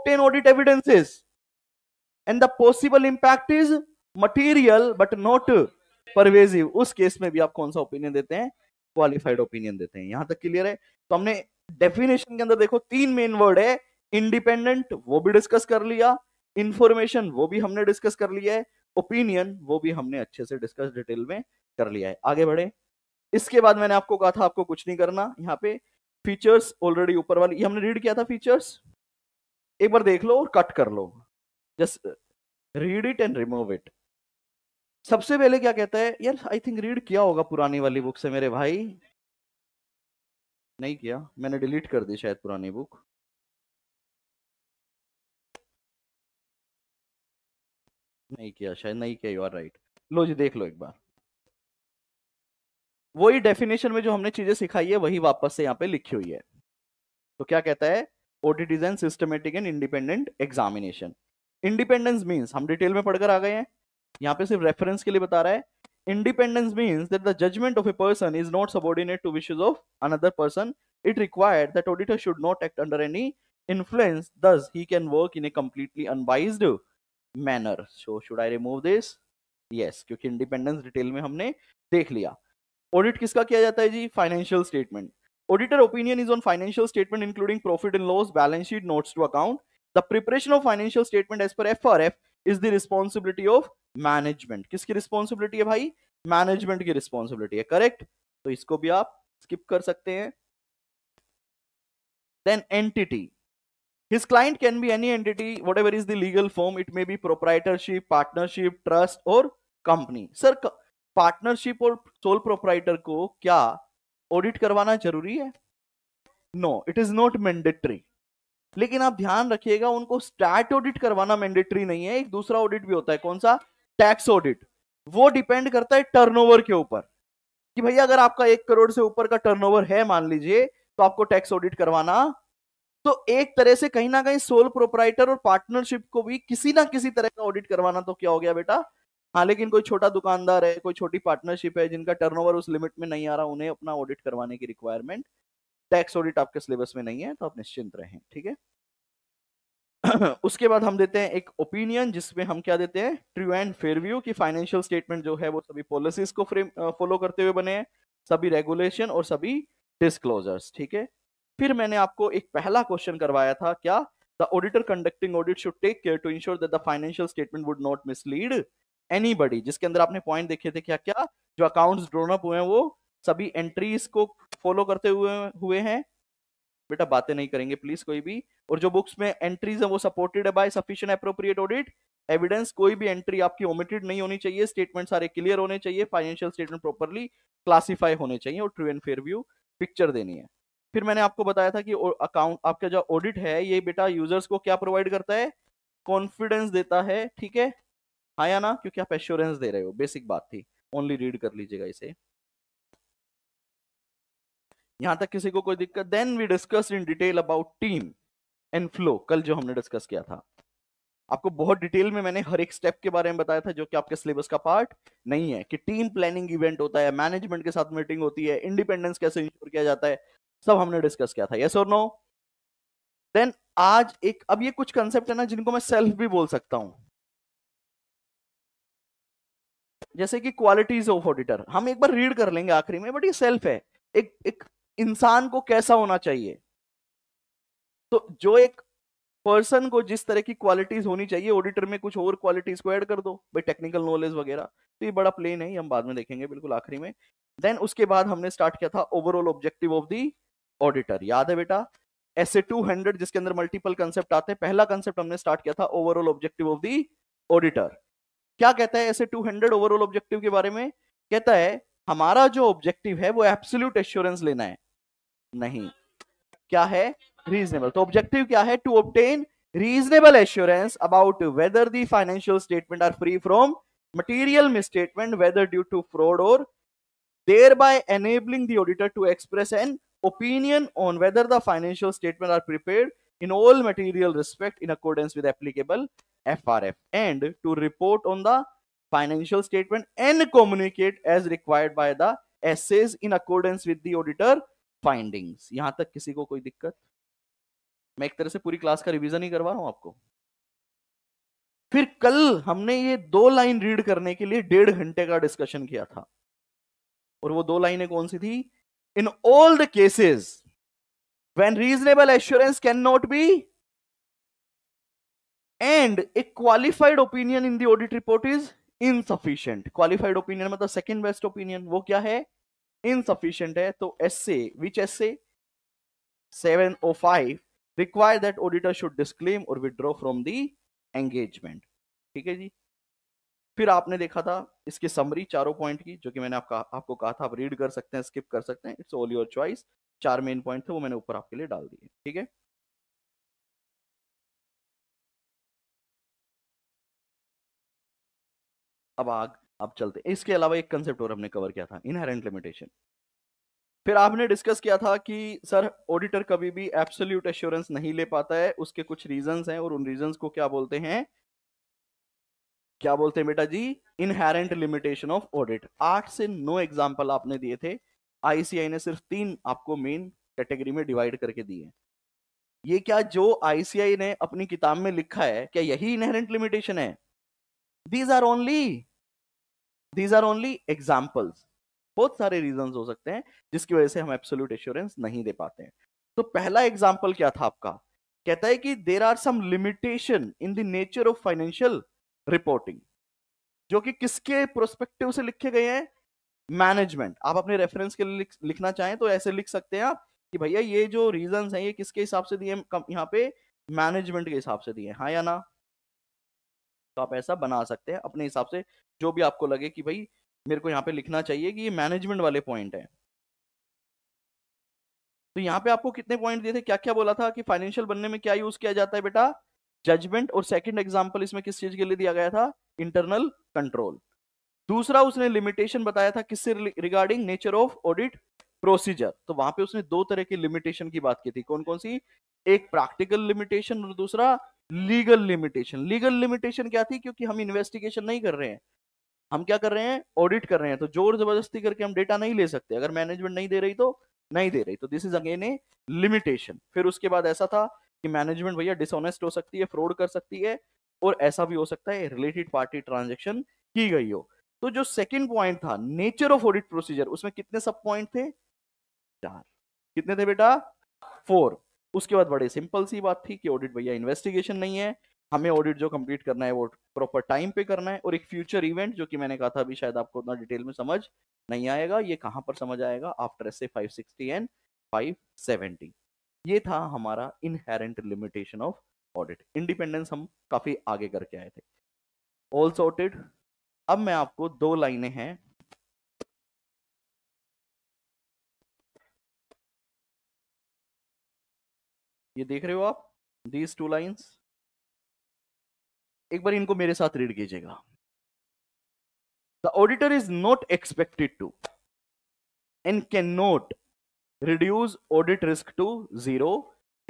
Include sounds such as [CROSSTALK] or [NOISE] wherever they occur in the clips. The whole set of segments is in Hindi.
obtain audit evidences. And the possible impact is material but not pervasive. उस केस में भी आप कौन सा ओपिनियन देते हैं क्वालिफाइड ओपिनियन देते हैं यहां तक क्लियर है तो हमने डेफिनेशन के अंदर देखो तीन मेन वर्ड है इंडिपेंडेंट वो भी डिस्कस कर लिया इंफॉर्मेशन वो भी हमने डिस्कस कर लिया है ओपिनियन वो भी हमने अच्छे से डिस्कस डिटेल में कर लिया है आगे बढ़े इसके बाद मैंने आपको कहा था आपको कुछ नहीं करना यहाँ पे फीचर्स ऑलरेडी ऊपर वाली ये हमने रीड किया था फीचर्स एक बार देख लो और कट कर लो just read it and remove it सबसे पहले क्या कहता है यार आई थिंक रीड किया होगा पुरानी वाली बुक से मेरे भाई नहीं किया मैंने डिलीट कर दी शायद पुरानी बुक नहीं किया शायद नहीं किया यू आर राइट लो जी देख लो एक बार वही डेफिनेशन में जो हमने चीजें सिखाई है वही वापस से यहाँ पे लिखी हुई है तो क्या कहता है audit and systematic and independent examination independence means हम डिटेल में पढ़कर आ गए हैं यहाँ पे सिर्फ रेफरेंस के लिए बता रहा है independence means that the judgement of a person is not subordinate to wishes of another person it required that auditor should not act under any influence thus he can work in a completely unbiased manner so should I remove this yes क्योंकि इंडिपेंडेंस डिटेल में हमने देख लिया ऑडिट किसका किया जाता है जी financial statement Auditor opinion is on financial statement including profit and loss, balance sheet, notes to account. The preparation of financial statement as per FRF is the responsibility of management. किसकी responsibility है भाई? Management की responsibility है, correct? तो इसको भी आप skip कर सकते हैं. Then entity. His client can be any entity, whatever is the legal form. It may be proprietorship, partnership, trust or company. Sir, partnership or sole proprietor को क्या ऑडिट करवाना जरूरी है no it is not mandatory लेकिन आप ध्यान रखिएगा उनको स्टैट ऑडिट करवाना मैंडेटरी नहीं है एक दूसरा ऑडिट भी होता है कौन सा टैक्स ऑडिट वो डिपेंड करता है टर्नओवर के ऊपर कि भैया अगर आपका एक करोड़ से ऊपर का टर्नओवर है मान लीजिए तो आपको टैक्स ऑडिट करवाना तो एक तरह से कहीं ना कहीं सोल प्रोपराइटर और पार्टनरशिप को भी किसी ना किसी तरह का ऑडिट करवाना तो क्या हो गया बेटा हाँ लेकिन कोई छोटा दुकानदार है कोई छोटी पार्टनरशिप है जिनका टर्नओवर उस लिमिट में नहीं आ रहा उन्हें अपना ऑडिट करवाने की रिक्वायरमेंट टैक्स ऑडिट आपके सिलेबस में नहीं है तो आप निश्चिंत रहें ठीक है [CLEARS THROAT] उसके बाद हम देते हैं एक ओपिनियन जिसमें हम क्या देते हैं ट्रू एंड फेयर व्यू की फाइनेंशियल स्टेटमेंट जो है वो सभी पॉलिसीज को फ्रेम फॉलो करते हुए बने हैं सभी रेगुलेशन और सभी डिस्क्लोजर्स ठीक है फिर मैंने आपको एक पहला क्वेश्चन करवाया था क्या the auditor conducting audit should take care to ensure that the financial statement would not mislead any जिसके अंदर आपने पॉइंट देखे थे क्या क्या जो अकाउंट ड्रोनअप हुए हैं वो सभी एंट्रीज को फॉलो करते हुए हुए हैं बेटा बातें नहीं करेंगे प्लीज कोई भी और जो बुक्स में एंट्रीज है वो सपोर्टेड है by sufficient appropriate audit evidence कोई भी एंट्री आपकी ओमिटेड नहीं होनी चाहिए स्टेटमेंट सारे क्लियर होने चाहिए फाइनेंशियल स्टेटमेंट प्रॉपरली क्लासिफाई होने चाहिए और true and fair view picture देनी है फिर मैंने आपको बताया था कि अकाउंट आपका जो ऑडिट है ये बेटा यूजर्स को क्या प्रोवाइड करता है कॉन्फिडेंस देता है ठीक है हाँ या ना क्योंकि आप एश्योरेंस दे रहे हो बेसिक बात थी ओनली रीड कर लीजिएगा इसे यहां तक किसी को कोई दिक्कत then we discuss in detail about team and flow कल जो हमने डिस्कस किया था आपको बहुत डिटेल में मैंने हर एक स्टेप के बारे में बताया था जो कि आपके सिलेबस का पार्ट नहीं है कि टीम प्लानिंग इवेंट होता है मैनेजमेंट के साथ मीटिंग होती है इंडिपेंडेंस कैसे इंश्योर किया जाता है सब हमने डिस्कस किया था यस और नो देन आज एक अब ये कुछ कंसेप्ट है ना जिनको मैं सेल्फ भी बोल सकता हूँ जैसे कि क्वालिटीज ऑफ ऑडिटर हम एक बार रीड कर लेंगे आखिरी में बट ये सेल्फ है एक एक इंसान को कैसा होना चाहिए तो जो एक पर्सन को जिस तरह की क्वालिटीज होनी चाहिए ऑडिटर में कुछ और क्वालिटीज को ऐड कर दो भाई टेक्निकल नॉलेज वगैरह तो ये बड़ा प्लेन है हम बाद में देखेंगे बिल्कुल आखिरी में देन उसके बाद हमने स्टार्ट किया था overall objective of the auditor याद है बेटा एस ए टू हंड्रेड जिसके अंदर मल्टीपल कंसेप्ट आते हैं पहला कंसेप्ट हमने स्टार्ट किया था overall objective of the auditor क्या कहता है ऐसे 200 ओवरऑल ऑब्जेक्टिव के बारे में कहता है हमारा जो ऑब्जेक्टिव है वो एब्सोल्यूट एश्योरेंस लेना है नहीं क्या है रीजनेबल तो ऑब्जेक्टिव क्या है to obtain reasonable assurance about whether the financial statement are free from material misstatement whether due to fraud or thereby enabling the auditor to express an opinion on whether the financial statement are prepare in all material respect in accordance with applicable FRF and to report on the financial statement and communicate as required by the essays in accordance with the auditor findings यहां तक किसी को कोई दिक्कत मैं एक तरह से पूरी क्लास का रिवीजन ही करवा रहा हूं आपको फिर कल हमने ये दो लाइन रीड करने के लिए डेढ़ घंटे का डिस्कशन किया था और वो दो लाइनें कौन सी थी in all the cases when reasonable assurance cannot be and a qualified opinion in the audit report is insufficient qualified opinion matlab the second best opinion wo kya hai insufficient hai to sa which sa 705 require that auditor should disclaim or withdraw from the engagement theek hai ji फिर आपने देखा था इसके समरी चारों पॉइंट की जो कि मैंने आपका आपको कहा था आप रीड कर सकते हैं स्किप कर सकते हैं इट्स ऑल योर चॉइस चार मेन पॉइंट थे वो मैंने ऊपर आपके लिए डाल दिए ठीक है अब आग अब चलते इसके अलावा एक कंसेप्ट और हमने कवर किया था इनहेरेंट लिमिटेशन फिर आपने डिस्कस किया था कि सर ऑडिटर कभी भी एब्सोल्यूट एश्योरेंस नहीं ले पाता है उसके कुछ रीजंस हैं और उन रीजंस को क्या बोलते हैं क्या बोलते हैं बेटा जी इनहेरेंट लिमिटेशन ऑफ ऑडिट आठ से नौ एग्जाम्पल आपने दिए थे आईसीआई ने सिर्फ तीन आपको मेन कैटेगरी में डिवाइड करके दिए ये क्या जो आईसीआई ने अपनी किताब में लिखा है क्या यही इनहेरेंट लिमिटेशन है these are only these are only examples बहुत सारे रीजन हो सकते हैं जिसकी वजह से हम एब्सोल्यूट एश्योरेंस नहीं दे पाते हैं तो पहला एग्जाम्पल क्या था आपका कहता है कि there are some limitation in the nature of financial reporting जो कि किसके प्रोस्पेक्टिव से लिखे गए हैं मैनेजमेंट आप अपने रेफरेंस के लिए लिख, लिखना चाहें तो ऐसे लिख सकते हैं आप कि भैया ये जो रीजन है ये किसके हिसाब से दिए यहाँ पे मैनेजमेंट के हिसाब से दिए हाँ या ना तो आप ऐसा बना सकते हैं अपने हिसाब से जो भी आपको लगे कि भाई मेरे को यहाँ पे लिखना चाहिए कि ये मैनेजमेंट वाले पॉइंट है तो यहाँ पे आपको कितने पॉइंट दिए थे क्या क्या बोला था कि फाइनेंशियल बनने में क्या यूज किया जाता है बेटा जजमेंट और सेकंड एग्जांपल इसमें किस चीज के लिए दिया गया था इंटरनल कंट्रोल दूसरा उसने लिमिटेशन बताया था किससे regarding nature of audit procedure तो वहां पे उसने दो तरह की लिमिटेशन की बात की थी कौन कौन सी एक प्रैक्टिकल लिमिटेशन और दूसरा लीगल लिमिटेशन लीगल लिमिटेशन क्या थी क्योंकि हम इन्वेस्टिगेशन नहीं कर रहे हैं हम क्या कर रहे हैं ऑडिट कर रहे हैं तो जोर जबरदस्ती करके हम डेटा नहीं ले सकते अगर मैनेजमेंट नहीं दे रही तो नहीं दे रही तो this is again a limitation फिर उसके बाद ऐसा था कि मैनेजमेंट भैया डिसऑनेस्ट हो सकती है फ्रॉड कर सकती है और ऐसा भी हो सकता है रिलेटेड पार्टी ट्रांजेक्शन की गई हो तो जो सेकंड पॉइंट था नेचर ऑफ ऑडिट प्रोसीजर उसमें कितने सब पॉइंट थे चार कितने थे बेटा फोर उसके बाद बड़े सिंपल सी बात थी कि ऑडिट भैया इन्वेस्टिगेशन नहीं है हमें ऑडिट जो कंप्लीट करना है वो प्रॉपर टाइम पे करना है और एक फ्यूचर इवेंट जो कि मैंने कहा था अभी शायद आपको उतना डिटेल में समझ नहीं आएगा ये कहां पर समझ आएगा after S A five sixty and five seventy ये था हमारा inherent limitation of audit independence हम काफी आगे करके आए थे ऑल सॉर्टेड अब मैं आपको दो लाइनें हैं ये देख रहे हो आप दीज टू लाइन्स एक बार इनको मेरे साथ रीड कीजिएगा the auditor is not expected to and can not reduce audit risk to zero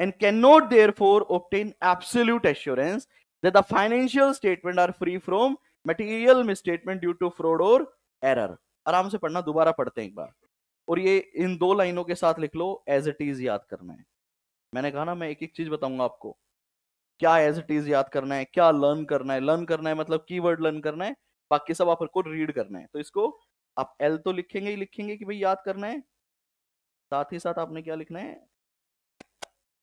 and can not therefore obtain absolute assurance that the financial statement are free from material misstatement due to fraud और एरर आराम से पढ़ना दोबारा पढ़ते हैं एक बार और ये इन दो लाइनों के साथ लिख लो एज इट इज याद करना है मैंने कहा ना मैं एक एक चीज बताऊंगा आपको क्या एज इट इज याद करना है क्या लर्न करना है लर्न करना है मतलब की वर्ड लर्न करना है बाकी सब आपको रीड करना है तो इसको आप एल तो लिखेंगे ही लिखेंगे कि भाई याद करना है साथ ही साथ आपने क्या लिखना है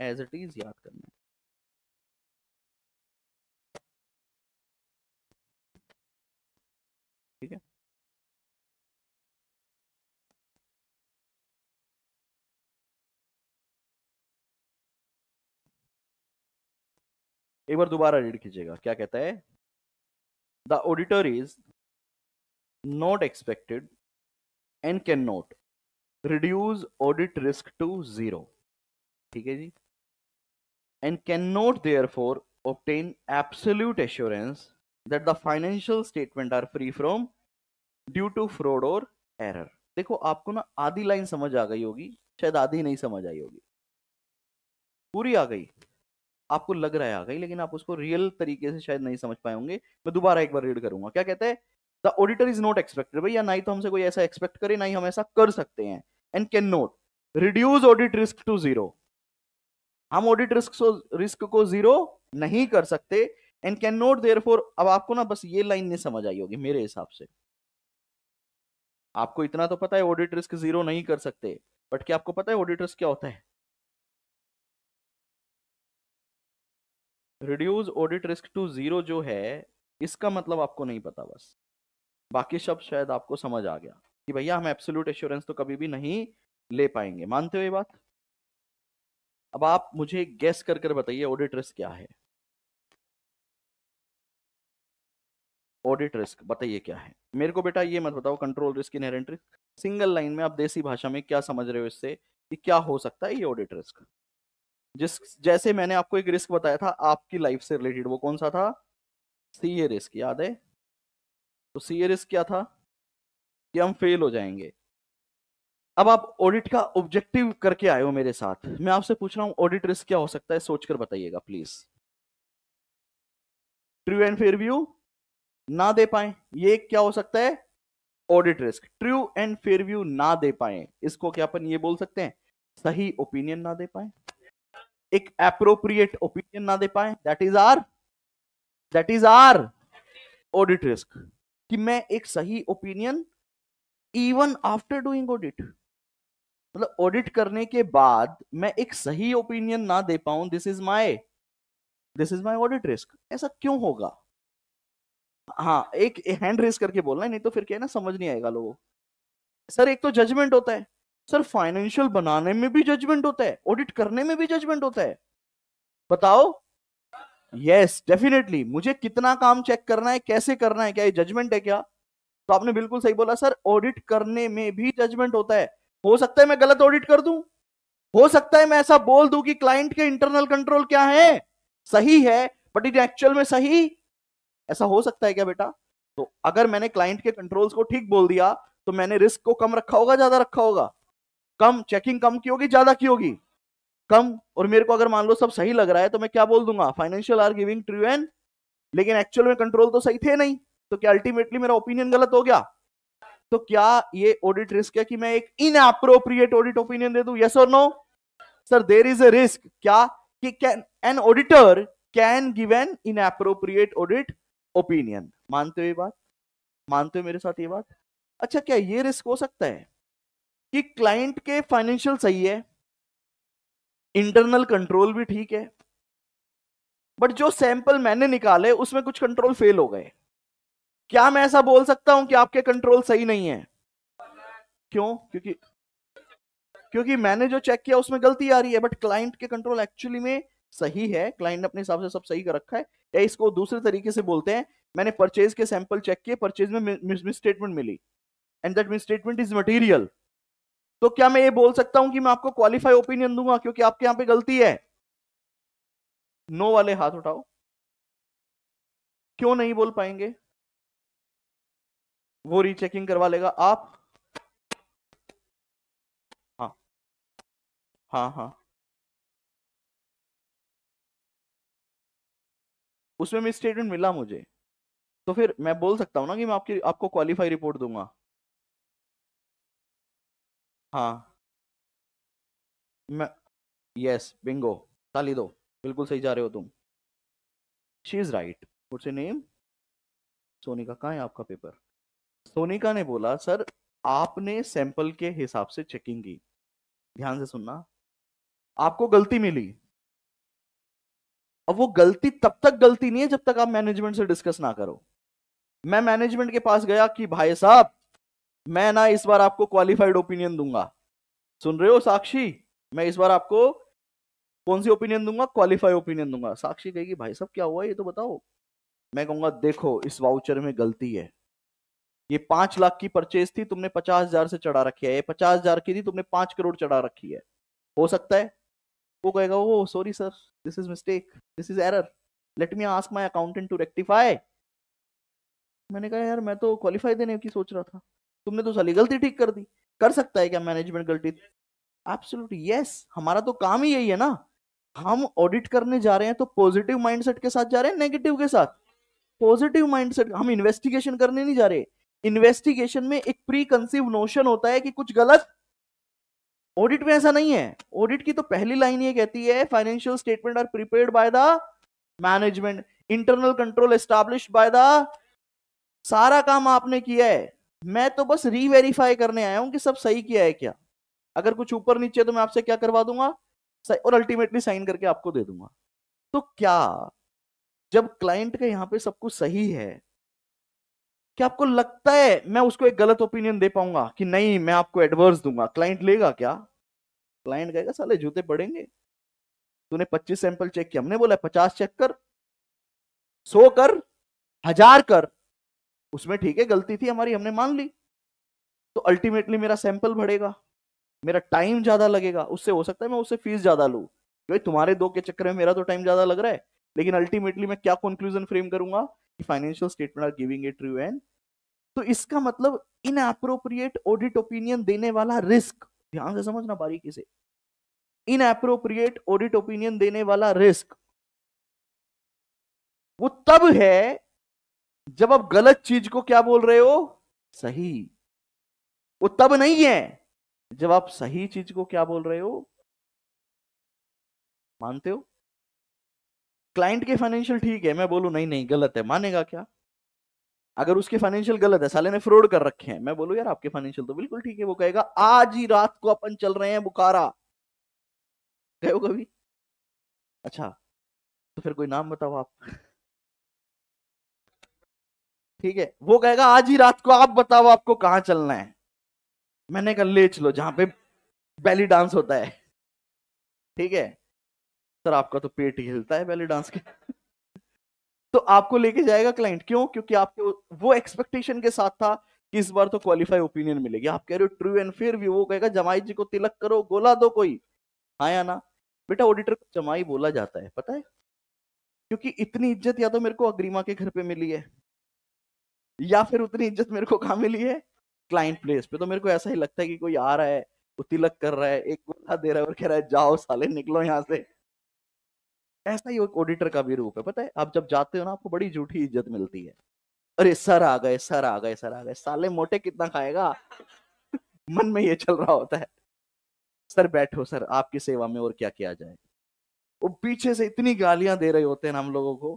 एज इट इज याद करना है ठीक है एक बार दोबारा रीड कीजिएगा क्या कहता है the auditor is not expected and can not reduce audit risk to zero ठीक है जी and can not therefore obtain absolute assurance that the financial statement are free from due to fraud or error. देखो आपको ना आधी लाइन समझ आ गई होगी शायद आधी नहीं समझ आई होगी पूरी आ गई आपको लग रहा है आ गई लेकिन आप उसको रियल तरीके से शायद नहीं समझ पाए होंगे मैं दोबारा एक बार रीड करूंगा क्या कहते हैं the auditor is not expected भैया ना ही तो हमसे कोई ऐसा एक्सपेक्ट करे ना ही हम ऐसा कर सकते हैं and can not reduce audit risk to zero हम ऑडिट रिस्क रिस्क को जीरो नहीं कर सकते एंड कैन नॉट देयर अब आपको ना बस ये लाइन नहीं समझ आई होगी मेरे हिसाब से आपको इतना तो पता है ऑडिट रिस्क जीरो नहीं कर सकते बट क्या आपको पता है ऑडिट रिस्क क्या होता है reduce audit risk to zero जो है इसका मतलब आपको नहीं पता बस बाकी शब्द शायद आपको समझ आ गया कि भैया हम एब्सोल्यूट एश्योरेंस तो कभी भी नहीं ले पाएंगे मानते हो ये बात अब आप मुझे गेस कर कर बताइए ऑडिट रिस्क क्या है ऑडिट रिस्क बताइए क्या है मेरे को बेटा ये मत बताओ control risk inherent risk single line में आप देसी भाषा में क्या समझ रहे हो इससे कि क्या हो सकता है ये ऑडिट रिस्क जिस जैसे मैंने आपको एक रिस्क बताया था आपकी लाइफ से रिलेटेड वो कौन सा था सी ए रिस्क याद है तो सी ए रिस्क क्या था कि हम फेल हो जाएंगे अब आप ऑडिट का ऑब्जेक्टिव करके आए हो मेरे साथ मैं आपसे पूछ रहा हूँ ऑडिट रिस्क क्या हो सकता है सोचकर बताइएगा please true and fair view ना दे पाए ये क्या हो सकता है audit risk true and fair view ना दे पाए इसको क्या अपन ये बोल सकते हैं सही ओपिनियन ना दे पाए एक अप्रोप्रिएट ओपिनियन ना दे पाए that is our that is our audit risk कि मैं एक सही opinion even after doing audit मतलब ऑडिट करने के बाद मैं एक सही ओपिनियन ना दे पाऊं this is my this is my audit risk ऐसा क्यों होगा हाँ एक हैंड रेस करके बोलना है नहीं तो फिर क्या ना समझ नहीं आएगा लोगों सर एक तो जजमेंट होता है सर फाइनेंशियल बनाने में भी जजमेंट होता है ऑडिट करने में भी जजमेंट होता है बताओ यस डेफिनेटली मुझे कितना काम चेक करना है कैसे करना है क्या ये जजमेंट है क्या तो आपने बिल्कुल सही बोला सर ऑडिट करने में भी जजमेंट होता है हो सकता है मैं गलत ऑडिट कर दू हो सकता है मैं ऐसा बोल दू कि क्लाइंट के इंटरनल कंट्रोल क्या है सही है बट इन एक्चुअल में सही ऐसा हो सकता है क्या बेटा तो अगर मैंने क्लाइंट के कंट्रोल्स को ठीक बोल दिया तो मैंने रिस्क को कम रखा होगा ज्यादा रखा होगा कम चेकिंग कम की होगी ज्यादा की होगी कम और मेरे को अगर मान लो सब सही लग रहा है तो मैं क्या बोल दूंगा financial are giving true and लेकिन एक्चुअल में कंट्रोल तो सही थे नहीं तो क्या अल्टीमेटली मेरा ओपिनियन गलत हो गया तो क्या ये ऑडिट रिस्क है कि मैं एक इन अप्रोप्रिएट ऑडिट ओपिनियन दे दू यस और no sir there is a risk क्या कि can an auditor can give an inappropriate audit opinion मानते हो ये बात मानते हो मेरे साथ ये बात अच्छा क्या ये रिस्क हो सकता है कि क्लाइंट के फाइनेंशियल सही है इंटरनल कंट्रोल भी ठीक है बट जो सैंपल मैंने निकाले उसमें कुछ कंट्रोल फेल हो गए क्या मैं ऐसा बोल सकता हूं कि आपके कंट्रोल सही नहीं है क्यों क्योंकि क्योंकि मैंने जो चेक किया उसमें गलती आ रही है बट क्लाइंट के कंट्रोल एक्चुअली में सही है क्लाइंट ने अपने हिसाब से सब सही कर रखा है या इसको दूसरे तरीके से बोलते हैं मैंने परचेज के सैंपल चेक किए परचेज में मिसस्टेटमेंट मिली and that misstatement is material तो क्या मैं ये बोल सकता हूं कि मैं आपको क्वालिफाई ओपिनियन दूंगा क्योंकि आपके यहां पे गलती है नो वाले हाथ उठाओ क्यों नहीं बोल पाएंगे वो रीचेकिंग करवा लेगा आप हाँ हाँ हाँ उसमें मिस स्टेटमेंट मिला मुझे तो फिर मैं बोल सकता हूँ ना कि मैं आपकी आपको क्वालिफाई रिपोर्ट दूंगा हाँ मैं यस बिंगो ताली दो बिल्कुल सही जा रहे हो तुम she is right what's name Sonika कहाँ है आपका पेपर सोनिका ने बोला सर आपने सैंपल के हिसाब से चेकिंग की ध्यान से सुनना आपको गलती मिली अब वो गलती तब तक गलती नहीं है जब तक आप मैनेजमेंट से डिस्कस ना करो मैं मैनेजमेंट के पास गया कि भाई साहब मैं ना इस बार आपको क्वालिफाइड ओपिनियन दूंगा सुन रहे हो साक्षी मैं इस बार आपको कौन सी ओपिनियन दूंगा क्वालिफाइड ओपिनियन दूंगा साक्षी कहेगी भाई साहब क्या हुआ ये तो बताओ मैं कहूंगा देखो इस वाउचर में गलती है ये पांच लाख की परचेज थी तुमने पचास हजार से चढ़ा रखी है ये पचास हजार की थी तुमने पांच करोड़ चढ़ा रखी है हो सकता है वो कहेगा oh sorry sir this is mistake this is error let me ask my accountant to rectify मैंने कहा यार मैं तो क्वालिफाई देने की सोच रहा था तुमने तो साली गलती ठीक कर दी कर सकता है क्या मैनेजमेंट गलती एब्सोल्युट यस हमारा तो काम ही यही है ना हम ऑडिट करने जा रहे हैं तो पॉजिटिव माइंडसेट के साथ जा रहे हैं नेगेटिव के साथ पॉजिटिव माइंडसेट हम इन्वेस्टिगेशन करने नहीं जा रहे इन्वेस्टिगेशन में एक प्री कंसीव नोशन होता है कि कुछ गलत ऑडिट में ऐसा नहीं है ऑडिट की तो पहली लाइन ये कहती है financial statement are prepared by the management internal control establish by the सारा काम आपने किया है मैं तो बस रीवेरीफाई करने आया हूं कि सब सही किया है क्या अगर कुछ ऊपर नीचे तो मैं आपसे क्या करवा दूंगा और अल्टीमेटली साइन करके आपको दे दूंगा तो क्या जब क्लाइंट का यहाँ पे सब कुछ सही है कि आपको लगता है मैं उसको एक गलत ओपिनियन दे पाऊंगा कि नहीं मैं आपको एडवर्स दूंगा क्लाइंट लेगा क्या क्लाइंट कहेगा साले जूते पड़ेंगे तूने 25 सैंपल चेक किया हमने बोला पचास चेक कर सो कर हजार कर उसमें ठीक है गलती थी हमारी हमने मान ली तो अल्टीमेटली मेरा सैंपल बढ़ेगा मेरा टाइम ज्यादा लगेगा उससे हो सकता है मैं उससे फीस ज्यादा लू भाई तुम्हारे दो के चक्कर में मेरा तो टाइम ज्यादा लग रहा है लेकिन अल्टीमेटली मैं क्या कंक्लूजन फ्रेम करूंगा financial statement are giving a true and तो इसका मतलब इन अप्रोप्रिएट ऑडिट ओपिनियन देने वाला रिस्क ध्यान से समझना बारीकी से इन अप्रोप्रिएट ऑडिट ओपिनियन देने वाला रिस्क वो तब है जब आप गलत चीज को क्या बोल रहे हो सही वो तब नहीं है जब आप सही चीज को क्या बोल रहे हो मानते हो क्लाइंट के फाइनेंशियल ठीक है मैं बोलू नहीं नहीं गलत है मानेगा क्या अगर उसके फाइनेंशियल गलत है साले ने फ्रॉड कर रखे हैं मैं बोलू यार आपके फाइनेंशियल तो बिल्कुल ठीक है वो कहेगा आज ही रात को अपन चल रहे हैं बुखारा गए हो कभी अच्छा तो फिर कोई नाम बताओ आप ठीक है वो कहेगा आज ही रात को आप बताओ आपको कहाँ चलना है मैंने कहा ले चलो जहां पे बैली डांस होता है ठीक है सर आपका तो पेट ही हिलता है बैले डांस के तो आपको लेके जाएगा क्लाइंट क्यों क्योंकि आपके वो एक्सपेक्टेशन के साथ था कि इस बार तो क्वालिफाई ओपिनियन मिलेगी आप कह रहे हो ट्रू एंड फेयर भी वो कहेगा जमाई जी को तिलक करो गोला दो कोई हाँ या ना बेटा ऑडिटर को जमाई बोला जाता है पता है क्योंकि इतनी इज्जत या तो मेरे को अग्रिमा के घर पे मिली है या फिर उतनी इज्जत मेरे को कहा मिली है क्लाइंट प्लेस पे तो मेरे को ऐसा ही लगता है कि कोई आ रहा है वो तिलक कर रहा है एक गोला दे रहा है और कह रहा है जाओ साले निकलो यहाँ से ऐसा ही एक ऑडिटर का भी रूप है पता है आप जब जाते हो ना आपको बड़ी झूठी इज्जत मिलती है अरे सर आ गए सर आ गए सर आ गए साले मोटे कितना खाएगा [LAUGHS] मन में ये चल रहा होता है सर बैठो सर आपकी सेवा में और क्या किया जाए वो पीछे से इतनी गालियां दे रहे होते हैं हम लोगों को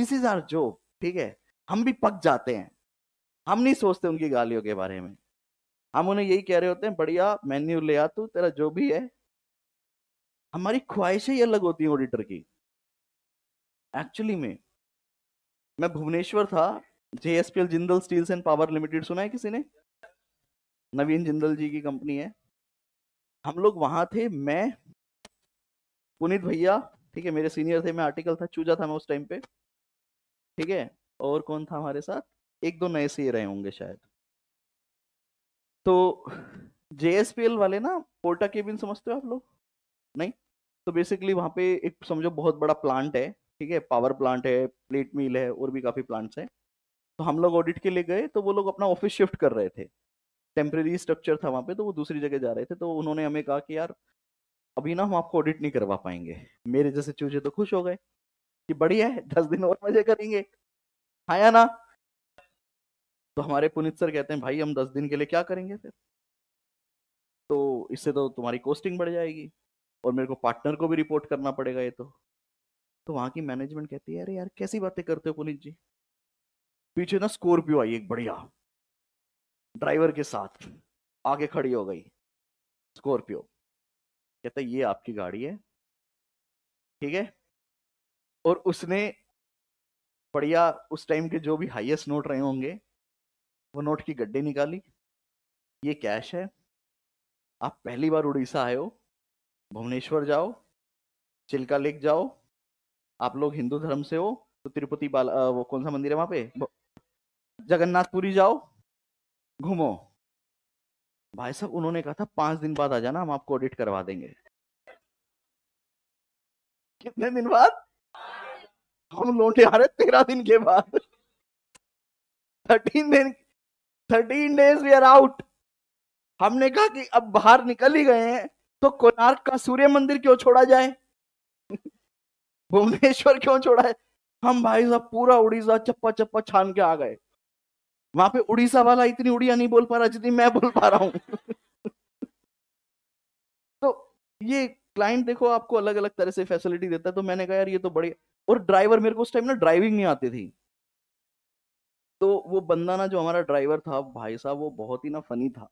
दिस इज आर जॉब ठीक है हम भी पक जाते हैं हम नहीं सोचते उनकी गालियों के बारे में हम उन्हें यही कह रहे होते हैं बढ़िया मेन्यू ले आ तू तेरा जो भी है हमारी ख्वाहिशें ही अलग होती हैं ऑडिटर की एक्चुअली में मैं भुवनेश्वर था JSPL Jindal steels and power limited सुना है किसी ने नवीन जिंदल जी की कंपनी है हम लोग वहां थे मैं पुनीत भैया ठीक है मेरे सीनियर थे मैं आर्टिकल था चूजा था मैं उस टाइम पे ठीक है और कौन था हमारे साथ एक दो नए से रहे होंगे शायद तो जेएसपीएल वाले ना पोर्टा केबिन समझते हो आप लोग नहीं तो बेसिकली वहाँ पे एक समझो बहुत बड़ा प्लांट है ठीक है पावर प्लांट है प्लेट मिल है और भी काफ़ी प्लांट्स हैं तो हम लोग ऑडिट के लिए गए तो वो लोग अपना ऑफिस शिफ्ट कर रहे थे टेम्प्रेरी स्ट्रक्चर था वहाँ पे तो वो दूसरी जगह जा रहे थे तो उन्होंने हमें कहा कि यार अभी ना हम आपको ऑडिट नहीं करवा पाएंगे मेरे जैसे चूजे तो खुश हो गए कि बढ़िया है दस दिन और मजे करेंगे हाँ या ना तो हमारे पुनित सर कहते हैं भाई हम दस दिन के लिए क्या करेंगे फिर तो इससे तो तुम्हारी कॉस्टिंग बढ़ जाएगी और मेरे को पार्टनर को भी रिपोर्ट करना पड़ेगा ये तो तो वहाँ की मैनेजमेंट कहती है अरे यार कैसी बातें करते हो पुनीत जी पीछे ना स्कॉर्पियो आई एक बढ़िया ड्राइवर के साथ आगे खड़ी हो गई स्कॉर्पियो कहता ये आपकी गाड़ी है ठीक है और उसने बढ़िया उस टाइम के जो भी हाईएस्ट नोट रहे होंगे वो नोट की गड्डी निकाली ये कैश है आप पहली बार उड़ीसा आए हो भुवनेश्वर जाओ चिल्का लेक जाओ आप लोग हिंदू धर्म से हो तो तिरुपति बाला वो कौन सा मंदिर है वहां पे जगन्नाथपुरी जाओ घूमो भाई साहब उन्होंने कहा था पांच दिन बाद आ जाना हम आपको ऑडिट करवा देंगे कितने दिन बाद हम लौटे आ रहे तेरह दिन के बाद थर्टीन दिन thirteen days we are out हमने कहा कि अब बाहर निकल ही गए हैं तो कोणार्क का सूर्य मंदिर क्यों छोड़ा जाए [LAUGHS] भुवनेश्वर क्यों छोड़ा है हम भाई साहब पूरा उड़ीसा चप्पा चप्पा छान के आ गए वहां पे उड़ीसा वाला इतनी उड़िया नहीं बोल पा रहा जितनी मैं बोल पा रहा हूं [LAUGHS] तो ये क्लाइंट देखो आपको अलग अलग तरह से फैसिलिटी देता है तो मैंने कहा यार ये तो बढ़िया और ड्राइवर मेरे को उस टाइम ना ड्राइविंग नहीं आती थी तो वो बंदा ना जो हमारा ड्राइवर था भाई साहब वो बहुत ही ना फनी था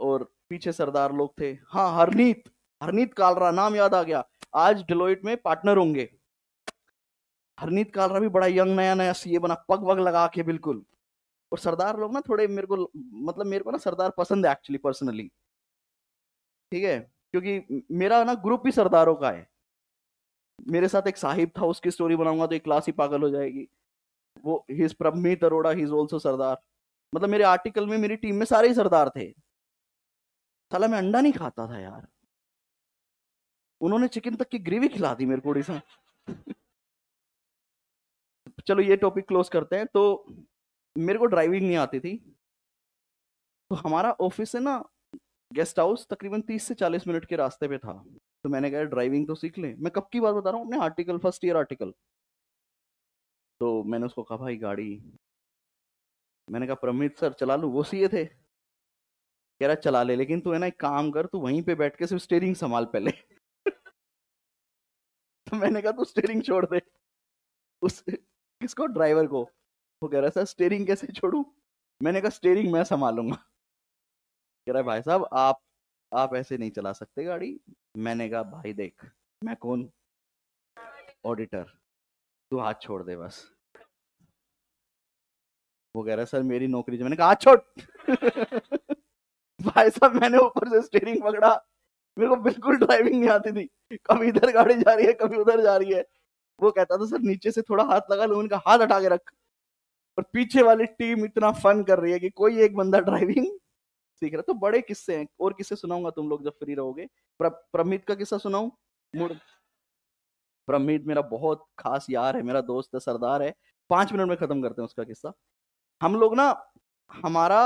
और पीछे सरदार लोग थे हाँ हरनीत हरनीत कालरा नाम याद आ गया आज डिलोइट में पार्टनर होंगे हरनीत कालरा भी बड़ा यंग नया नया सीए बना पग वग लगा के बिल्कुल और सरदार लोग ना थोड़े मेरे को मतलब मेरे को ना सरदार पसंद है एक्चुअली पर्सनली ठीक है क्योंकि मेरा ना ग्रुप भी सरदारों का है मेरे साथ एक साहिब था उसकी स्टोरी बनाऊंगा तो एक क्लास ही पागल हो जाएगी वो his Pramit Arora he is also sardar मतलब मेरे आर्टिकल में मेरी टीम में सारे ही सरदार थे साला मैं अंडा नहीं खाता था यार उन्होंने चिकन तक की ग्रेवी खिला दी मेरे को ओडिशा चलो ये टॉपिक क्लोज करते हैं तो मेरे को ड्राइविंग नहीं आती थी तो हमारा ऑफिस है ना गेस्ट हाउस तकरीबन तीस से चालीस मिनट के रास्ते पे था तो मैंने कहा ड्राइविंग तो सीख ले मैं कब की बात बता रहा हूँ अपने आर्टिकल फर्स्ट ईयर आर्टिकल तो मैंने उसको कहा भाई गाड़ी मैंने कहा प्रमित सर चला लूँ वो सीए थे कह रहा चला ले लेकिन तू है ना एक काम कर तू वहीं पे बैठ के सिर्फ स्टेयरिंग संभाल पहले [LAUGHS] तो मैंने कहा तू स्टेयरिंग छोड़ दे उस किसको ड्राइवर को वो कह रहा सर स्टेयरिंग कैसे छोड़ू मैंने कहा स्टेयरिंग मैं संभालूंगा कह रहा भाई साहब आप आप ऐसे नहीं चला सकते गाड़ी मैंने कहा भाई देख मैं कौन ऑडिटर तू हाथ छोड़ दे बस वो कह रहा सर मेरी नौकरी मैंने कहा हाथ छोड़ [LAUGHS] भाई साहब मैंने ऊपर से स्टेयरिंग पकड़ा मेरे को बिल्कुल ड्राइविंग नहीं आती थी कभी इधर गाड़ी जा रही है कभी उधर जा रही है वो कहता था सर नीचे से थोड़ा हाथ लगा लो उनका हाथ हटा के रख और पीछे वाली टीम इतना फन कर रही है कि कोई एक बंदा ड्राइविंग सीख रहा तो बड़े किस्से हैं और किस्से सुनाऊंगा तुम लोग जब फ्री रहोगे प्र, प्रमित का किस्सा सुनाऊं मुड़ प्रमित मेरा बहुत खास यार है मेरा दोस्त है सरदार है पांच मिनट में खत्म करते हैं उसका किस्सा हम लोग ना हमारा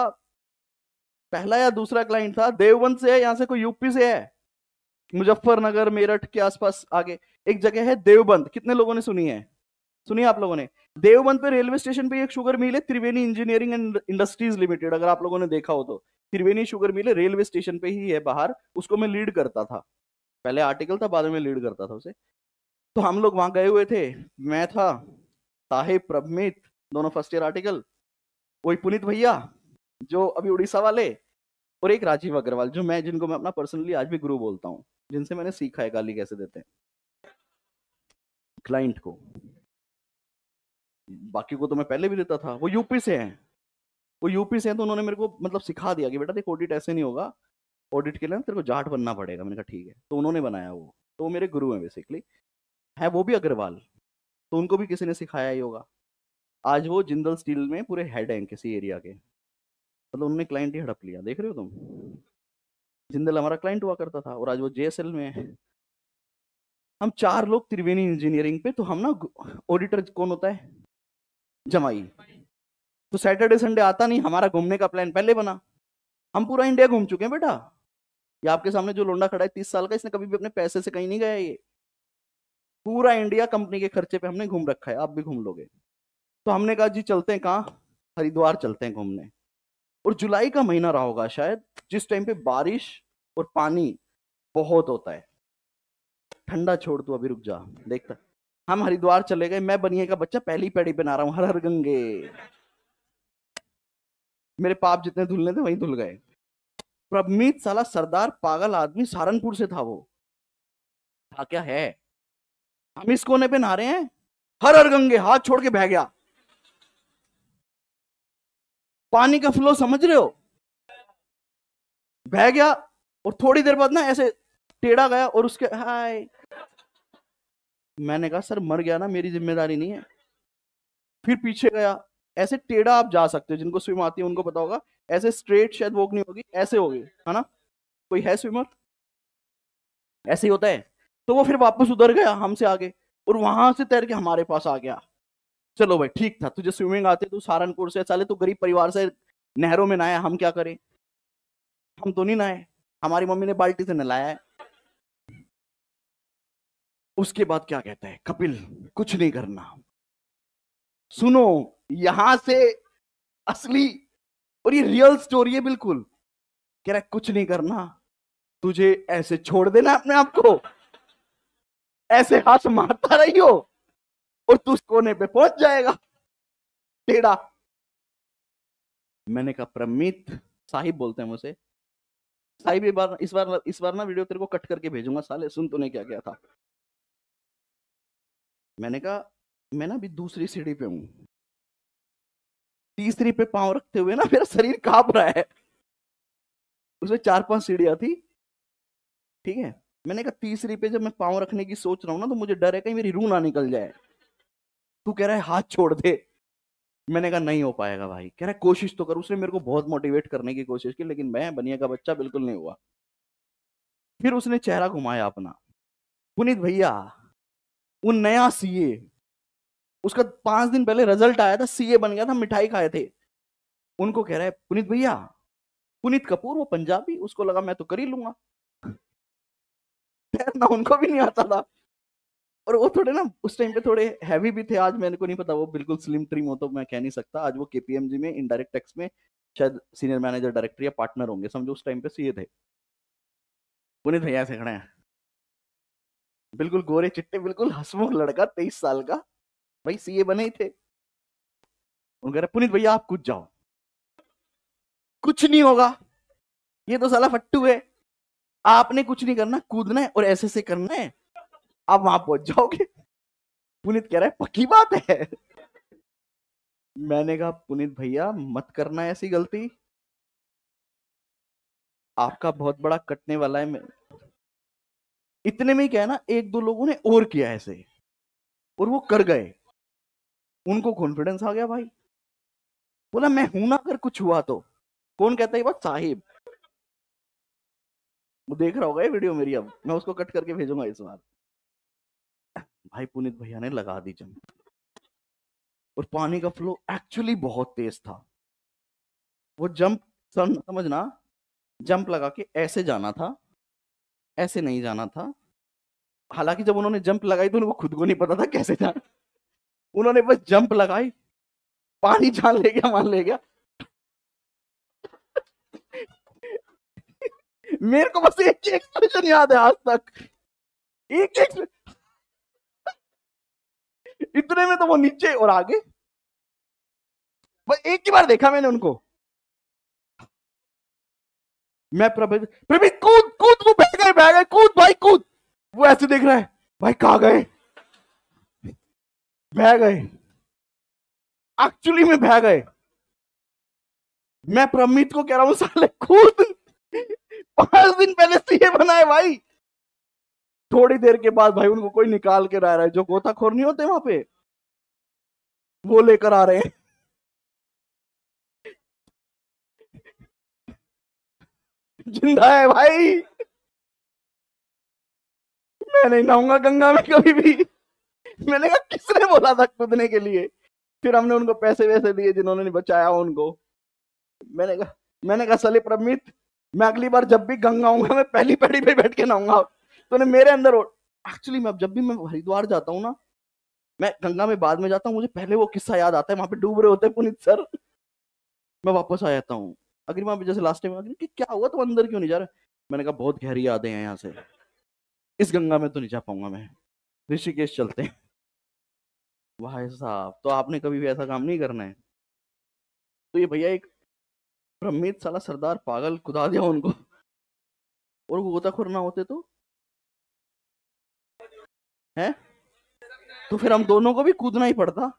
पहला या दूसरा क्लाइंट था देवबंद से है यहाँ से कोई यूपी से है मुजफ्फरनगर मेरठ के आसपास आगे एक जगह है देवबंद कितने लोगों ने सुनी है सुनिए आप लोगों ने देवबंद पे रेलवे स्टेशन पे एक शुगर मिल है Triveni engineering and industries limited अगर आप लोगों ने देखा हो तो Triveni sugar mill railway station पे ही है बाहर उसको मैं लीड करता था पहले आर्टिकल था बाद में लीड करता था उसे तो हम लोग वहां गए हुए थे मैं था साहेब प्रभमित दोनों फर्स्ट ईयर आर्टिकल वही पुनित भैया जो अभी उड़ीसा वाले और एक राजीव अग्रवाल जो मैं जिनको मैं अपना पर्सनली आज भी गुरु बोलता हूँ जिनसे मैंने सीखा है गाली कैसे देते हैं क्लाइंट को बाकी को तो मैं पहले भी देता था वो यूपी से हैं वो यूपी से हैं तो उन्होंने मेरे को मतलब सिखा दिया कि बेटा देखो ऑडिट ऐसे नहीं होगा ऑडिट के लिए तेरे को जाट बनना पड़ेगा मैंने कहा ठीक है तो उन्होंने बनाया वो तो वो मेरे गुरु हैं बेसिकली है वो भी अग्रवाल तो उनको भी किसी ने सिखाया ही होगा आज वो जिंदल स्टील में पूरे हेड हैं किसी एरिया के मतलब उनने क्लाइंट ही हड़प लिया देख रहे हो तुम जिंदल हमारा क्लाइंट हुआ करता था और आज वो जे में है हम चार लोग त्रिवेणी इंजीनियरिंग पे तो हम ना ऑडिटर कौन होता है जमाई तो सैटरडे संडे आता नहीं हमारा घूमने का प्लान पहले बना हम पूरा इंडिया घूम चुके हैं बेटा ये आपके सामने जो लोंडा खड़ा है तीस साल का इसने कभी भी अपने पैसे से कहीं नहीं गया ये पूरा इंडिया कंपनी के खर्चे पे हमने घूम रखा है आप भी घूम लोगे तो हमने कहा जी चलते हैं कहाँ हरिद्वार चलते हैं घूमने और जुलाई का महीना रहा होगा शायद जिस टाइम पे बारिश और पानी बहुत होता है ठंडा छोड़ तू अभी रुक जा देखता हम हरिद्वार चले गए मैं बनिए का बच्चा पहली पैड़ी पे ना रहा हूँ हर हर गंगे मेरे पाप जितने धुलने थे वहीं धुल गए प्रभमीत साला सरदार पागल आदमी सहारनपुर से था वो था हाँ, क्या है हम इस कोने पे नहा रहे हैं हर हर गंगे हाथ छोड़ के बह गया पानी का फ्लो समझ रहे हो बह गया और थोड़ी देर बाद ना ऐसे टेढ़ा गया और उसके हाय मैंने कहा सर मर गया ना मेरी जिम्मेदारी नहीं है फिर पीछे गया ऐसे टेढ़ा आप जा सकते हो जिनको स्विम आती है उनको पता होगा ऐसे स्ट्रेट शायद वॉक नहीं होगी ऐसे होगी है ना कोई है स्विमर ऐसे ही होता है तो वो फिर वापस उधर गया हमसे आगे और वहां से तैर के हमारे पास आ गया चलो भाई ठीक था तुझे स्विमिंग आते तू सहारनपुर से चले तू गरीब परिवार से नहरों में नहाया हम क्या करें हम तो नहीं नहाए हमारी मम्मी ने बाल्टी से नहलाया है उसके बाद क्या कहता है कपिल कुछ नहीं करना सुनो यहां से असली और ये रियल स्टोरी है बिल्कुल कह रहा है कुछ नहीं करना तुझे ऐसे छोड़ देना अपने आप को ऐसे हाथ मारता रही हो और तू उस कोने पे पहुंच जाएगा टेढ़ा मैंने कहा प्रमित साहिब बोलते हैं मुझे साहिब इस बार इस बार इस बार ना वीडियो तेरे को कट करके भेजूंगा साले सुन तूने क्या क्या था मैंने कहा मैं ना अभी दूसरी सीढ़ी पे हूं तीसरी पे पांव रखते हुए ना मेरा शरीर कांप रहा है उसमें चार पांच सीढ़ियां थी ठीक है मैंने कहा तीसरी पे जब मैं पांव रखने की सोच रहा हूँ ना तो मुझे डर है कहीं मेरी रूह ना निकल जाए तू कह रहा है हाथ छोड़ दे मैंने कहा नहीं हो पाएगा भाई कह रहा है कोशिश तो कर उसने मेरे को बहुत मोटिवेट करने की कोशिश की लेकिन मैं बनिया का बच्चा बिल्कुल नहीं हुआ फिर उसने चेहरा घुमाया अपना पुनीत भैया वो नया सीए उसका पांच दिन पहले रिजल्ट आया था सीए बन गया था मिठाई खाए थे उनको कह रहा है पुनीत भैया पुनीत कपूर वो पंजाबी उसको लगा मैं तो कर ही लूंगा [LAUGHS] उनको भी नहीं आता था और वो थोड़े ना उस टाइम पे थोड़े हैवी भी थे आज मेरे को नहीं पता वो बिल्कुल स्लिम ट्रिम हो तो मैं कह नहीं सकता आज वो केपीएमजी में इनडायरेक्ट टैक्स में शायद सीनियर मैनेजर डायरेक्टर या पार्टनर होंगे समझो उस टाइम पे सीए थे पुनीत भैया से खड़े हैं बिल्कुल गोरे चिट्टे बिल्कुल हसमुख लड़का तेईस साल का भाई सीए बने ही थे उनका पुनीत भैया आप कुछ जाओ कुछ नहीं होगा ये तो साला फट्टू है आपने कुछ नहीं करना कूदना है और ऐसे से करना है आप वहां पहुंच जाओगे पुनित कह रहा है पक्की बात है मैंने कहा पुनित भैया मत करना ऐसी गलती आपका बहुत बड़ा कटने वाला है इतने में ही क्या है ना एक दो लोगों ने और किया ऐसे और वो कर गए उनको कॉन्फिडेंस आ गया भाई बोला मैं हूं ना अगर कुछ हुआ तो कौन कहता है बात साहिब वो देख रहा होगा ये वीडियो मेरी अब मैं उसको कट करके भेजूंगा इस बार भाई पुनित भैया ने लगा दी जम और पानी का फ्लो एक्चुअली बहुत तेज था वो जंप समझना जंप लगा के ऐसे जाना था ऐसे नहीं जाना था हालांकि जब उन्होंने जंप लगाई तो उनको खुद को नहीं पता था कैसे जाना [LAUGHS] उन्होंने बस जंप लगाई पानी जान ले गया मान ले गया [LAUGHS] मेरे को बस एक एक्सप्रेशन याद है आज तक एक एक्सप्रेशन इतने में तो वो नीचे और आगे बस एक ही बार देखा मैंने उनको मैं प्रभी प्रभित कूद कूद वो बह गए बह गए कूद भाई कूद वो ऐसे देख रहा है भाई कहा गए बह गए एक्चुअली में बह गए मैं प्रमित को कह रहा हूं साले कूद पांच दिन पहले सीए बनाए भाई थोड़ी देर के बाद भाई उनको कोई निकाल के रहा है जो गोताखोर नहीं होते वहां पे वो लेकर आ रहे हैं जिंदा है भाई मैं नहीं नहाऊंगा गंगा में कभी भी मैंने कहा किसने बोला था कूदने के लिए फिर हमने उनको पैसे वैसे दिए जिन्होंने बचाया उनको मैंने कहा मैंने कहा सलीप रमित मैं अगली बार जब भी गंगा आऊंगा मैं पहली पैड़ी पे बैठ के नहाऊंगा तो मेरे अंदर एक्चुअली मैं जब भी मैं हरिद्वार जाता हूँ ना मैं गंगा में बाद में जाता हूँ मुझे पहले वो किस्सा याद आता है वहां पे डूब रहे होते हैं पुनित सर मैं वापस आ जाता हूँ अगर वहां पर जैसे लास्ट टाइम कि क्या हुआ तो अंदर क्यों नहीं जा रहा मैंने कहा बहुत गहरी यादें हैं यहाँ से इस गंगा में तो नहीं जा पाऊंगा मैं ऋषिकेश चलते हैं भाई साहब तो आपने कभी भी ऐसा काम नहीं करना है तो ये भैया एक ब्रह्मित साला सरदार पागल कुदा दिया उनको और वो गोताखोर ना होते तो है तो फिर हम दोनों को भी कूदना ही पड़ता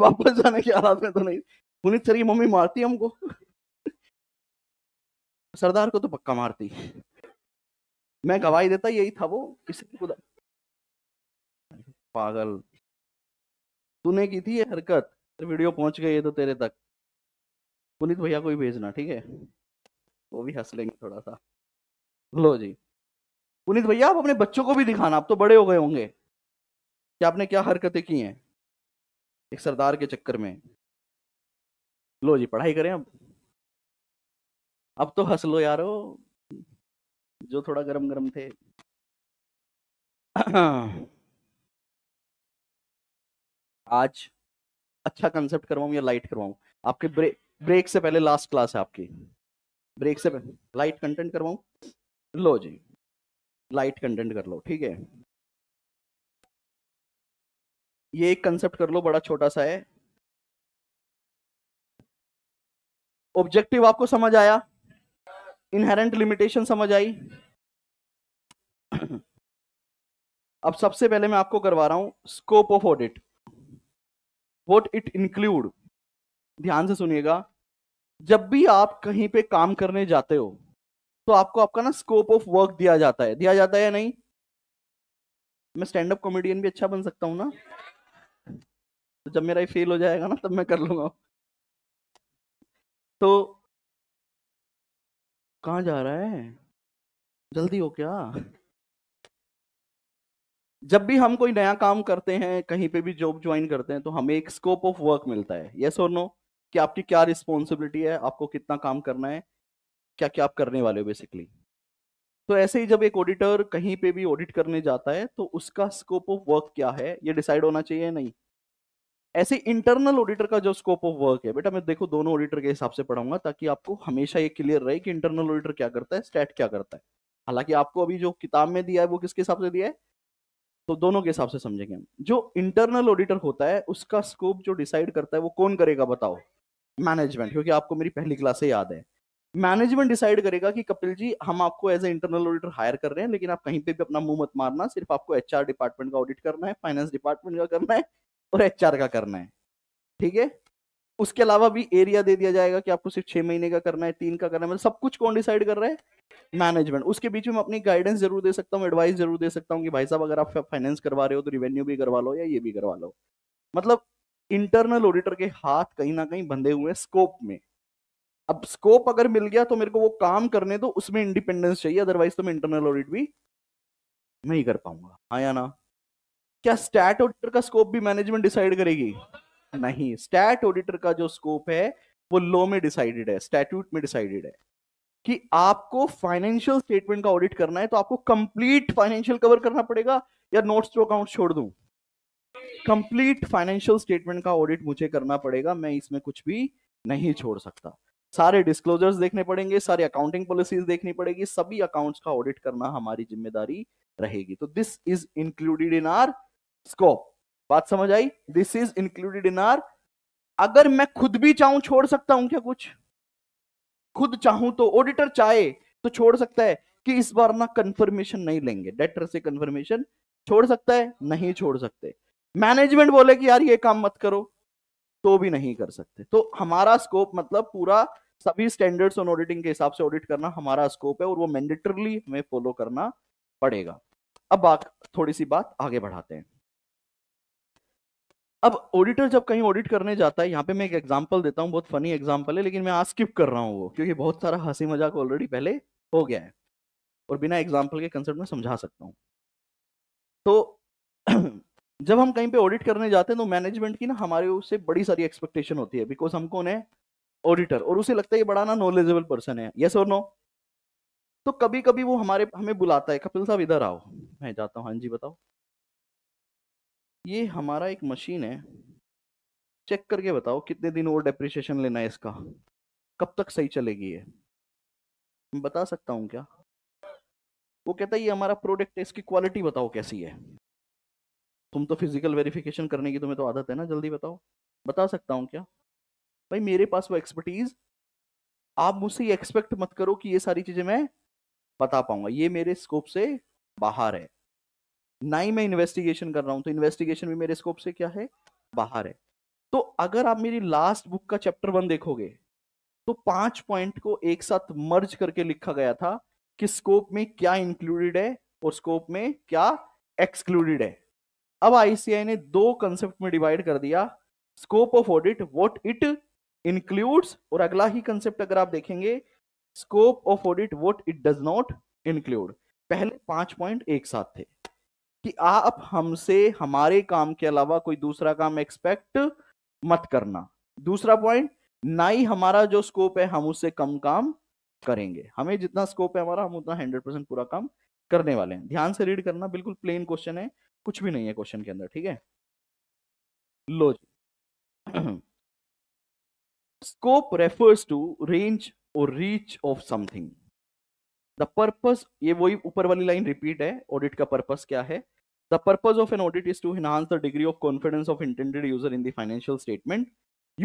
वापस जाने की हालात में तो नहीं पुनित सर की मम्मी मारती हमको सरदार को तो पक्का मारती मैं गवाही देता यही था वो किसी को पागल तूने की थी ये हरकत वीडियो पहुंच गई है तो तेरे तक पुनित भैया को भी भेजना ठीक है वो भी हंस लेंगे थोड़ा सा लो जी पुनीत भैया आप अपने बच्चों को भी दिखाना आप तो बड़े हो गए होंगे कि आपने क्या हरकतें की हैं एक सरदार के चक्कर में लो जी पढ़ाई करें अब अब तो हंस लो यारो जो थोड़ा गरम गरम थे आज अच्छा कंसेप्ट करवाऊं या लाइट करवाऊं आपके ब्रेक ब्रेक से पहले लास्ट क्लास है आपकी ब्रेक से पहले लाइट कंटेंट करवाऊं लो जी लाइट कंटेंट कर लो ठीक है ये एक कंसेप्ट कर लो बड़ा छोटा सा है ऑब्जेक्टिव आपको समझ आया इनहेरेंट लिमिटेशन समझ आई [CLEARS THROAT] अब सबसे पहले मैं आपको करवा रहा हूं scope of audit what it include ध्यान से सुनिएगा जब भी आप कहीं पे काम करने जाते हो तो आपको आपका ना स्कोप ऑफ वर्क दिया जाता है दिया जाता है या नहीं मैं स्टैंड अप कॉमेडियन भी अच्छा बन सकता हूँ ना तो जब मेरा ये फेल हो जाएगा ना तब मैं कर लूंगा तो कहाँ जा रहा है जल्दी हो क्या जब भी हम कोई नया काम करते हैं कहीं पे भी जॉब ज्वाइन करते हैं तो हमें एक स्कोप ऑफ वर्क मिलता है यस और नो कि आपकी क्या रिस्पॉन्सिबिलिटी है आपको कितना काम करना है क्या क्या आप करने वाले हो बेसिकली तो ऐसे ही जब एक ऑडिटर कहीं पे भी ऑडिट करने जाता है तो उसका स्कोप ऑफ वर्क क्या है ये डिसाइड होना चाहिए नहीं ऐसे इंटरनल ऑडिटर का जो स्कोप ऑफ वर्क है बेटा मैं देखो दोनों ऑडिटर के हिसाब से पढ़ाऊंगा ताकि आपको हमेशा ये क्लियर रहे कि इंटरनल ऑडिटर क्या करता है स्टैट क्या करता है हालांकि आपको अभी जो किताब में दिया है वो किसके हिसाब से दिया है तो दोनों के हिसाब से समझेंगे हम जो इंटरनल ऑडिटर होता है उसका स्कोप जो डिसाइड करता है वो कौन करेगा बताओ मैनेजमेंट क्योंकि आपको मेरी पहली क्लास से याद है मैनेजमेंट डिसाइड करेगा कि कपिल जी हम आपको as a internal auditor hire कर रहे हैं लेकिन आप कहीं पे भी अपना मुंह मत मारना सिर्फ आपको एच डिपार्टमेंट का ऑडिट करना है फाइनेंस डिपार्टमेंट का करना है और एच का करना है ठीक है उसके अलावा भी एरिया दे दिया जाएगा कि आपको सिर्फ छह महीने का करना है तीन का करना है मतलब सब कुछ कौन डिसाइड कर रहा है मैनेजमेंट उसके बीच में अपनी गाइडेंस जरूर दे सकता हूँ एडवाइस जरूर दे सकता हूँ कि भाई साहब अगर आप फाइनेंस करवा रहे हो तो रिवेन्यू भी करवा लो या ये भी करवा लो मतलब इंटरनल ऑडिटर के हाथ कहीं ना कहीं बंधे हुए स्कोप में अब स्कोप अगर मिल गया तो मेरे को वो काम करने दो उसमें इंडिपेंडेंस चाहिए अदरवाइज तो मैं इंटरनल ऑडिट भी नहीं कर पाऊंगा हाँ या ना क्या स्टैट ऑडिटर का स्कोप भी मैनेजमेंट डिसाइड करेगी नहीं स्टैट ऑडिटर का जो स्कोप है वो लॉ में डिसाइडेड है स्टैट्यूट में डिसाइडेड है कि आपको फाइनेंशियल स्टेटमेंट का ऑडिट करना है तो आपको कंप्लीट फाइनेंशियल कवर करना पड़ेगा या नोट्स टू अकाउंट छोड़ दू कंप्लीट फाइनेंशियल स्टेटमेंट का ऑडिट मुझे करना पड़ेगा मैं इसमें कुछ भी नहीं छोड़ सकता सारे डिस्क्लोजर्स देखने पड़ेंगे सारे अकाउंटिंग पॉलिसीज देखनी पड़ेगी सभी अकाउंट्स का ऑडिट करना हमारी जिम्मेदारी रहेगी तो this is included in our scope बात समझ आई this is included in our अगर मैं खुद भी चाहूं छोड़ सकता हूं क्या कुछ खुद चाहूं तो ऑडिटर चाहे तो छोड़ सकता है कि इस बार ना कंफर्मेशन नहीं लेंगे डेटर से कंफर्मेशन छोड़ सकता है नहीं छोड़ सकते मैनेजमेंट बोले कि यार ये काम मत करो तो भी नहीं कर सकते तो हमारा स्कोप मतलब पूरा सभी स्टैंडर्ड्स ऑन ऑडिटिंग के हिसाब से ऑडिट करना हमारा स्कोप है और वो मैंडेटरली हमें फॉलो करना पड़ेगा अब थोड़ी सी बात आगे बढ़ाते हैं अब ऑडिटर जब कहीं ऑडिट करने जाता है यहाँ पे मैं एक एग्जांपल देता हूँ बहुत फनी एग्जांपल है लेकिन मैं आज स्किप कर रहा हूँ वो क्योंकि बहुत सारा हंसी मजाक ऑलरेडी पहले हो गया है और बिना एग्जांपल के कंसेप्ट में समझा सकता हूँ तो [CLEARS THROAT] जब हम कहीं पे ऑडिट करने जाते हैं तो मैनेजमेंट की ना हमारे उससे बड़ी सारी एक्सपेक्टेशन होती है बिकॉज हमको उन्हें ऑडिटर और उसे लगता है ये बड़ा ना नॉलेजेबल पर्सन है यस और नो तो कभी कभी वो हमारे हमें बुलाता है कपिल साहब इधर आओ मैं जाता हूँ हाँ जी बताओ ये हमारा एक मशीन है चेक करके बताओ कितने दिन और डेप्रिसिएशन लेना है इसका कब तक सही चलेगी ये बता सकता हूँ क्या वो कहता है ये हमारा प्रोडक्ट है इसकी क्वालिटी बताओ कैसी है तुम तो फिजिकल वेरिफिकेशन करने की तुम्हें तो आदत है ना जल्दी बताओ बता सकता हूँ क्या भाई मेरे पास वो एक्सपर्टीज आप मुझसे ये एक्सपेक्ट मत करो कि ये सारी चीजें मैं बता पाऊंगा ये मेरे स्कोप से बाहर है ना ही मैं इन्वेस्टिगेशन कर रहा हूं तो इन्वेस्टिगेशन भी मेरे स्कोप से क्या है बाहर है तो अगर आप मेरी लास्ट बुक का चैप्टर वन देखोगे तो पांच पॉइंट को एक साथ मर्ज करके लिखा गया था कि स्कोप में क्या इंक्लूडेड है और स्कोप में क्या एक्सक्लूडेड है अब आईसीआई ने दो कंसेप्ट में डिवाइड कर दिया scope of audit what it includes और अगला ही कंसेप्ट अगर आप देखेंगे scope of audit what it does not include पहले पांच पॉइंट एक साथ थे कि आप हमसे हमारे काम के अलावा कोई दूसरा काम एक्सपेक्ट मत करना दूसरा पॉइंट ना ही हमारा जो स्कोप है हम उससे कम काम करेंगे हमें जितना स्कोप है हमारा हम उतना हंड्रेड परसेंट पूरा काम करने वाले हैं ध्यान से रीड करना बिल्कुल प्लेन क्वेश्चन है कुछ भी नहीं है क्वेश्चन के अंदर ठीक है लो जी [CLEARS THROAT] Scope refers to range or reach of something. The purpose ये वही ऊपर वाली लाइन रिपीट है ऑडिट का पर्पज क्या है the purpose of an audit is to enhance the degree of confidence of intended user in the financial statement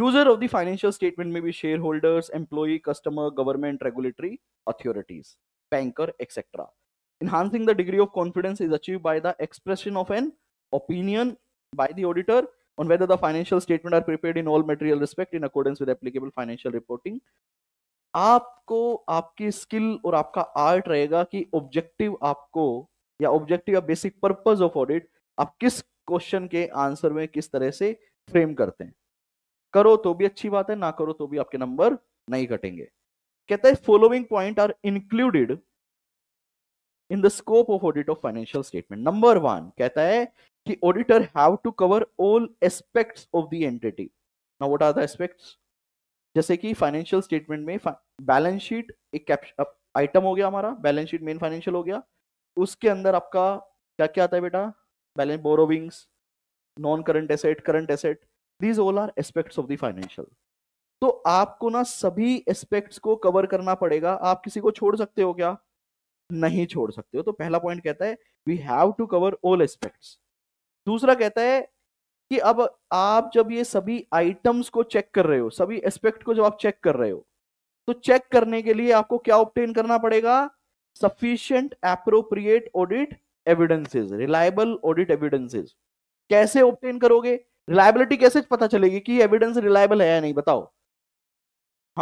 user of the financial statement में भी shareholders employee customer government regulatory authorities banker etcetera enhancing the degree of confidence is achieve by the expression of an opinion by the auditor on whether the financial statement are prepared in all material respect in accordance with applicable financial reporting आपको आपकी स्किल और आपका आर्ट रहेगा कि ऑब्जेक्टिव आपको या ऑब्जेक्टिव या बेसिक पर्पज ऑफ ऑडिट आप किस क्वेश्चन के आंसर में किस तरह से फ्रेम करते हैं करो तो भी अच्छी बात है ना करो तो भी आपके नंबर नहीं कटेंगे कहता है following point are included in the scope of audit of financial statement number one कहता है कि auditor have to cover all aspects of the entity now what are the aspects जैसे कि फाइनेंशियल स्टेटमेंट में बैलेंस शीट एक आइटम हो गया हमारा बैलेंस शीट मेन फाइनेंशियल हो गया उसके अंदर आपका क्या क्या आता है बेटा balance borrowings non current asset current asset these all are aspects of the financial तो आपको ना सभी एस्पेक्ट्स को कवर करना पड़ेगा आप किसी को छोड़ सकते हो क्या नहीं छोड़ सकते हो तो पहला पॉइंट कहता है we have to cover all aspects दूसरा कहता है कि अब आप जब ये सभी आइटम्स को चेक कर रहे हो सभी एस्पेक्ट को जब आप चेक कर रहे हो तो चेक करने के लिए आपको क्या ऑप्टेन करना पड़ेगा sufficient appropriate audit evidences reliable audit evidences कैसे ऑप्टेन करोगे रिलायबिलिटी कैसे पता चलेगी कि एविडेंस रिलायबल है या नहीं बताओ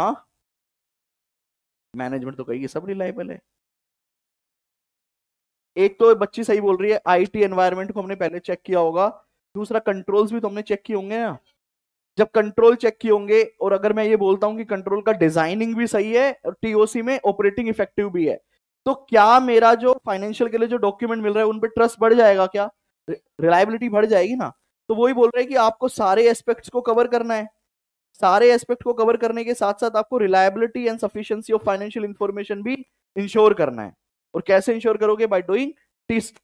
हाँ मैनेजमेंट तो कही सब रिलायबल है एक तो बच्ची सही बोल रही है आईटी एनवायरमेंट को हमने पहले चेक किया होगा दूसरा कंट्रोल्स भी तो हमने चेक किए होंगे ना जब कंट्रोल चेक किए होंगे और अगर मैं ये बोलता हूँ कि कंट्रोल का डिजाइनिंग भी सही है और टीओसी में ऑपरेटिंग इफेक्टिव भी है तो क्या मेरा जो फाइनेंशियल के लिए जो डॉक्यूमेंट मिल रहा है उन पर ट्रस्ट बढ़ जाएगा क्या रिलायबिलिटी बढ़ जाएगी ना तो वही बोल रहे हैं कि आपको सारे एस्पेक्ट्स को कवर करना है सारे एस्पेक्ट को कवर करने के साथ साथ आपको reliability and sufficiency of financial information भी इंश्योर करना है और कैसे इंश्योर करोगे by doing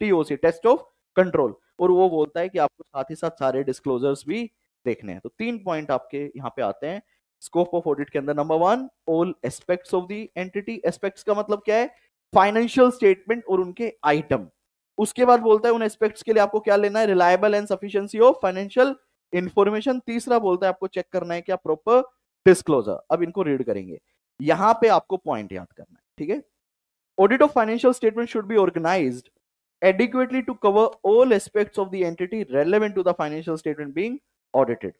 TOC test of control और वो बोलता है कि आपको साथ ही साथ सारे डिस्क्लोजर्स भी देखने हैं तो तीन पॉइंट आपके यहाँ पे आते हैं स्कोप ऑफ ऑडिट के अंदर number one all aspects of the entity aspects का मतलब क्या है फाइनेंशियल स्टेटमेंट और उनके आइटम उसके बाद बोलता है उन एस्पेक्ट्स के लिए आपको क्या लेना है reliable and sufficiency of financial information तीसरा बोलता है आपको चेक करना है क्या प्रॉपर डिस्क्लोजर अब इनको रीड करेंगे यहां पे आपको पॉइंट याद करना है ठीक है Audit of financial statements should be organized adequately to cover all aspects of the entity relevant to the financial statement being audited.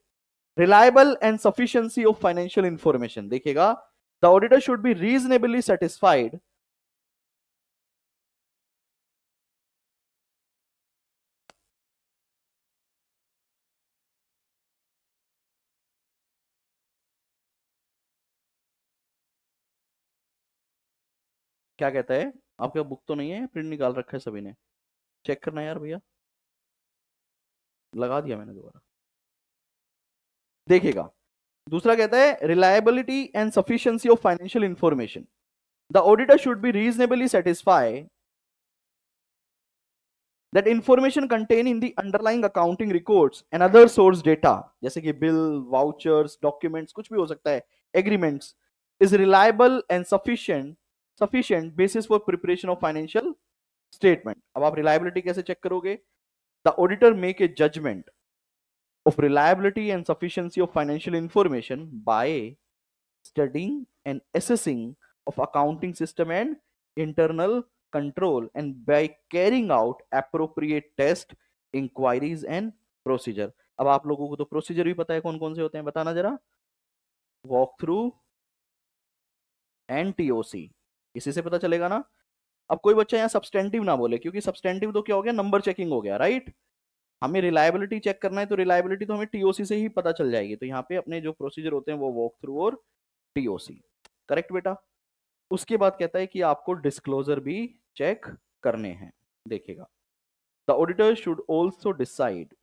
Reliable and sufficiency of financial information. देखिएगा, the auditor should be reasonably satisfied क्या कहता है आपके बुक तो नहीं है प्रिंट निकाल रखा है सभी ने चेक करना यार भैया लगा दिया मैंने दोबारा देखिएगा दूसरा कहता है reliability and sufficiency of financial information the auditor should be reasonably satisfy that information contain in the underlying accounting records and other source data जैसे कि बिल वाउचर्स डॉक्यूमेंट्स कुछ भी हो सकता है agreements is reliable and sufficient sufficient basis for preparation of financial statement अब आप रिलायबिलिटी कैसे चेक करोगे the auditor make a judgement of reliability and sufficiency of financial information by studying and assessing of accounting system and internal control and by carrying out appropriate test inquiries and procedure अब आप लोगों को तो प्रोसीजर भी पता है कौन कौन से होते हैं बताना जरा walk through and T O C इसी से पता चलेगा ना अब कोई बच्चा यहाँ सब्सटेंटिव ना बोले क्योंकि सब्सटेंटिव तो क्या हो गया नंबर चेकिंग हो गया राइट हमें रिलायबिलिटी चेक करना है तो रिलायबिलिटी तो हमें टीओसी से ही पता चल जाएगी तो यहाँ पे अपने जो प्रोसीजर होते हैं वो वॉक थ्रू और टीओसी करेक्ट बेटा उसके बाद कहता है कि आपको डिस्क्लोजर भी चेक करने हैं देखेगा the auditor should also decide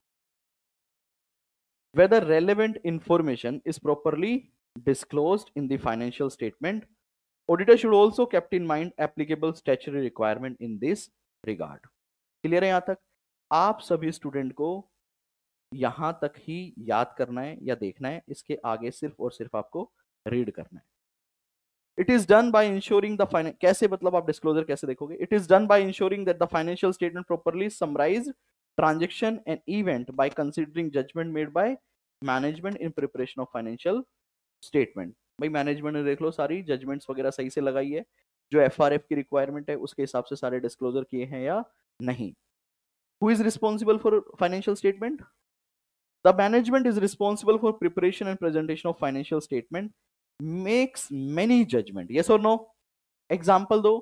whether relevant information is properly disclosed in the financial statement auditor should also kept in mind applicable statutory requirement in this regard clear है यहाँ तक आप सभी स्टूडेंट को यहाँ तक ही याद करना है या देखना है इसके आगे सिर्फ और सिर्फ आपको रीड करना है it is done by ensuring the कैसे मतलब आप डिस्कलोजर कैसे देखोगे it is done by ensuring that the financial statement properly summarise transaction and event by considering judgement made by management in preparation of financial statement भाई मैनेजमेंट ने देख लो सारी जजमेंट्स वगैरह सही से लगाई है जो एफ की रिक्वायरमेंट है उसके हिसाब से सारे डिस्क्लोजर किए हैं या नहीं who is responsible for financial statement the management is responsible for preparation and presentation of financial statement makes many judgement yes or no example दो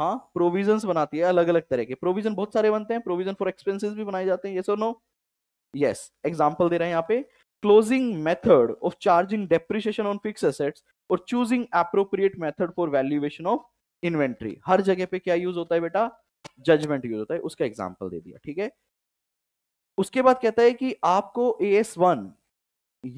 हाँ प्रोविजन बनाती है अलग अलग तरह के प्रोविजन बहुत सारे बनते हैं प्रोविजन फॉर एक्सपेंसिस भी बनाए जाते हैं येस और नो यस एग्जाम्पल दे रहे हैं यहाँ पे closing method of charging depreciation on fixed assets और choosing appropriate method for valuation of inventory हर जगह पे क्या यूज होता है बेटा जजमेंट यूज होता है उसका एग्जाम्पल दे दिया ठीक है उसके बाद कहता है कि आपको ए एस वन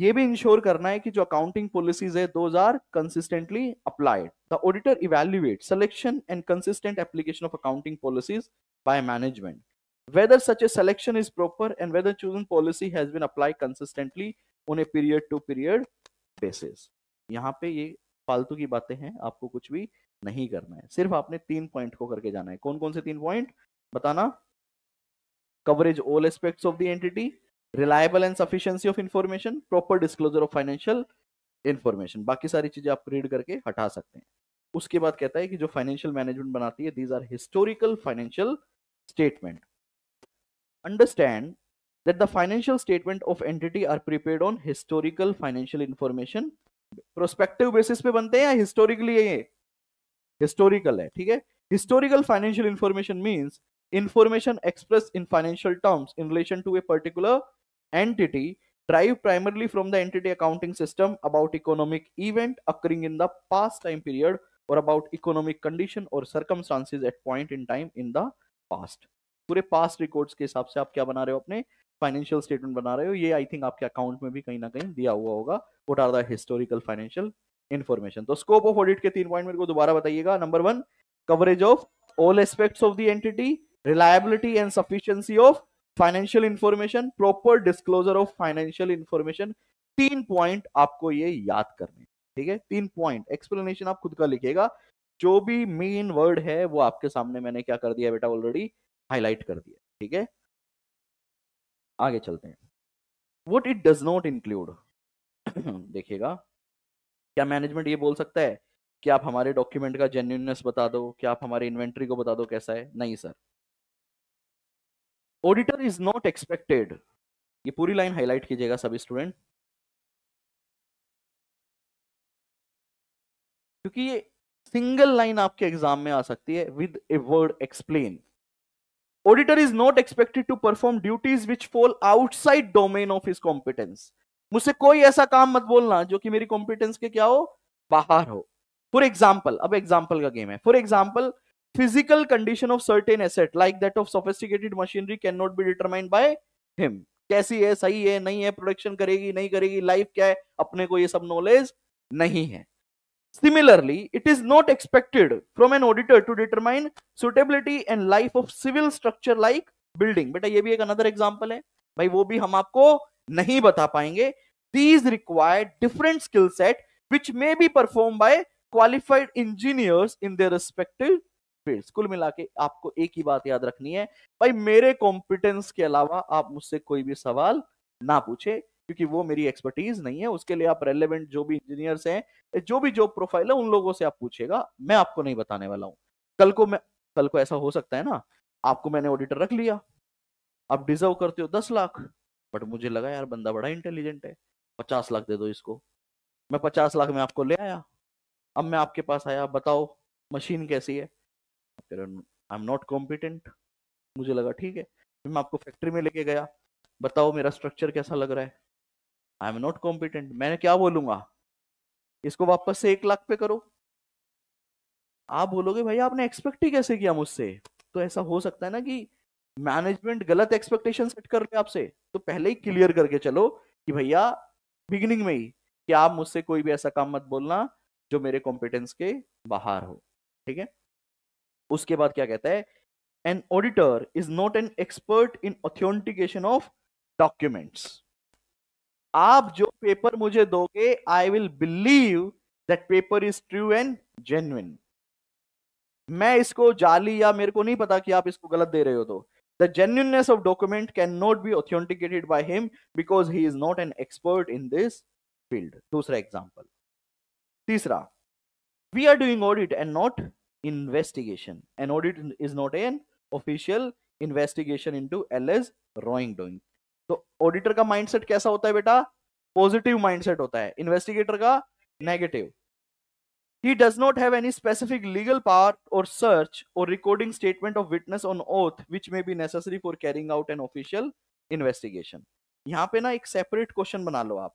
ये भी इंश्योर करना है कि जो अकाउंटिंग पॉलिसीज है those are consistently applied the auditor evaluate selection and consistent application of accounting policies by management whether such a selection is proper and whether chosen policy has been applied consistently on a period to period basis यहाँ पे ये फालतू की बातें हैं आपको कुछ भी नहीं करना है सिर्फ आपने तीन पॉइंट को करके जाना है कौन कौन से तीन पॉइंट बताना coverage all aspects of the entity reliable and sufficiency of information proper disclosure of financial information बाकी सारी चीजें आप रीड करके हटा सकते हैं उसके बाद कहता है कि जो फाइनेंशियल मैनेजमेंट बनाती है these are historical financial statement Understand that the financial statement of entity are prepared on historical financial information Prospective basis पे बनते हैं या हिस्टोरिकली historical ये हिस्टोरिकल है ठीक है financial information means information expressed in financial terms in relation to a particular entity, derived primarily from the entity accounting system about economic event occurring in the past time period or about economic condition or circumstances at point in time in the past पूरे पास रिकॉर्ड्स के हिसाब से आप क्या बना रहे हो अपने फाइनेंशियल स्टेटमेंट बना रहे हो ये आई थिंक आपके अकाउंट में भी कहीं ना कहीं दिया हुआ होगा what are the historical financial information तो स्कोप ऑफ ऑडिट के तीन पॉइंट मेरे को दोबारा बताइएगा number one coverage of all aspects of the entity reliability and sufficiency of financial information proper disclosure of financial information तीन पॉइंट आपको ये याद करने ठीक है तीन पॉइंट एक्सप्लेनेशन आप खुद का लिखेगा जो भी मेन वर्ड है वो आपके सामने मैंने क्या कर दिया बेटा ऑलरेडी हाईलाइट कर दिया ठीक है आगे चलते हैं what it does not include देखिएगा क्या मैनेजमेंट ये बोल सकता है कि आप हमारे डॉक्यूमेंट का जेन्यूननेस बता दो कि आप हमारे इन्वेंट्री को बता दो कैसा है नहीं sir auditor is not expected ये पूरी लाइन हाईलाइट कीजिएगा सभी स्टूडेंट क्योंकि ये सिंगल लाइन आपके एग्जाम में आ सकती है with a word explain auditor is not expected to perform duties which fall outside domain of his competence मुझसे कोई ऐसा काम मत बोलना जो कि मेरी कॉम्पिटेंस के क्या हो बाहर हो फॉर एग्जाम्पल अब एग्जाम्पल का गेम है for example physical condition of certain asset like that of sophisticated machinery can not be determined by him कैसी है सही है नहीं है प्रोडक्शन करेगी नहीं करेगी लाइफ क्या है अपने को ये सब नॉलेज नहीं है Similarly, it is not expected from an auditor to determine suitability and life of civil structure like building. beta ye bhi ek another example hai bhai wo bhi hum aapko nahi bata payenge These require different skill set which may be performed by qualified engineers in their respective fields. कुल मिला के आपको एक ही बात याद रखनी है भाई मेरे कॉम्पिटेंस के अलावा आप मुझसे कोई भी सवाल ना पूछे क्योंकि वो मेरी एक्सपर्टीज नहीं है उसके लिए आप रेलिवेंट जो भी इंजीनियर्स हैं जो भी जॉब प्रोफाइल है उन लोगों से आप पूछेगा मैं आपको नहीं बताने वाला हूँ कल को मैं कल को ऐसा हो सकता है ना आपको मैंने ऑडिटर रख लिया आप डिजर्व करते हो दस लाख बट मुझे लगा यार बंदा बड़ा इंटेलिजेंट है पचास लाख दे दो इसको मैं पचास लाख में आपको ले आया अब मैं आपके पास आया बताओ मशीन कैसी है आई एम नॉट कॉम्पिटेंट मुझे लगा ठीक है मैं आपको फैक्ट्री में लेके गया बताओ मेरा स्ट्रक्चर कैसा लग रहा है आई एम नॉट कॉम्पिटेंट मैंने क्या बोलूंगा इसको वापस से एक लाख पे करो आप बोलोगे भैया आपने एक्सपेक्ट ही कैसे किया मुझसे तो ऐसा हो सकता है ना कि मैनेजमेंट गलत एक्सपेक्टेशन सेट कर ले आपसे तो पहले ही क्लियर करके चलो कि भैया बिगिनिंग में ही कि आप मुझसे कोई भी ऐसा काम मत बोलना जो मेरे कॉम्पिटेंस के बाहर हो ठीक है उसके बाद क्या कहता है an auditor is not an expert in authentication of documents आप जो पेपर मुझे दोगे I will believe that paper is true and genuine मैं इसको जाली या मेरे को नहीं पता कि आप इसको गलत दे रहे हो तो the genuineness of document can not be authenticated by him because he is not an expert in this field दूसरा एग्जाम्पल तीसरा we are doing audit and not investigation and audit is not an official investigation in to L as rowing doing तो ऑडिटर का माइंडसेट कैसा होता है बेटा पॉजिटिव माइंडसेट होता है इन्वेस्टिगेटर का negative he does not have any specific legal power और सर्च और recording statement of witness on oath which may be necessary for carrying out an official investigation यहाँ पे ना एक सेपरेट क्वेश्चन बना लो आप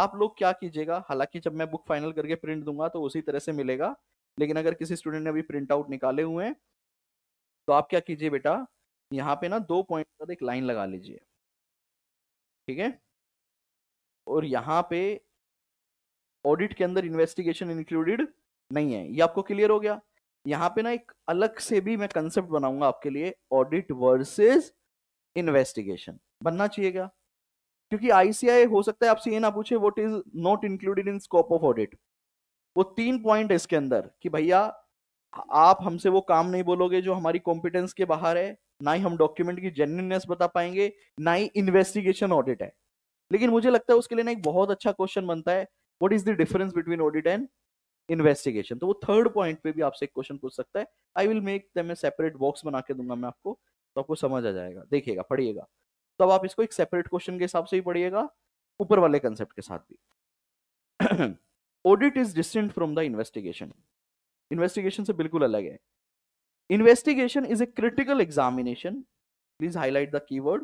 आप लोग क्या कीजिएगा हालांकि जब मैं बुक फाइनल करके प्रिंट दूंगा तो उसी तरह से मिलेगा लेकिन अगर किसी स्टूडेंट ने अभी प्रिंट आउट निकाले हुए हैं तो आप क्या कीजिए बेटा यहाँ पे ना दो पॉइंट पर एक लाइन लगा लीजिए ठीक है और यहाँ पे ऑडिट के अंदर इन्वेस्टिगेशन इंक्लूडेड नहीं है ये आपको क्लियर हो गया यहाँ पे ना एक अलग से भी मैं कंसेप्ट बनाऊंगा आपके लिए ऑडिट वर्सेस इन्वेस्टिगेशन बनना चाहिए क्या क्योंकि आईसीआई हो सकता है आपसे ये ना पूछे what is not included in scope of audit वो तीन पॉइंट है इसके अंदर कि भैया आप हमसे वो काम नहीं बोलोगे जो हमारी कॉम्पिटेंस के बाहर है ना ही हम डॉक्यूमेंट की जेन्यूननेस बता पाएंगे ना ही इन्वेस्टिगेशन ऑडिट है लेकिन मुझे लगता है उसके लिए ना एक बहुत अच्छा क्वेश्चन बनता है what is the difference between audit and investigation तो वो थर्ड पॉइंट पे भी आपसे एक क्वेश्चन पूछ सकता है आई विल मेक मैं सेपरेट बॉक्स बना के दूंगा मैं आपको तो आपको समझ आ जाएगा देखिएगा पढ़िएगा तो अब आप इसको एक सेपरेट क्वेश्चन के हिसाब से ही पढ़िएगा ऊपर वाले कंसेप्ट के साथ भी audit is distinct from the investigation investigation से बिल्कुल अलग है investigation is a critical examination please highlight the keyword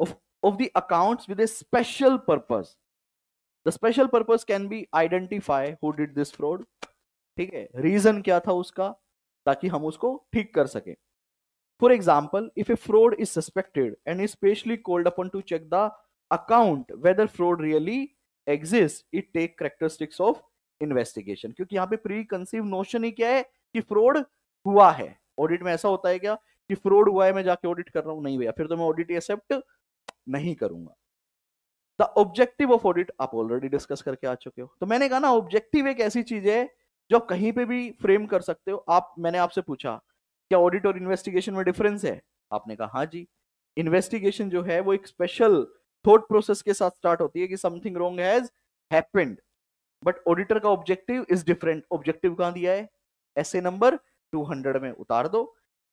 of of the accounts with a special purpose the special purpose can be identify who did this fraud ठीक है रीजन क्या था उसका ताकि हम उसको ठीक कर सकें for example if a fraud is suspected and is specially called upon to check the account whether fraud really exist it take characteristics of investigation क्योंकि यहाँ पे प्री कंसीव नोशन ही क्या है कि फ्रॉड हुआ है ऑडिट में ऐसा होता है क्या कि फ्रॉड हुआ है मैं जाके ऑडिट कर रहा हूं नहीं भैया फिर तो मैं ऑडिट एक्सेप्ट नहीं करूंगा द ऑब्जेक्टिव ऑफ ऑडिट आप ऑलरेडी डिस्कस करके आ चुके हो तो मैंने कहा ना ऑब्जेक्टिव एक ऐसी चीज है जो कहीं पे भी फ्रेम कर सकते हो आप मैंने आपसे पूछा क्या ऑडिट और इन्वेस्टिगेशन में डिफरेंस है आपने कहा हाँ जी इन्वेस्टिगेशन जो है वो एक स्पेशल थॉट प्रोसेस के साथ स्टार्ट होती है कि something wrong has happened but auditor का ऑब्जेक्टिव इज डिफरेंट ऑब्जेक्टिव कहाँ दिया है ऐसे नंबर 200 में उतार दो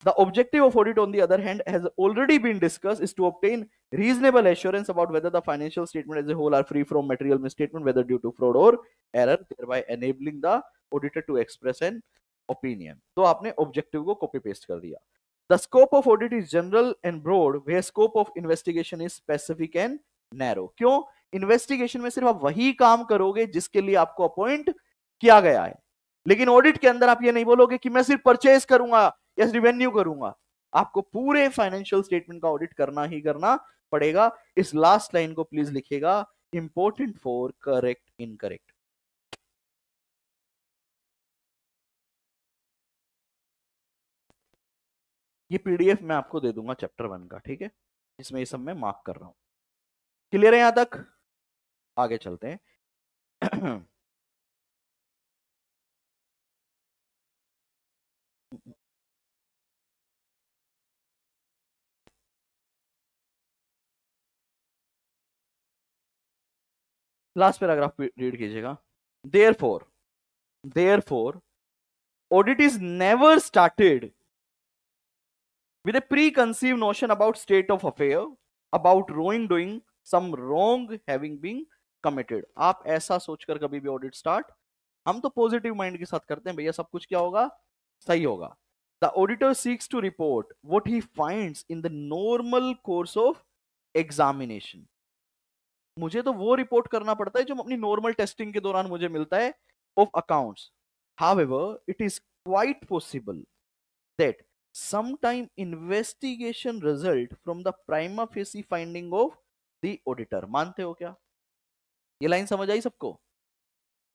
the objective of audit on the other hand has already been discuss is to obtain reasonable assurance about whether the financial statement as a whole are free from material misstatement whether due to fraud और error thereby enabling the auditor to express an opinion तो आपने ऑब्जेक्टिव को कॉपी पेस्ट कर दिया the scope of audit is general and broad where scope of investigation is specific and narrow क्यों इन्वेस्टिगेशन में सिर्फ आप वही काम करोगे जिसके लिए आपको अपॉइंट किया गया है लेकिन ऑडिट के अंदर आप ये नहीं बोलोगे कि मैं सिर्फ परचेज करूंगा या रिवेन्यू करूंगा आपको पूरे फाइनेंशियल स्टेटमेंट का ऑडिट करना ही करना पड़ेगा इस लास्ट लाइन को प्लीज लिखेगा इंपॉर्टेंट फॉर करेक्ट इनकरेक्ट ये पीडीएफ मैं आपको दे दूंगा चैप्टर वन का ठीक है इसमें ये सब मैं मार्क कर रहा हूं क्लियर है यहां तक आगे चलते हैं लास्ट पैराग्राफ रीड कीजिएगा therefore therefore audit is never started with a preconceive notion about state of affair about wrong doing some wrong having been committed आप ऐसा सोचकर कभी भी ऑडिट स्टार्ट हम तो पॉजिटिव माइंड के साथ करते हैं भैया सब कुछ क्या होगा सही होगा the auditor seeks to report what he finds in the normal course of examination मुझे तो वो रिपोर्ट करना पड़ता है जो अपनी नॉर्मल टेस्टिंग के दौरान मुझे मिलता है of accounts it is quite possible that some time investigation result from the prima facie finding of the auditor मानते हो क्या ये लाइन समझ आई सबको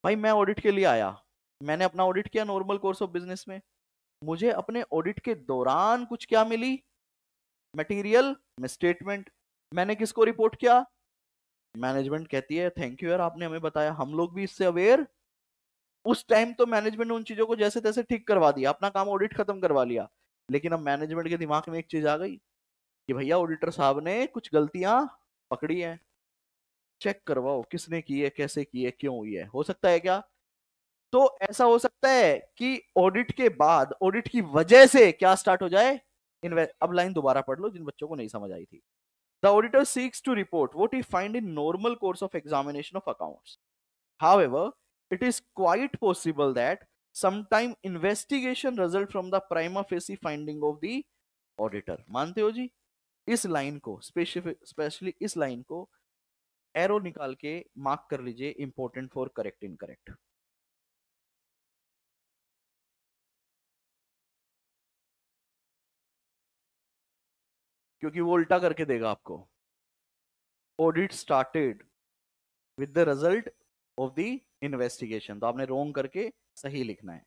भाई मैं ऑडिट के लिए आया मैंने अपना ऑडिट किया नॉर्मल कोर्स ऑफ बिजनेस में मुझे अपने ऑडिट के दौरान कुछ क्या मिली मटेरियल स्टेटमेंट मैंने किसको रिपोर्ट किया मैनेजमेंट कहती है थैंक यू यार आपने हमें बताया हम लोग भी इससे अवेयर उस टाइम तो मैनेजमेंट ने उन चीजों को जैसे तैसे ठीक करवा दिया अपना काम ऑडिट खत्म करवा लिया लेकिन अब मैनेजमेंट के दिमाग में एक चीज आ गई कि भैया ऑडिटर साहब ने कुछ गलतियां पकड़ी हैं चेक करवाओ किसने की है कैसे की है क्यों हुई है हो सकता है क्या तो ऐसा हो सकता है कि ऑडिट के बाद ऑडिट की वजह से क्या स्टार्ट हो जाए इन अब लाइन दोबारा पढ़ लो जिन बच्चों को नहीं समझ आई थी The auditor seeks to report what he find in normal course of examination of accounts. However, it is quite possible that sometime investigation result from the prima facie finding of the auditor mante ho ji इस लाइन को स्पेशली इस लाइन को एरो निकाल के मार्क कर लीजिए इंपॉर्टेंट फॉर करेक्ट इनकरेक्ट क्योंकि वो उल्टा करके देगा आपको audit started with the result of the investigation तो आपने रोंग करके सही लिखना है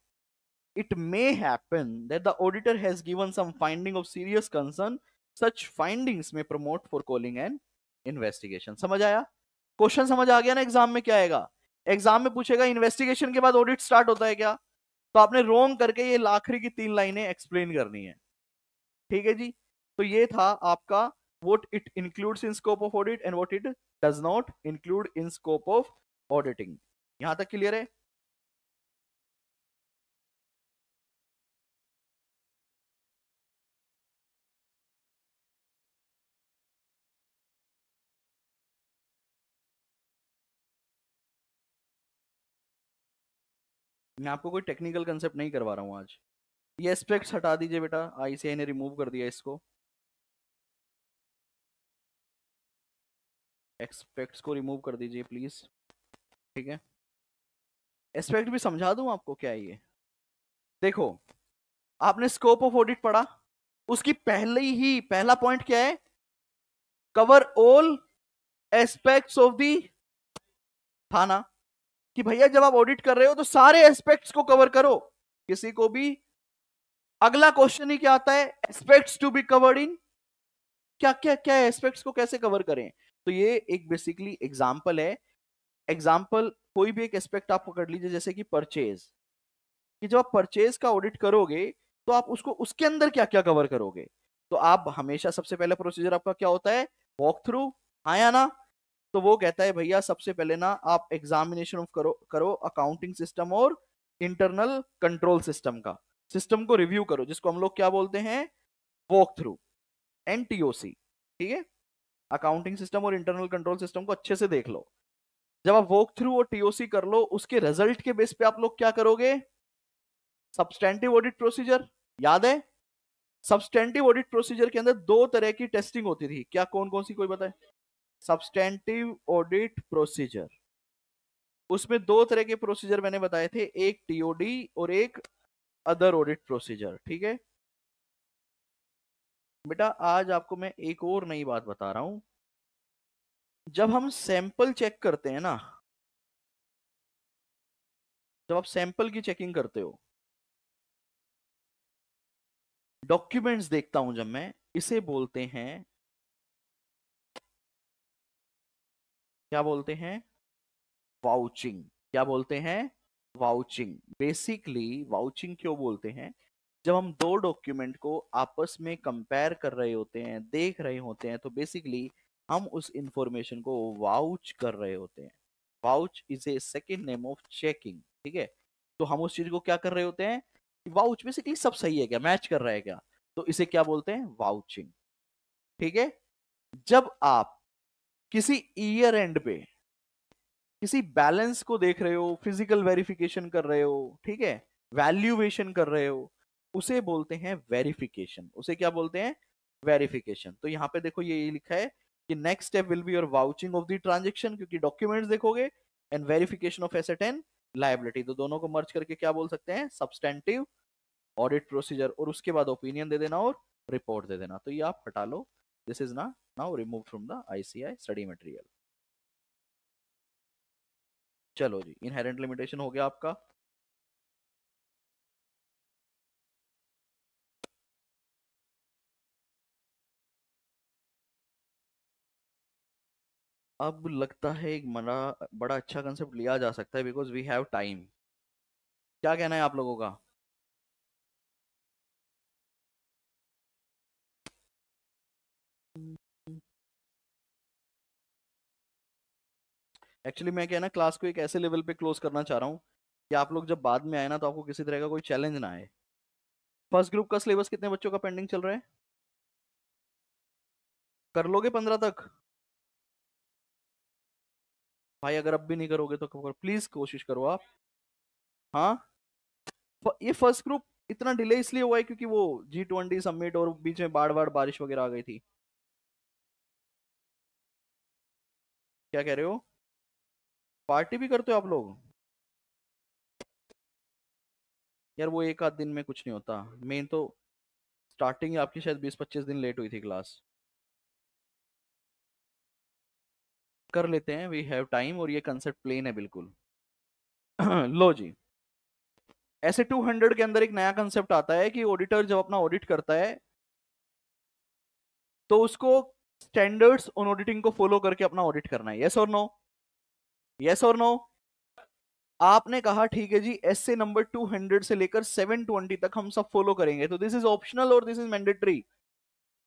it may happen that the auditor has given some finding of serious concern such findings may promote for calling an investigation समझ आया क्वेश्चन समझ आ गया ना एग्जाम में क्या आएगा एग्जाम में पूछेगा इन्वेस्टिगेशन के बाद ऑडिट स्टार्ट होता है क्या तो आपने रोंग करके ये लाखरी की तीन लाइनें एक्सप्लेन करनी है ठीक है जी तो ये था आपका what it includes in scope of audit and what it does not include in scope of auditing यहां तक क्लियर है मैं आपको कोई टेक्निकल कंसेप्ट नहीं करवा रहा हूं आज ये एस्पेक्ट्स हटा दीजिए बेटा आईसीआई ने रिमूव कर दिया इसको एक्सपेक्ट्स को रिमूव कर दीजिए प्लीज ठीक है एस्पेक्ट भी समझा दूं आपको क्या ये देखो आपने स्कोप ऑफ ऑडिट पढ़ा उसकी पहले ही पहला पॉइंट क्या है cover all aspects of the थाना कि भैया जब आप ऑडिट कर रहे हो तो सारे एस्पेक्ट्स को कवर करो किसी को भी अगला क्वेश्चन ही क्या आता है aspects to be covered in क्या क्या क्या एस्पेक्ट्स को कैसे कवर करें तो ये एक बेसिकली एग्जाम्पल है एग्जाम्पल कोई भी एक एस्पेक्ट आप पकड़ लीजिए जैसे कि परचेज कि जब आप परचेज का ऑडिट करोगे तो आप उसको उसके अंदर क्या क्या कवर करोगे तो आप हमेशा सबसे पहले प्रोसीजर आपका क्या होता है वॉक थ्रू हाँ या ना तो वो कहता है भैया सबसे पहले ना आप एग्जामिनेशन ऑफ करो करो अकाउंटिंग सिस्टम और इंटरनल कंट्रोल सिस्टम का सिस्टम को रिव्यू करो जिसको हम लोग क्या बोलते हैं वॉक थ्रू एन ठीक है अकाउंटिंग सिस्टम और इंटरनल कंट्रोल सिस्टम को अच्छे से देख लो जब आप वॉक थ्रू और टीओसी कर लो उसके रिजल्ट के बेस पे आप लोग क्या करोगे सब्सटेंटिव ऑडिट प्रोसीजर याद है सब्सटेंटिव ऑडिट प्रोसीजर के अंदर दो तरह की टेस्टिंग होती थी क्या कौन कौन सी कोई बताए सब्सटेंटिव ऑडिट प्रोसीजर उसमें दो तरह के प्रोसीजर मैंने बताए थे एक टीओडी और एक अदर ऑडिट प्रोसीजर ठीक है बेटा आज आपको मैं एक और नई बात बता रहा हूं जब हम सैंपल चेक करते हैं ना जब आप सैंपल की चेकिंग करते हो डॉक्यूमेंट्स देखता हूं जब मैं इसे बोलते हैं क्या बोलते हैं वाउचिंग क्या बोलते हैं वाउचिंग बेसिकली वाउचिंग क्यों बोलते हैं जब हम दो डॉक्यूमेंट को आपस में कंपेयर कर रहे होते हैं देख रहे होते हैं तो बेसिकली हम उस इंफॉर्मेशन को वाउच कर रहे होते हैं vouch is a second name of checking ठीक है तो हम उस चीज को क्या कर रहे होते हैं वाउच बेसिकली सब सही है क्या मैच कर रहा है क्या तो इसे क्या बोलते हैं वाउचिंग ठीक है जब आप किसी ईयर एंड पे किसी बैलेंस को देख रहे हो फिजिकल वेरिफिकेशन कर रहे हो ठीक है वैल्यूएशन कर रहे हो उसे बोलते हैं वेरिफिकेशन उसे क्या बोलते हैं वेरिफिकेशन तो यहाँ पे देखो ये लिखा है कि next step will be your vouching of the transaction क्योंकि डॉक्यूमेंट्स देखोगे and verification of asset and liability तो दोनों को मर्ज करके क्या बोल सकते हैं सब्सटेंटिव ऑडिट प्रोसीजर और उसके बाद ओपिनियन दे देना और रिपोर्ट दे देना तो ये आप हटा लो दिस इज ना now remove from the ICI study material चलो जी इनहेरेंट लिमिटेशन हो गया आपका अब लगता है एक मरा बड़ा अच्छा कंसेप्ट लिया जा सकता है बिकॉज वी हैव टाइम क्या कहना है आप लोगों का एक्चुअली मैं क्या ना क्लास को एक ऐसे लेवल पे क्लोज करना चाह रहा हूँ कि आप लोग जब बाद में आए ना तो आपको किसी तरह का कोई चैलेंज ना आए फर्स्ट ग्रुप का सिलेबस कितने बच्चों का पेंडिंग चल रहा है कर लोगे पंद्रह तक भाई अगर अब भी नहीं करोगे तो करो प्लीज कोशिश करो आप हाँ ये फर्स्ट ग्रुप इतना डिले इसलिए हुआ है क्योंकि वो जी ट्वेंटी समिट और बीच में बाढ़ बाढ़ बारिश वगैरह आ गई थी क्या कह रहे हो पार्टी भी करते हो आप लोग यार वो एक आध दिन में कुछ नहीं होता मेन तो स्टार्टिंग आपकी शायद बीस पच्चीस दिन लेट हुई थी क्लास कर लेते हैं वी हैव टाइम और ये कंसेप्ट प्लेन है बिल्कुल [CLEARS THROAT] लो जी ऐसे 200 के अंदर एक नया कंसेप्ट आता है कि ऑडिटर जब अपना ऑडिट करता है तो उसको स्टैंडर्ड्स ऑन ऑडिटिंग को फॉलो करके अपना ऑडिट करना है यस और नो यस और नो आपने कहा ठीक है जी एस से नंबर 200 से लेकर 720 तक हम सब फॉलो करेंगे तो दिस इज ऑप्शनल और दिस इज मैंडेटरी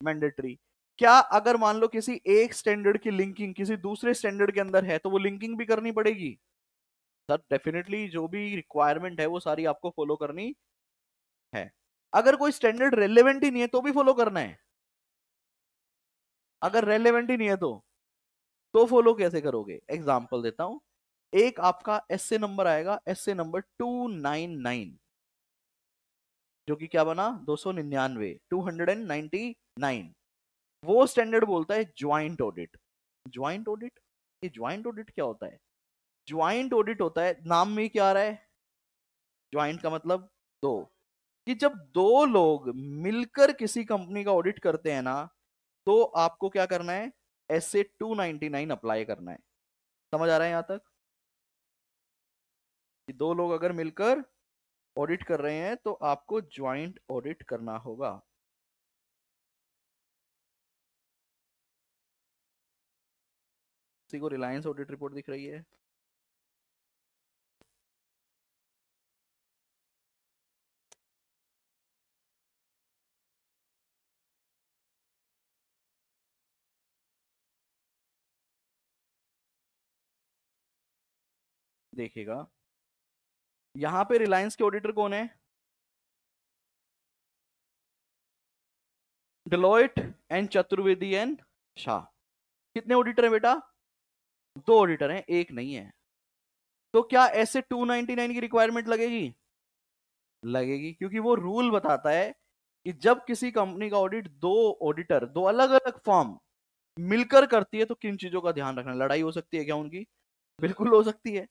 मैंडेटरी क्या अगर मान लो किसी एक स्टैंडर्ड की लिंकिंग किसी दूसरे स्टैंडर्ड के अंदर है तो वो लिंकिंग भी करनी पड़ेगी सर डेफिनेटली जो भी रिक्वायरमेंट है वो सारी आपको फॉलो करनी है अगर कोई स्टैंडर्ड रेलेवेंट ही नहीं है तो भी फॉलो करना है अगर रेलेवेंट ही नहीं है तो तो फॉलो कैसे करोगे एग्जाम्पल देता हूं एक आपका एस नंबर आएगा S number two nine nine जो कि क्या बना दो सौ निन्यानवे two hundred and ninety nine वो स्टैंडर्ड बोलता है ज्वाइंट ऑडिट ज्वाइंट ऑडिट ये ज्वाइंट ऑडिट क्या होता है ज्वाइंट ऑडिट होता है नाम में क्या आ रहा है ज्वाइंट का मतलब दो कि जब दो लोग मिलकर किसी कंपनी का ऑडिट करते हैं ना तो आपको क्या करना है S A two ninety nine apply करना है समझ आ रहा है यहां तक कि दो लोग अगर मिलकर ऑडिट कर रहे हैं तो आपको ज्वाइंट ऑडिट करना होगा किसी को रिलायंस ऑडिट रिपोर्ट दिख रही है देखेगा यहां पे रिलायंस के ऑडिटर कौन है Deloitte and Chaturvedi and Shah कितने ऑडिटर हैं बेटा दो ऑडिटर हैं एक नहीं है तो क्या ऐसे 299 की रिक्वायरमेंट लगेगी लगेगी क्योंकि वो रूल बताता है कि जब किसी कंपनी का ऑडिट दो ऑडिटर दो अलग अलग फॉर्म मिलकर करती है तो किन चीजों का ध्यान रखना लड़ाई हो सकती है क्या उनकी बिल्कुल हो सकती है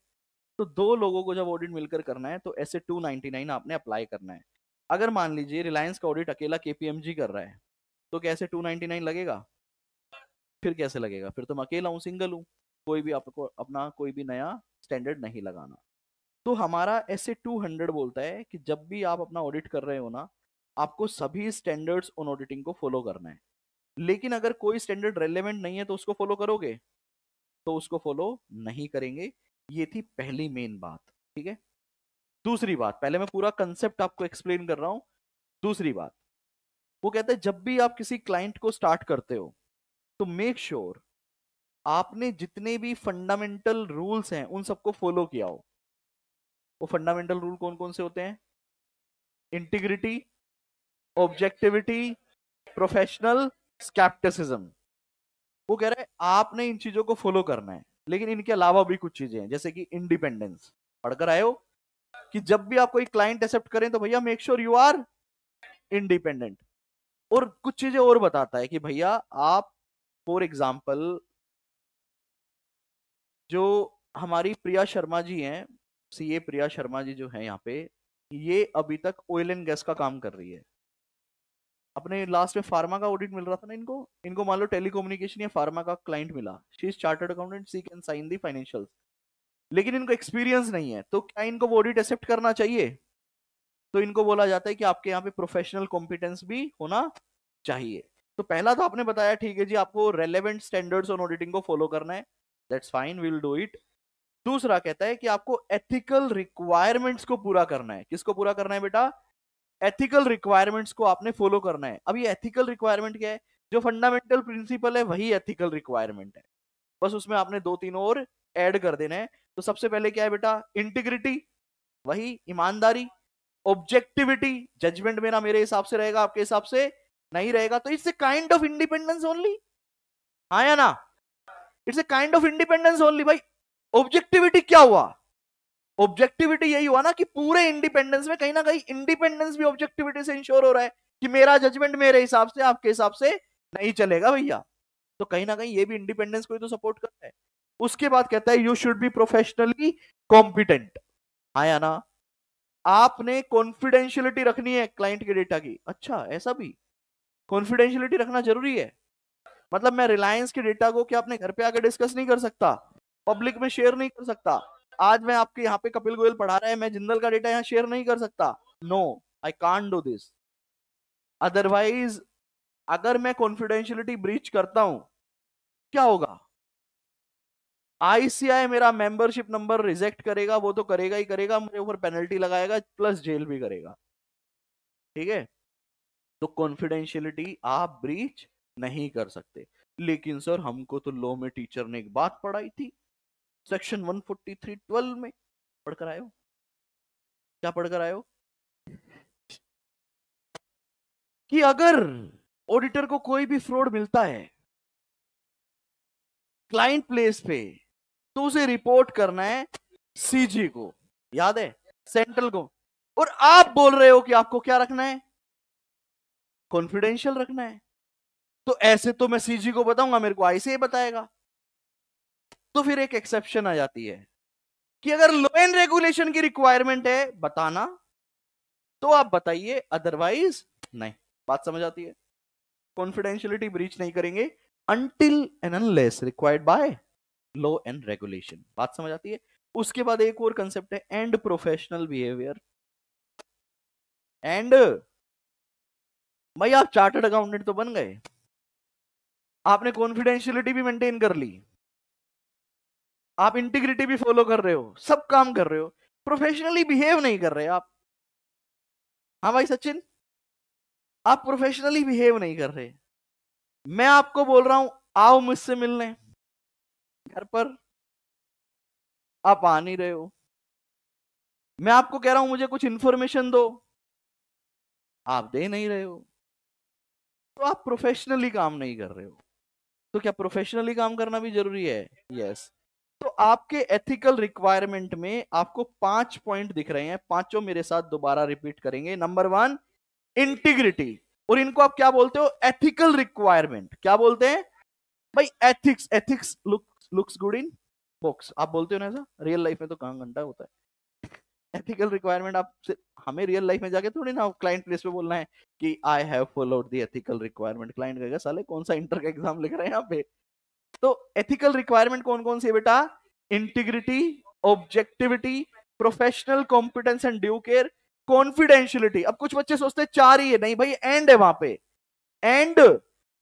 तो दो लोगों को जब ऑडिट मिलकर करना है तो ऐसे 299 आपने अप्लाई करना है अगर मान लीजिए रिलायंस का ऑडिट अकेला केपीएमजी कर रहा है तो कैसे 299 लगेगा फिर कैसे लगेगा फिर तो मैं अकेला हूँ सिंगल हूँ कोई भी आपको अपना कोई भी नया स्टैंडर्ड नहीं लगाना तो हमारा ऐसे 200 बोलता है कि जब भी आप अपना ऑडिट कर रहे हो ना आपको सभी स्टैंडर्ड्स ऑन ऑडिटिंग को फॉलो करना है लेकिन अगर कोई स्टैंडर्ड रेलेवेंट नहीं है तो उसको फॉलो करोगे तो उसको फॉलो नहीं करेंगे ये थी पहली मेन बात ठीक है दूसरी बात पहले मैं पूरा कंसेप्ट आपको एक्सप्लेन कर रहा हूं दूसरी बात वो कहता है जब भी आप किसी क्लाइंट को स्टार्ट करते हो तो मेक श्योर sure आपने जितने भी फंडामेंटल रूल्स हैं उन सबको फॉलो किया हो वो फंडामेंटल रूल कौन कौन से होते हैं इंटीग्रिटी ऑब्जेक्टिविटी प्रोफेशनल स्कैप्टिसिज्म वो कह रहा है आपने इन चीजों को फॉलो करना है लेकिन इनके अलावा भी कुछ चीजें हैं जैसे कि इंडिपेंडेंस पढ़कर आए हो कि जब भी आप कोई क्लाइंट एक्सेप्ट करें तो भैया make sure you are independent और कुछ चीजें और बताता है कि भैया आप फॉर एग्जाम्पल जो हमारी प्रिया शर्मा जी हैं सीए प्रिया शर्मा जी जो हैं यहाँ पे ये अभी तक ऑयल एंड गैस का काम कर रही है अपने लास्ट में फार्मा का ऑडिट मिल रहा था ना इनको इनको मान लो टेलीकोम्युनिकेशन या फार्मा का क्लाइंट मिला she is chartered accountant she can sign the financial लेकिन इनको एक्सपीरियंस नहीं है तो क्या इनको वो ऑडिट एक्सेप्ट करना चाहिए तो इनको बोला जाता है कि आपके यहाँ पे प्रोफेशनल कॉम्पिटेंस भी होना चाहिए तो पहला तो आपने बताया ठीक है जी आपको रेलेवेंट स्टैंडर्ड्स ऑन ऑडिटिंग को फॉलो करना है that's fine we'll do it दूसरा कहता है कि आपको एथिकल रिक्वायरमेंट्स को पूरा करना है किसको पूरा करना है बेटा एथिकल रिक्वायरमेंट्स को आपने फॉलो करना है अब ये एथिकल रिक्वायरमेंट क्या है जो फंडामेंटल प्रिंसिपल है वही एथिकल रिक्वायरमेंट है बस उसमें आपने दो तीन और ऐड कर देना है तो सबसे पहले क्या है बेटा इंटीग्रिटी वही ईमानदारी ऑब्जेक्टिविटी जजमेंट मेरा मेरे हिसाब से रहेगा आपके हिसाब से नहीं रहेगा तो it's kind of independence only हाँ या ना it's a kind of independence only भाई ऑब्जेक्टिविटी क्या हुआ ऑब्जेक्टिविटी यही हुआ ना कि पूरे इंडिपेंडेंस में कहीं ना कहीं इंडिपेंडेंस भी ऑब्जेक्टिविटी से इंश्योर हो रहा है कि मेरा जजमेंट मेरे हिसाब से आपके हिसाब से नहीं चलेगा भैया तो कहीं ना कहीं ये भी इंडिपेंडेंस को ही तो सपोर्ट करता है उसके बाद कहता है you should be professionally competent आया ना आपने कॉन्फिडेंशियलिटी रखनी है क्लाइंट के डेटा की अच्छा ऐसा भी कॉन्फिडेंशियलिटी रखना जरूरी है मतलब मैं रिलायंस के डेटा को क्या अपने घर पे आकर डिस्कस नहीं कर सकता पब्लिक में शेयर नहीं कर सकता आज मैं आपके यहाँ पे कपिल गोयल पढ़ा रहा है मैं जिंदल का डेटा यहाँ शेयर नहीं कर सकता no I can do this otherwise अगर मैं कॉन्फिडेंशियलिटी ब्रीच करता हूं क्या होगा आईसीआई मेरा मेंबरशिप नंबर रिजेक्ट करेगा वो तो करेगा ही करेगा मेरे ऊपर पेनल्टी लगाएगा प्लस जेल भी करेगा ठीक है तो कॉन्फिडेंशियलिटी आप ब्रीच नहीं कर सकते लेकिन सर हमको तो लॉ में टीचर ने एक बात पढ़ाई थी सेक्शन 143 ट्वेल्व में पढ़कर आयो क्या पढ़कर आयो कि अगर ऑडिटर को कोई भी फ्रॉड मिलता है क्लाइंट प्लेस पे तो उसे रिपोर्ट करना है सीजी को याद है सेंट्रल को और आप बोल रहे हो कि आपको क्या रखना है कॉन्फिडेंशियल रखना है तो ऐसे तो मैं सीजी को बताऊंगा मेरे को आई से बताएगा तो फिर एक एक्सेप्शन आ जाती है कि अगर लो एंड रेगुलेशन की रिक्वायरमेंट है बताना तो आप बताइए अदरवाइज नहीं बात समझ आती है कॉन्फिडेंशियलिटी ब्रीच नहीं करेंगे until and unless required by law and regulation बात समझ आती है उसके बाद एक और कंसेप्ट है एंड प्रोफेशनल बिहेवियर एंड भाई आप चार्टर्ड अकाउंटेंट तो बन गए आपने कॉन्फिडेंशियलिटी भी मेंटेन कर ली आप इंटीग्रिटी भी फॉलो कर रहे हो सब काम कर रहे हो प्रोफेशनली बिहेव नहीं कर रहे आप हाँ भाई सचिन आप प्रोफेशनली बिहेव नहीं कर रहे मैं आपको बोल रहा हूं आओ मुझसे मिलने घर पर आप आ नहीं रहे हो मैं आपको कह रहा हूं मुझे कुछ इंफॉर्मेशन दो आप दे नहीं रहे हो तो आप प्रोफेशनली काम नहीं कर रहे हो तो क्या प्रोफेशनली काम करना भी जरूरी है यस yes. तो आपके एथिकल रिक्वायरमेंट में आपको पांच पॉइंट दिख रहे हैं पांचों मेरे साथ दोबारा रिपीट करेंगे नंबर वन इंटीग्रिटी और इनको आप क्या बोलते हो एथिकल रिक्वायरमेंट क्या बोलते हैं भाई ethics ethics looks looks good in books आप बोलते हो ना ऐसा रियल लाइफ में तो कहा घंटा होता है एथिकल रिक्वायरमेंट आप हमें रियल लाइफ में जाके थोड़ी ना क्लाइंट प्लेस पे बोलना है कि I have followed the ethical requirement client कहेगा साले कौन सा इंटर का एग्जाम लिख रहे हैं यहाँ पे तो एथिकल रिक्वायरमेंट कौन कौन सी बेटा integrity objectivity professional competence and due care confidentiality अब कुछ बच्चे सोचते हैं चार ही है नहीं भाई एंड है वहां पे एंड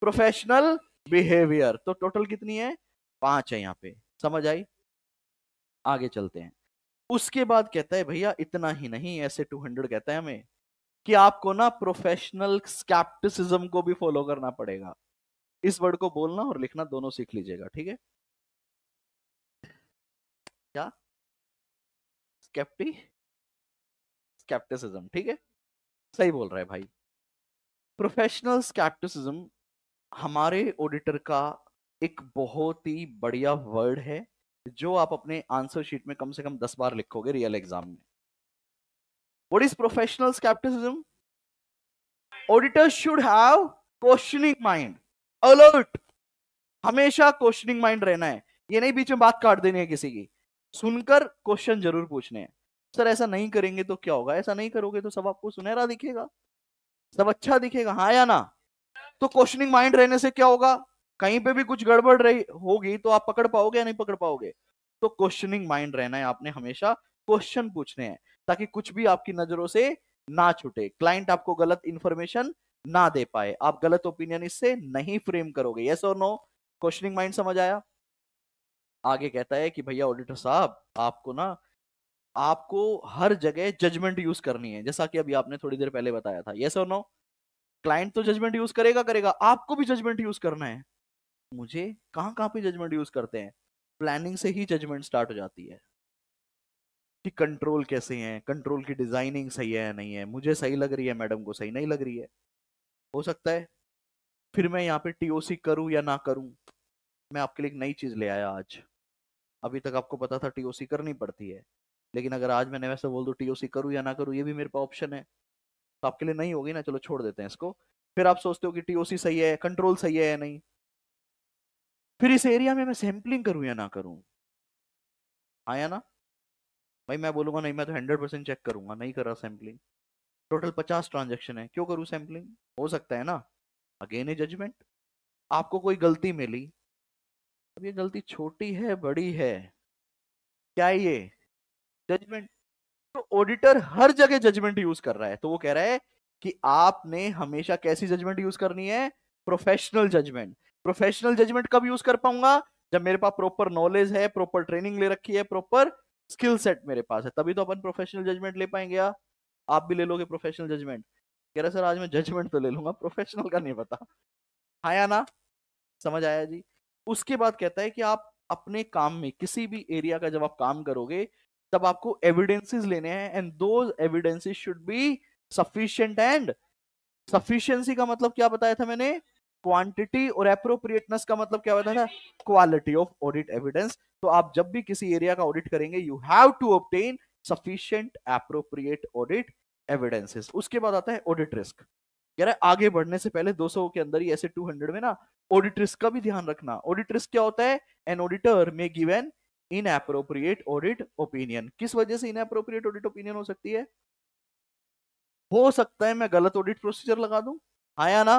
प्रोफेशनल बिहेवियर तो टोटल कितनी है पांच है यहाँ पे समझ आई आगे चलते हैं उसके बाद कहता है भैया इतना ही नहीं ऐसे टू हंड्रेड कहता है हमें कि आपको ना प्रोफेशनल स्कैप्टिसिज्म को भी फॉलो करना पड़ेगा इस वर्ड को बोलना और लिखना दोनों सीख लीजिएगा ठीक है क्या स्केप्टी स्केप्टिसिज्म ठीक है सही बोल रहा है भाई प्रोफेशनल स्केप्टिसिज्म हमारे ऑडिटर का एक बहुत ही बढ़िया वर्ड है जो आप अपने आंसर शीट में कम से कम दस बार लिखोगे रियल एग्जाम में what is professional scepticism auditor should have questioning mind alert हमेशा क्वेश्चनिंग माइंड रहना है ये नहीं बीच में बात काट देनी है किसी की सुनकर क्वेश्चन जरूर पूछने हैं सर ऐसा नहीं करेंगे तो क्या होगा ऐसा नहीं करोगे तो सब आपको सुनहरा दिखेगा सब अच्छा दिखेगा हाँ या ना तो क्वेश्चनिंग माइंड रहने से क्या होगा कहीं पे भी कुछ गड़बड़ रही होगी तो आप पकड़ पाओगे या नहीं पकड़ पाओगे तो क्वेश्चनिंग माइंड रहना है आपने हमेशा क्वेश्चन पूछने हैं ताकि कुछ भी आपकी नजरों से ना छूटे क्लाइंट आपको गलत इंफॉर्मेशन ना दे पाए आप गलत ओपिनियन इससे नहीं फ्रेम करोगे यस और नो क्वेश्चनिंग माइंड समझ आया आगे कहता है कि भैया ऑडिटर साहब आपको ना आपको हर जगह जजमेंट यूज करनी है जैसा कि अभी आपने थोड़ी देर पहले बताया था यस और नो क्लाइंट तो जजमेंट यूज करेगा करेगा आपको भी जजमेंट यूज करना है मुझे कहाँ कहाँ पे जजमेंट यूज करते हैं प्लानिंग से ही जजमेंट स्टार्ट हो जाती है कि कंट्रोल कैसे हैं कंट्रोल की डिजाइनिंग सही है या नहीं है मुझे सही लग रही है मैडम को सही नहीं लग रही है हो सकता है फिर मैं यहाँ पे टीओसी करूँ या ना करूँ मैं आपके लिए एक नई चीज़ ले आया आज अभी तक आपको पता था टीओसी करनी पड़ती है लेकिन अगर आज मैंने वैसे बोल दो टीओसी करूँ या ना करूँ ये भी मेरे पास ऑप्शन है तो आपके लिए नहीं होगी ना चलो छोड़ देते हैं इसको फिर आप सोचते हो कि टीओसी सही है कंट्रोल सही है या नहीं फिर इस एरिया में मैं सैम्पलिंग करूं या ना करूं आया हाँ ना भाई मैं बोलूंगा नहीं मैं तो हंड्रेड परसेंट चेक करूंगा नहीं करा सैम्पलिंग टोटल पचास ट्रांजेक्शन है क्यों करूं सैम्पलिंग हो सकता है ना अगेन ए जजमेंट आपको कोई गलती मिली अब ये गलती छोटी है बड़ी है क्या ये जजमेंट तो ऑडिटर हर जगह जजमेंट यूज कर रहा है तो वो कह रहा है कि आपने हमेशा कैसी जजमेंट यूज करनी है प्रोफेशनल जजमेंट प्रोफेशनल जजमेंट कब यूज कर पाऊंगा जब मेरे पास प्रॉपर नॉलेज है प्रॉपर ट्रेनिंग ले रखी है प्रॉपर स्किल सेट मेरे पास है तभी तो अपन प्रोफेशनल जजमेंट ले पाएंगे या? आप भी ले लोगे प्रोफेशनल जजमेंट कह रहे सर आज मैं जजमेंट तो ले लूंगा प्रोफेशनल का नहीं पता हाँ या ना समझ आया जी उसके बाद कहता है कि आप अपने काम में किसी भी एरिया का जब आप काम करोगे तब आपको एविडेंसेस लेने हैं एंड दो evidences should be sufficient and sufficiency का मतलब क्या बताया था मैंने क्वांटिटी और अप्रोप्रिएटनेस का मतलब क्या होता है क्वालिटी ऑफ ऑडिट एविडेंस तो आप जब भी किसी एरिया का ऑडिट करेंगे you have to obtain sufficient appropriate audit evidences उसके बाद आता है ऑडिट रिस्क यार आगे बढ़ने से पहले 200 के अंदर ही ऐसे 200 में ना ऑडिट रिस्क का भी ध्यान रखना ऑडिट रिस्क क्या होता है an auditor may give an inappropriate audit opinion किस वजह से इन अप्रोप्रिएट ऑडिट ओपिनियन हो सकती है हो सकता है मैं गलत ऑडिट प्रोसीजर लगा दूं आया हाँ ना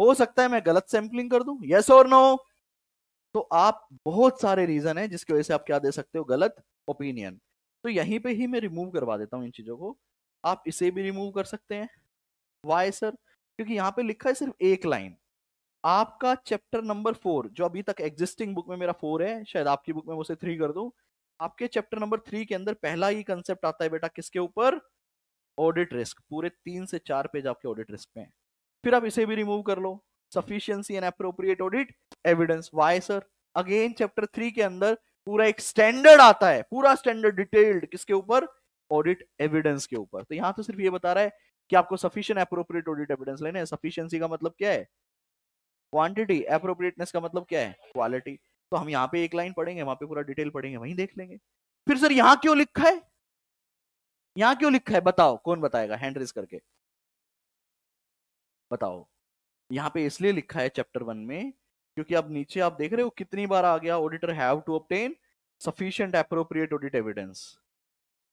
हो सकता है मैं गलत सैंपलिंग कर दूं यस और नो तो आप बहुत सारे रीजन है जिसकी वजह से आप क्या दे सकते हो गलत ओपिनियन तो यहीं पे ही मैं रिमूव करवा देता हूँ इन चीजों को आप इसे भी रिमूव कर सकते हैं वाई सर क्योंकि यहाँ पे लिखा है सिर्फ एक लाइन आपका चैप्टर नंबर फोर जो अभी तक एग्जिस्टिंग बुक में मेरा फोर है शायद आपकी बुक में उसे थ्री कर दू आपके चैप्टर नंबर थ्री के अंदर पहला ही कंसेप्ट आता है बेटा किसके ऊपर ऑडिट रिस्क पूरे तीन से चार पेज आपके ऑडिट रिस्क में फिर आप इसे भी रिमूव कर लो sufficiency and appropriate audit evidence why sir again chapter three के अंदर पूरा एक स्टैंडर्ड आता है पूरा स्टैंडर्ड डिटेल्ड किसके ऊपर ऑडिट एविडेंस के ऊपर तो यहां तो सिर्फ ये बता रहा है कि आपको सफिशियंट अप्रोप्रिएट ऑडिट एविडेंस लेने सफिशियंसी का मतलब क्या है क्वांटिटी अप्रोप्रिएटनेस का मतलब क्या है क्वालिटी तो हम यहाँ पे एक लाइन पढ़ेंगे वहां पे पूरा डिटेल पढ़ेंगे वहीं देख लेंगे फिर सर यहाँ क्यों लिखा है यहाँ क्यों लिखा है बताओ कौन बताएगा हैंड रेस करके बताओ यहाँ पे इसलिए लिखा है चैप्टर वन में क्योंकि अब नीचे आप देख रहे हो कितनी बार आ गया auditor have to obtain sufficient appropriate audit evidence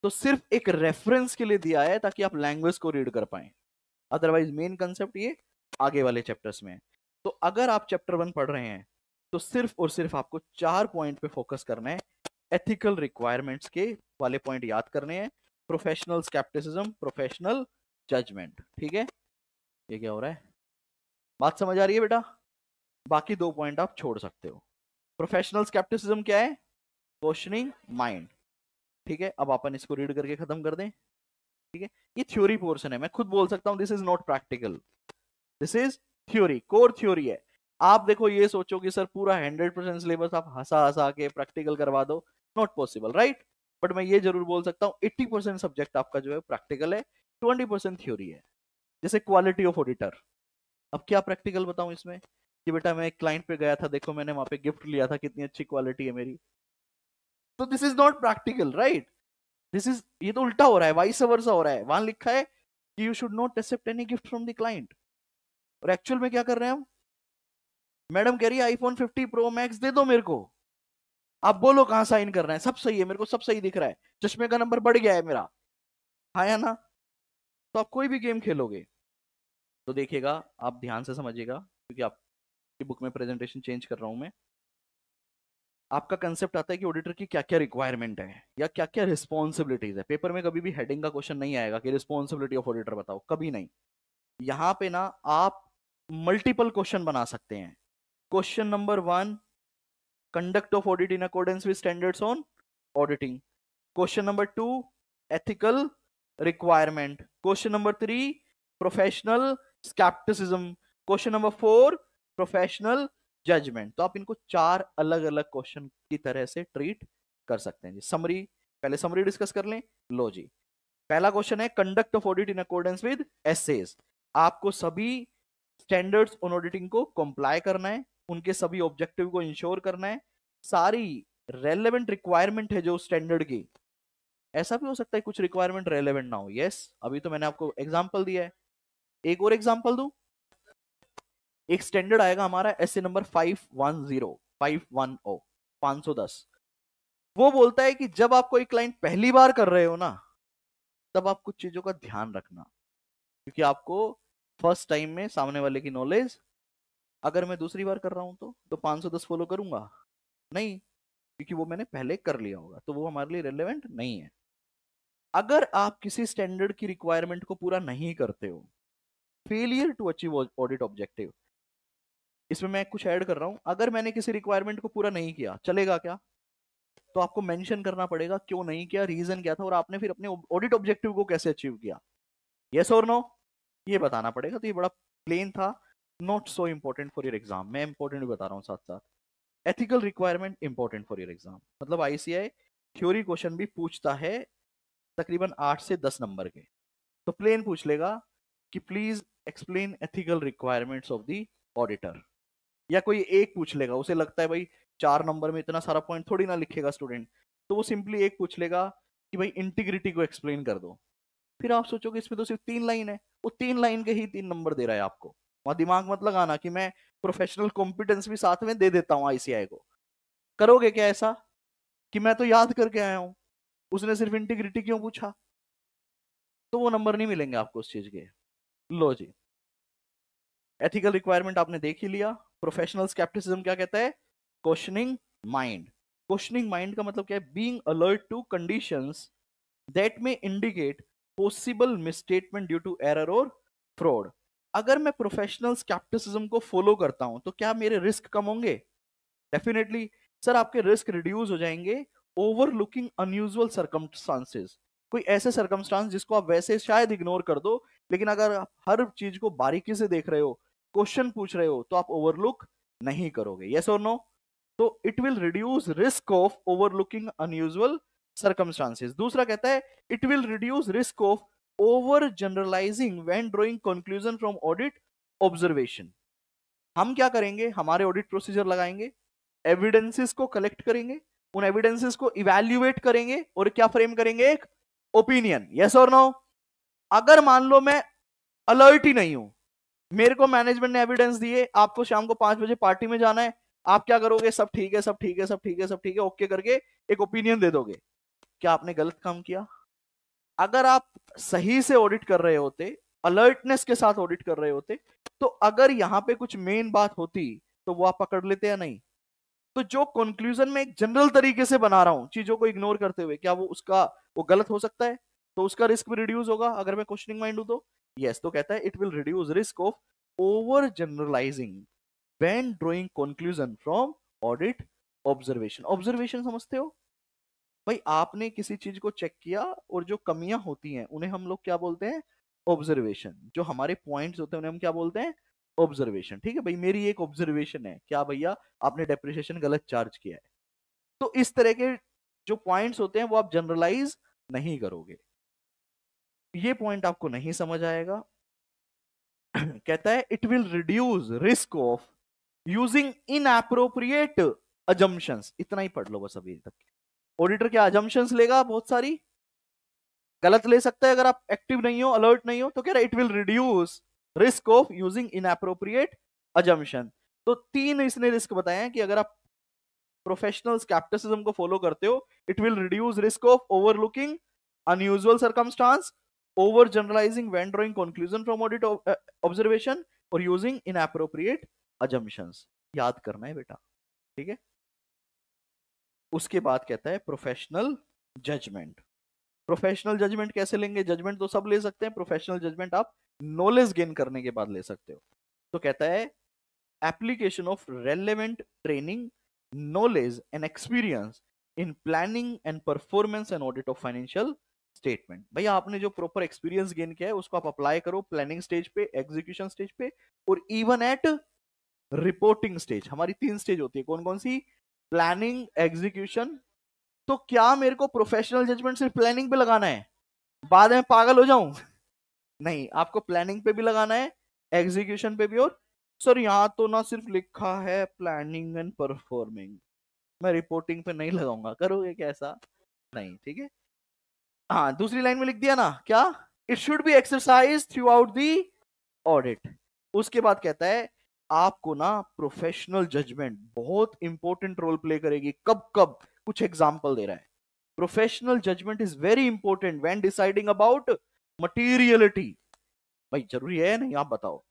तो सिर्फ एक रेफरेंस के लिए दिया है ताकि आप लैंग्वेज को रीड कर पाए अदरवाइज मेन कंसेप्ट ये आगे वाले चैप्टर्स में तो अगर आप चैप्टर वन पढ़ रहे हैं तो सिर्फ और सिर्फ आपको चार पॉइंट पे फोकस करना है एथिकल रिक्वायरमेंट्स के वाले पॉइंट याद करने हैं प्रोफेशनल स्केप्टिसिज्म प्रोफेशनल जजमेंट ठीक है ये क्या हो रहा है बात समझ आ रही है बेटा बाकी दो पॉइंट आप छोड़ सकते हो प्रोफेशनल स्केप्टिसिज्म क्या है क्वेश्चनिंग माइंड ठीक है अब अपन इसको रीड करके खत्म कर दें ठीक है ये थ्योरी पोर्शन है मैं खुद बोल सकता हूँ this is not practical this is theory core theory है आप देखो ये सोचो कि सर पूरा हंड्रेड परसेंट सिलेबस आप हंसा हंसा के प्रैक्टिकल करवा दो नॉट पॉसिबल राइट बट मैं ये जरूर बोल सकता हूँ एट्टी परसेंट सब्जेक्ट आपका जो है प्रैक्टिकल है ट्वेंटी परसेंट थ्योरी है जैसे क्वालिटी ऑफ ऑडिटर अब क्या प्रैक्टिकल बताऊं इसमें कि बेटा मैं एक क्लाइंट पे गया था देखो मैंने वहां पे गिफ्ट लिया था कितनी अच्छी क्वालिटी है मेरी तो this is not practical right this is ये तो उल्टा हो रहा है वाइस वर्सा हो रहा है वहां लिखा है कि you should not accept any gift from the client और एक्चुअल में क्या कर रहे हैं हम मैडम कह रही है आईफोन 50 प्रो मैक्स दे दो मेरे को आप बोलो कहां साइन करना है सब सही है मेरे को सब सही दिख रहा है चश्मे का नंबर बढ़ गया है मेरा हाँ या ना तो आप कोई भी गेम खेलोगे तो देखिएगा आप ध्यान से समझिएगा क्योंकि आपकी बुक में प्रेजेंटेशन चेंज कर रहा हूँ मैं आपका कंसेप्ट आता है कि ऑडिटर की क्या क्या रिक्वायरमेंट है या क्या क्या रिस्पॉन्सिबिलिटीज है पेपर में कभी भी हेडिंग का क्वेश्चन नहीं आएगा कि रिस्पॉन्सिबिलिटी ऑफ ऑडिटर बताओ कभी नहीं यहाँ पे ना आप मल्टीपल क्वेश्चन बना सकते हैं question number one conduct of audit in accordance with standards on auditing question number two ethical requirement question number three professional skepticism question number four professional judgement तो आप इनको चार अलग अलग क्वेश्चन की तरह से ट्रीट कर सकते हैं समरी पहले समरी डिस्कस कर लें लो जी पहला क्वेश्चन है conduct of audit in accordance with SAs आपको सभी स्टैंडर्ड्स ऑन ऑडिटिंग को कंप्लाई करना है उनके सभी ऑब्जेक्टिव को इंश्योर करना है सारी रेलेवेंट रिक्वायरमेंट है जो स्टैंडर्ड की ऐसा भी हो सकता है कुछ रिक्वायरमेंट रेलेवेंट ना हो यस अभी तो मैंने आपको एग्जाम्पल दिया है एक और एग्जाम्पल दू एक स्टैंडर्ड आएगा हमारा S number five one zero five one O पांच सौ दस वो बोलता है कि जब आप कोई क्लाइंट पहली बार कर रहे हो ना तब आप कुछ चीजों का ध्यान रखना क्योंकि आपको फर्स्ट टाइम में सामने वाले की नॉलेज अगर मैं दूसरी बार कर रहा हूं तो तो 510 फॉलो करूंगा नहीं क्योंकि वो मैंने पहले कर लिया होगा तो वो हमारे लिए रेलेवेंट नहीं है अगर आप किसी स्टैंडर्ड की रिक्वायरमेंट को पूरा नहीं करते हो failure to achieve audit objective इसमें मैं कुछ ऐड कर रहा हूं अगर मैंने किसी रिक्वायरमेंट को पूरा नहीं किया चलेगा क्या तो आपको मेंशन करना पड़ेगा क्यों नहीं किया रीजन क्या था और आपने फिर अपने ऑडिट ऑब्जेक्टिव को कैसे अचीव किया यस और नो ये बताना पड़ेगा तो ये बड़ा प्लेन था not so important for your exam मैं इंपॉर्टेंट भी बता रहा हूँ साथ साथ ethical requirement important for your exam मतलब आईसीआई थ्योरी क्वेश्चन भी पूछता है तकरीबन आठ से दस नंबर के तो प्लेन पूछ लेगा कि please explain ethical requirements of the auditor या कोई एक पूछ लेगा उसे लगता है भाई चार नंबर में इतना सारा पॉइंट थोड़ी ना लिखेगा स्टूडेंट तो वो सिंपली एक पूछ लेगा कि भाई इंटीग्रिटी को एक्सप्लेन कर दो फिर आप सोचोगे इसमें तो सिर्फ तीन लाइन है वो तीन लाइन के ही तीन नंबर दे रहा है आपको वहां दिमाग मत लगाना कि मैं प्रोफेशनल कॉम्पिटेंस भी साथ में दे देता हूँ आईसीआई को करोगे क्या ऐसा कि मैं तो याद करके आया हूँ उसने सिर्फ इंटीग्रिटी क्यों पूछा तो वो नंबर नहीं मिलेंगे आपको उस चीज के लो जी एथिकल रिक्वायरमेंट आपने देख ही लिया प्रोफेशनल स्केप्टिसिज्म क्या कहता है क्वेश्चनिंग माइंड क्वेश्चनिंग माइंड का मतलब क्या है being alert to conditions that may indicate possible misstatement due to error और फ्रॉड अगर मैं प्रोफेशनल स्केप्टिसिज्म को फॉलो करता हूं तो क्या मेरे रिस्क कम होंगे डेफिनेटली सर आपके रिस्क रिड्यूस हो जाएंगे ओवरलुकिंग अनयूजल सर्कमस्टांसेस कोई ऐसे सर्कमस्टांस जिसको आप वैसे शायद इग्नोर कर दो लेकिन अगर आप हर चीज को बारीकी से देख रहे हो क्वेश्चन पूछ रहे हो तो आप ओवरलुक नहीं करोगे यस और नो तो it will reduce risk of overlooking unusual circumstances दूसरा कहता है it will reduce risk of over generalising when drawing conclusion from audit observation हम क्या करेंगे हमारे ऑडिट प्रोसीजर लगाएंगे एविडेंसेस को कलेक्ट करेंगे उन एविडेंसेस को इवेल्युएट करेंगे और क्या फ्रेम करेंगे एक ओपिनियन यस और नो अगर मान लो मैं अलर्ट ही नहीं हूं मेरे को मैनेजमेंट ने एविडेंस दिए आपको शाम को पांच बजे पार्टी में जाना है आप क्या करोगे सब ठीक है सब ठीक है सब ठीक है सब ठीक है ओके करके एक ओपिनियन दे दोगे क्या आपने गलत काम किया अगर आप सही से ऑडिट कर रहे होते अलर्टनेस के साथ ऑडिट कर रहे होते तो अगर यहां पे कुछ मेन बात होती तो वो आप पकड़ लेते या नहीं तो जो कंक्लूजन में एक जनरल तरीके से बना रहा हूं चीजों को इग्नोर करते हुए क्या वो उसका वो गलत हो सकता है तो उसका रिस्क भी रिड्यूस होगा अगर मैं क्वेश्चनिंग माइंड हूं तो यस तो कहता है it will reduce risk of over generalising when drawing conclusion from audit observation observation समझते हो भाई आपने किसी चीज को चेक किया और जो कमियां होती हैं उन्हें हम लोग क्या बोलते हैं ऑब्जर्वेशन जो हमारे पॉइंट्स होते हैं उन्हें हम क्या बोलते हैं ऑब्जर्वेशन ठीक है भाई मेरी एक ऑब्जर्वेशन है क्या भैया आपने डेप्रिशिएशन गलत चार्ज किया है तो इस तरह के जो पॉइंट्स होते हैं वो आप जनरलाइज नहीं करोगे ये पॉइंट आपको नहीं समझ आएगा [CLEARS THROAT] कहता है it will reduce risk of using inappropriate assumptions इतना ही पढ़ लो बस अभी तक ऑडिटर क्या अजम्पन्स लेगा बहुत सारी गलत ले सकता है अगर आप एक्टिव नहीं हो अलर्ट नहीं हो तो कह रहा है it will reduce risk of using inappropriate assumption तो तीन इसने रिस्क बताए हैं कि अगर आप प्रोफेशनल स्कैप्टिसिज्म को फॉलो करते हो it will reduce risk of overlooking unusual circumstance over generalising when drawing conclusion from audit observation और यूजिंग इनअप्रोप्रिएट अजम्पन याद करना है बेटा ठीक है उसके बाद कहता है प्रोफेशनल जजमेंट प्रोफेशनल जजमेंट कैसे लेंगे जजमेंट तो सब ले सकते हैं प्रोफेशनल जजमेंट आप नॉलेज गेन करने के बाद ले सकते हो तो कहता है application of relevant training knowledge and experience in planning and performance and audit of financial statement भैया आपने जो प्रॉपर एक्सपीरियंस गेन किया है उसको आप अप्लाई करो प्लानिंग स्टेज पे एग्जीक्यूशन स्टेज पे और इवन एट रिपोर्टिंग स्टेज हमारी तीन स्टेज होती है कौन कौन सी प्लानिंग एग्जीक्यूशन तो क्या मेरे को प्रोफेशनल जजमेंट सिर्फ प्लानिंग पे लगाना है बाद में पागल हो जाऊं नहीं आपको प्लानिंग पे भी लगाना है एग्जीक्यूशन पे भी और सर यहाँ तो ना सिर्फ लिखा है प्लानिंग एंड परफॉर्मिंग मैं रिपोर्टिंग पे नहीं लगाऊंगा करोगे कैसा नहीं ठीक है हाँ दूसरी लाइन में लिख दिया ना क्या it should be exercise throughout the audit उसके बाद कहता है आपको ना प्रोफेशनल जजमेंट बहुत इंपॉर्टेंट रोल प्ले करेगी कब कब कुछ एग्जाम्पल दे रहा है professional judgement is very important when deciding about materiality भाई जरूरी है नहीं आप बताओ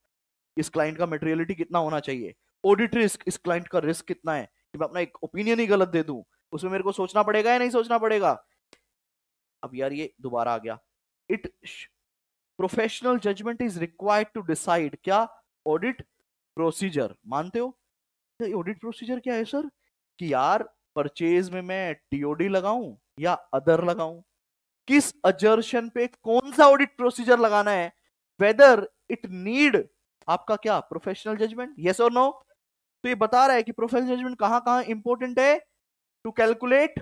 इस क्लाइंट का मटेरियलिटी कितना होना चाहिए ऑडिट रिस्क इस क्लाइंट का रिस्क कितना है कि मैं अपना एक ओपिनियन ही गलत दे दूं उसमें मेरे को सोचना पड़ेगा या नहीं सोचना पड़ेगा अब यार ये दोबारा आ गया it professional judgement is required to decide क्या ऑडिट प्रोसीजर मानते हो ऑडिट प्रोसीजर क्या है सर कि यार परचेज में मैं टीओडी लगाऊं या अदर लगाऊं किस अजर्शन पे कौन सा ऑडिट प्रोसीजर लगाना है वेदर इट नीड आपका क्या प्रोफेशनल जजमेंट यस और नो तो ये बता रहा है कि प्रोफेशनल जजमेंट कहां कहां इंपॉर्टेंट है to calculate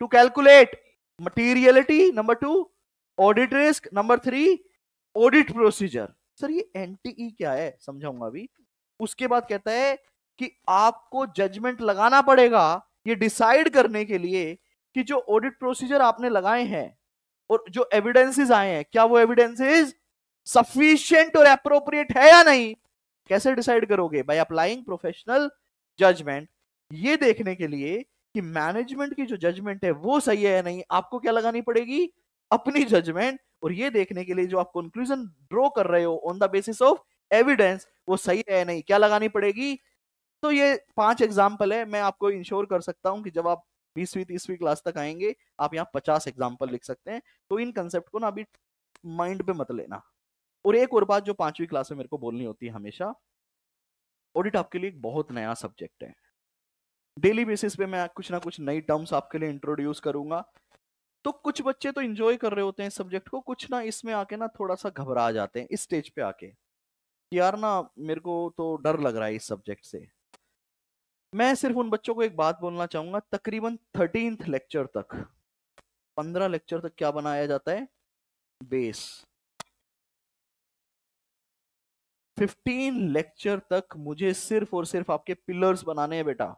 to calculate materiality number two audit risk number three audit procedure sir ये एनटीई e क्या है समझाऊंगा अभी उसके बाद कहता है कि आपको जजमेंट लगाना पड़ेगा ये डिसाइड करने के लिए कि जो ऑडिट प्रोसीजर आपने लगाए हैं और जो एविडेंसेस आए हैं क्या वो एविडेंसेस सफिशियंट और अप्रोप्रिएट है या नहीं कैसे डिसाइड करोगे बाय अप्लाइंग प्रोफेशनल जजमेंट ये देखने के लिए कि मैनेजमेंट की जो जजमेंट है वो सही है या नहीं आपको क्या लगानी पड़ेगी अपनी जजमेंट और ये देखने के लिए जो आप कंक्लूजन ड्रॉ कर रहे हो on the basis of evidence वो सही है या नहीं क्या लगानी पड़ेगी तो ये पांच एग्जाम्पल है मैं आपको इंश्योर कर सकता हूँ कि जब आप बीसवीं तीसवीं क्लास तक आएंगे आप यहाँ पचास एग्जाम्पल लिख सकते हैं तो इन कंसेप्ट को ना अभी माइंड पे मत लेना और एक और बात जो पांचवी क्लास में मेरे को बोलनी होती है हमेशा ऑडिट आपके लिए एक बहुत नया सब्जेक्ट है डेली बेसिस पे मैं कुछ ना कुछ नई टर्म्स आपके लिए इंट्रोड्यूस करूंगा तो कुछ बच्चे तो इंजॉय कर रहे होते हैं सब्जेक्ट को कुछ ना इसमें आके ना थोड़ा सा घबरा जाते हैं इस स्टेज पे आके यार ना मेरे को तो डर लग रहा है इस सब्जेक्ट से मैं सिर्फ उन बच्चों को एक बात बोलना चाहूंगा तकरीबन थर्टीन लेक्चर तक पंद्रह लेक्चर तक क्या बनाया जाता है बेस फिफ्टीन लेक्चर तक मुझे सिर्फ और सिर्फ आपके पिलर्स बनाने हैं बेटा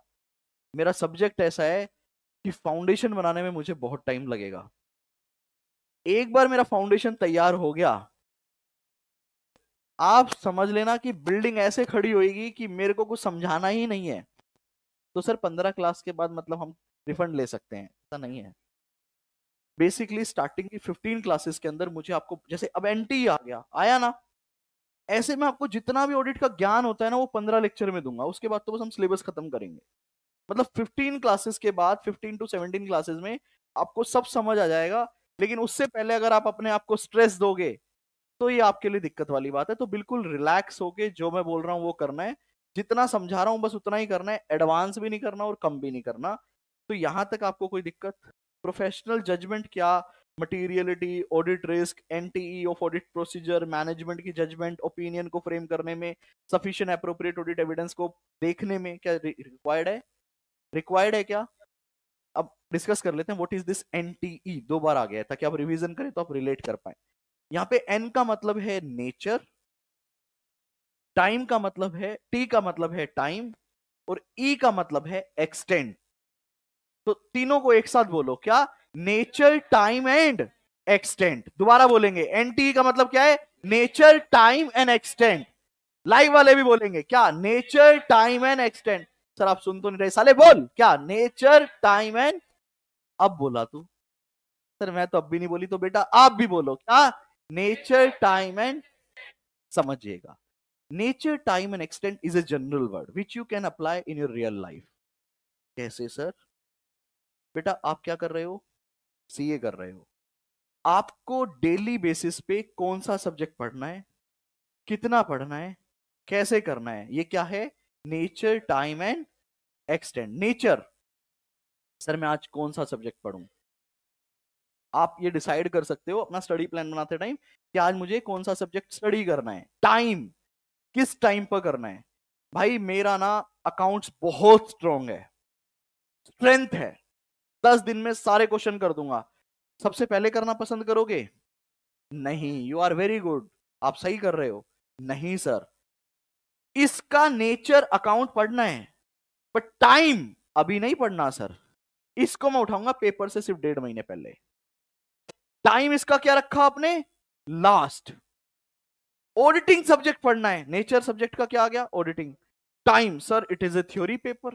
मेरा सब्जेक्ट ऐसा है कि फाउंडेशन बनाने में मुझे बहुत टाइम लगेगा एक बार मेरा फाउंडेशन तैयार हो गया आप समझ लेना कि बिल्डिंग ऐसे खड़ी होगी कि मेरे को कुछ समझाना ही नहीं है तो सर पंद्रह क्लास के बाद मतलब हम रिफंड ले सकते हैं ऐसा नहीं है बेसिकली स्टार्टिंग की फिफ्टीन क्लासेस के अंदर मुझे आपको जैसे अब एन e आ गया आया ना ऐसे में आपको जितना भी ऑडिट का ज्ञान होता है ना वो पंद्रह लेक्चर में दूंगा उसके बाद तो बस हम सिलेबस खत्म करेंगे मतलब फिफ्टीन क्लासेस के बाद फिफ्टीन टू सेवनटीन क्लासेस में आपको सब समझ आ जाएगा लेकिन उससे पहले अगर आप अपने आप को स्ट्रेस दोगे तो ये आपके लिए दिक्कत वाली बात है तो बिल्कुल रिलैक्स होके जो मैं बोल रहा हूँ वो करना है जितना समझा रहा हूँ बस उतना ही करना है एडवांस भी नहीं करना और कम भी नहीं करना तो यहाँ तक आपको कोई दिक्कत प्रोफेशनल जजमेंट क्या materiality audit risk and of audit procedure management की जजमेंट ओपिनियन को फ्रेम करने में सफिशियंट अप्रोप्रिएट ऑडिट एविडेंस को देखने में क्या रिक्वायर्ड है रिक्वायर्ड है क्या अब डिस्कस कर लेते हैं व्हाट इज दिस एन दो बार आ गया है ताकि आप रिविजन करें तो आप रिलेट कर पाए यहाँ पे एन का मतलब है नेचर टाइम का मतलब है टी का मतलब है टाइम और ई e का मतलब है एक्सटेंड तो तीनों को एक साथ बोलो क्या नेचर टाइम एंड एक्सटेंट दोबारा बोलेंगे एन टी e का मतलब क्या है nature time and extent live वाले भी बोलेंगे क्या nature time and extent sir आप सुन तो नहीं रहे साले बोल क्या नेचर टाइम एंड अब बोला तू सर मैं तो अब भी नहीं बोली तो बेटा आप भी बोलो क्या नेचर टाइम एंड समझिएगा nature time and extent is a general word which you can apply in your real life कैसे सर बेटा आप क्या कर रहे हो सी ए कर रहे हो आपको डेली बेसिस पे कौन सा सब्जेक्ट पढ़ना है कितना पढ़ना है कैसे करना है ये क्या है nature time and extend nature sir मैं आज कौन सा सब्जेक्ट पढ़ू आप ये डिसाइड कर सकते हो अपना स्टडी प्लान बनाते टाइम कि आज मुझे कौन सा सब्जेक्ट स्टडी करना है टाइम किस टाइम पर करना है भाई मेरा ना अकाउंट्स बहुत स्ट्रांग है स्ट्रेंथ है दस दिन में सारे क्वेश्चन कर दूंगा सबसे पहले करना पसंद करोगे नहीं यू आर वेरी गुड आप सही कर रहे हो नहीं सर इसका नेचर अकाउंट पढ़ना है बट टाइम अभी नहीं पढ़ना सर इसको मैं उठाऊंगा पेपर से सिर्फ डेढ़ महीने पहले टाइम इसका क्या रखा आपने लास्ट ऑडिटिंग सब्जेक्ट पढ़ना है नेचर सब्जेक्ट का क्या आ गया auditing time sir it is a theory paper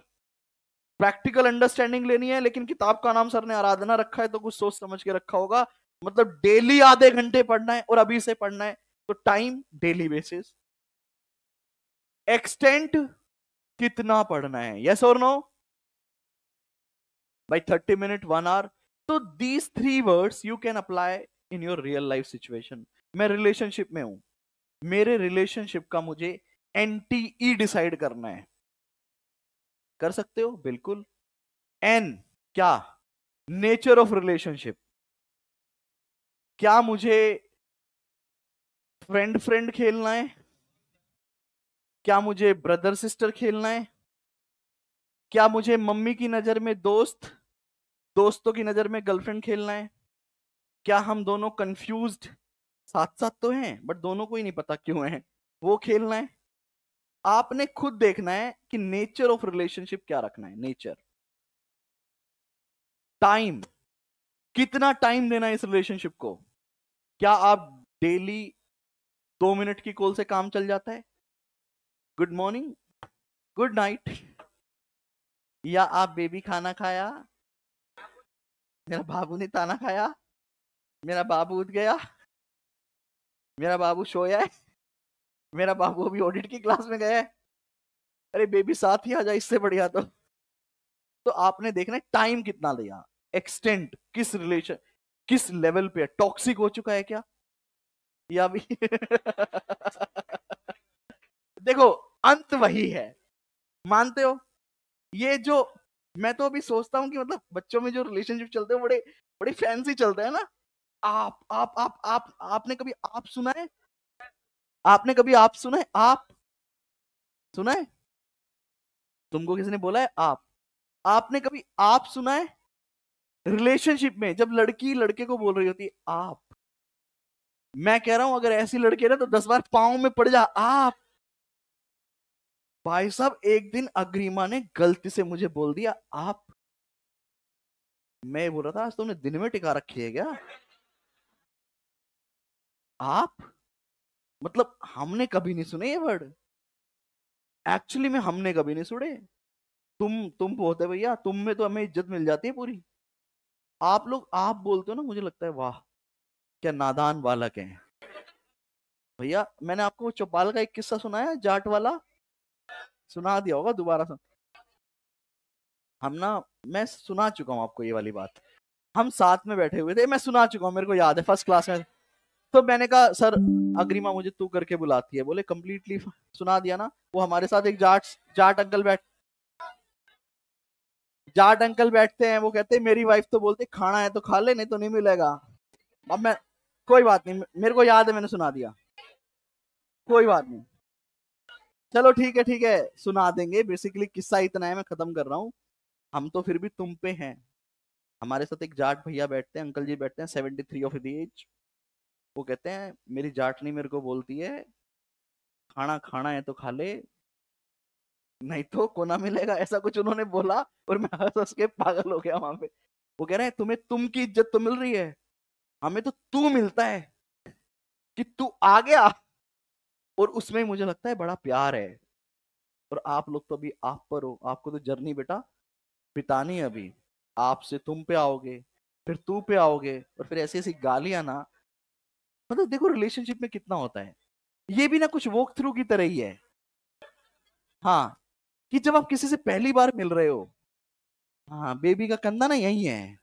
practical understanding लेनी है लेकिन किताब का नाम सर ने आराधना रखा है तो कुछ सोच समझ के रखा होगा मतलब डेली आधे घंटे पढ़ना है और अभी से पढ़ना है तो टाइम डेली बेसिस एक्सटेंट कितना पढ़ना है यस और no by thirty minute one hour तो these three words you can apply in your real life situation मैं रिलेशनशिप में हूं मेरे रिलेशनशिप का मुझे एन टी ई डिसाइड करना है कर सकते हो बिल्कुल एन क्या नेचर ऑफ रिलेशनशिप क्या मुझे फ्रेंड फ्रेंड खेलना है क्या मुझे ब्रदर सिस्टर खेलना है क्या मुझे मम्मी की नजर में दोस्त दोस्तों की नजर में गर्लफ्रेंड खेलना है क्या हम दोनों कंफ्यूज्ड साथ साथ तो हैं बट दोनों को ही नहीं पता क्यों है वो खेलना है आपने खुद देखना है कि नेचर ऑफ रिलेशनशिप क्या रखना है नेचर टाइम कितना टाइम देना है इस रिलेशनशिप को क्या आप डेली दो मिनट की कॉल से काम चल जाता है गुड मॉर्निंग गुड नाइट या आप बेबी खाना खाया मेरा बाबू ने ताना खाया मेरा बाबू उठ गया मेरा बाबू सोया है मेरा बाबू अभी ऑडिट की क्लास में गया है अरे बेबी साथ ही आ जाए इससे बढ़िया तो तो आपने देखना टाइम कितना लिया एक्सटेंट किस रिलेशन किस लेवल पे टॉक्सिक हो चुका है क्या या भी [LAUGHS] देखो अंत वही है मानते हो ये जो मैं तो अभी सोचता हूँ कि मतलब बच्चों में जो रिलेशनशिप चलते हैं बड़े बड़े फैंसी चलते हैं ना आप आप आप आप आपने कभी आप सुना है आपने कभी आप सुना है आप सुना है तुमको किसी ने बोला है आप आपने कभी आप सुना है रिलेशनशिप में जब लड़की लड़के को बोल रही होती है आप मैं कह रहा हूं अगर ऐसी लड़के ना तो दस बार पाओ में पड़ जा आप भाई साहब एक दिन अग्रिमा ने गलती से मुझे बोल दिया आप मैं बोल रहा था आज तुमने दिन में टिका रखी है क्या आप मतलब हमने कभी नहीं सुने ये वर्ड एक्चुअली में हमने कभी नहीं सुने तुम तुम बोलते भैया तुम में तो हमें इज्जत मिल जाती है पूरी आप लोग आप बोलते हो ना मुझे लगता है वाह क्या नादान बालक है भैया मैंने आपको चौपाल का एक किस्सा सुनाया जाट वाला सुना दिया होगा दोबारा सुन हम ना मैं सुना चुका हूँ आपको ये वाली बात हम साथ में बैठे हुए थे मैं सुना चुका हूँ मेरे को याद है फर्स्ट क्लास में तो मैंने कहा सर अग्रिमा मुझे तू करके बुलाती है बोले कम्प्लीटली सुना दिया ना वो हमारे साथ एक जाट जाट अंकल बैठ जाट अंकल बैठते हैं वो कहते हैं मेरी वाइफ तो बोलते खाना है तो खा ले नहीं तो नहीं मिलेगा अब मैं कोई बात नहीं मेरे को याद है मैंने सुना दिया कोई बात नहीं चलो ठीक है ठीक है सुना देंगे बेसिकली किस्सा इतना है मैं खत्म कर रहा हूँ हम तो फिर भी तुम पे हैं हमारे साथ एक जाट भैया बैठते हैं अंकल जी बैठते हैं सेवेंटी थ्री ऑफ एज वो कहते हैं मेरी जाटनी मेरे को बोलती है खाना खाना है तो खा ले नहीं तो कोना मिलेगा ऐसा कुछ उन्होंने बोला और मैं हंस हंस के पागल हो गया वहां पे वो कह रहे हैं तुम्हें तुम की इज्जत तो मिल रही है हमें तो तू मिलता है कि तू आ गया और उसमें मुझे लगता है बड़ा प्यार है और आप लोग तो अभी आप पर हो आपको तो जर्नी बेटा बितानी अभी आपसे तुम पे आओगे फिर तू पे आओगे और फिर ऐसी ऐसी गालियां ना मतलब देखो रिलेशनशिप में कितना होता है ये भी ना कुछ वॉक थ्रू की तरह ही है हाँ कि जब आप किसी से पहली बार मिल रहे हो हाँ बेबी का कंधा ना यही है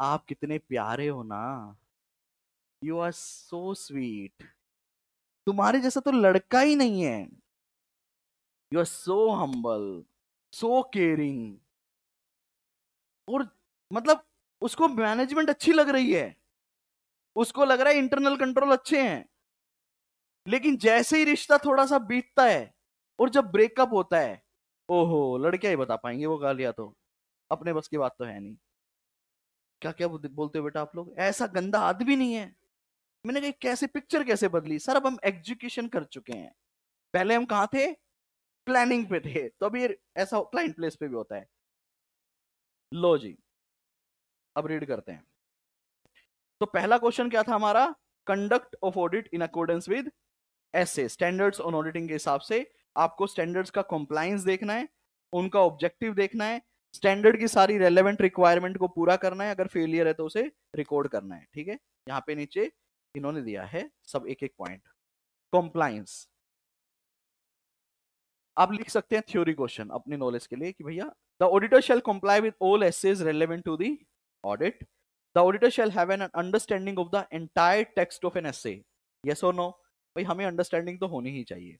आप कितने प्यारे हो ना यू आर सो स्वीट तुम्हारे जैसा तो लड़का ही नहीं है you are so humble so caring और मतलब उसको मैनेजमेंट अच्छी लग रही है उसको लग रहा है इंटरनल कंट्रोल अच्छे हैं लेकिन जैसे ही रिश्ता थोड़ा सा बीतता है और जब ब्रेकअप होता है ओहो लड़कियां ही बता पाएंगे वो गालियां तो अपने बस की बात तो है नहीं क्या क्या बोलते हो बेटा आप लोग ऐसा गंदा आदमी नहीं है मैंने कहा कैसे पिक्चर कैसे बदली सर अब हम एग्जीक्यूशन कर चुके हैं पहले हम कहा थे प्लानिंग पे थे तो अभी ऐसा क्लाइंट प्लेस पे भी होता है लो जी अब रीड करते हैं तो पहला क्वेश्चन क्या था हमारा conduct of audit in accordance with S A standards on auditing के हिसाब से आपको स्टैंडर्ड्स का कॉम्प्लाइंस देखना है उनका ऑब्जेक्टिव देखना है स्टैंडर्ड की सारी रेलेवेंट रिक्वायरमेंट को पूरा करना है अगर फेलियर है तो उसे रिकॉर्ड करना है ठीक है यहाँ पे नीचे इन्होंने दिया है सब एक एक पॉइंट कॉम्प्लायंस आप लिख सकते हैं थ्योरी क्वेश्चन अपने नॉलेज के लिए कि भैया the auditor shall comply with all SAs relevant to the audit The auditor shall have an understanding of the entire text of an essay. Yes or no? भाई हमें understanding तो होनी ही चाहिए.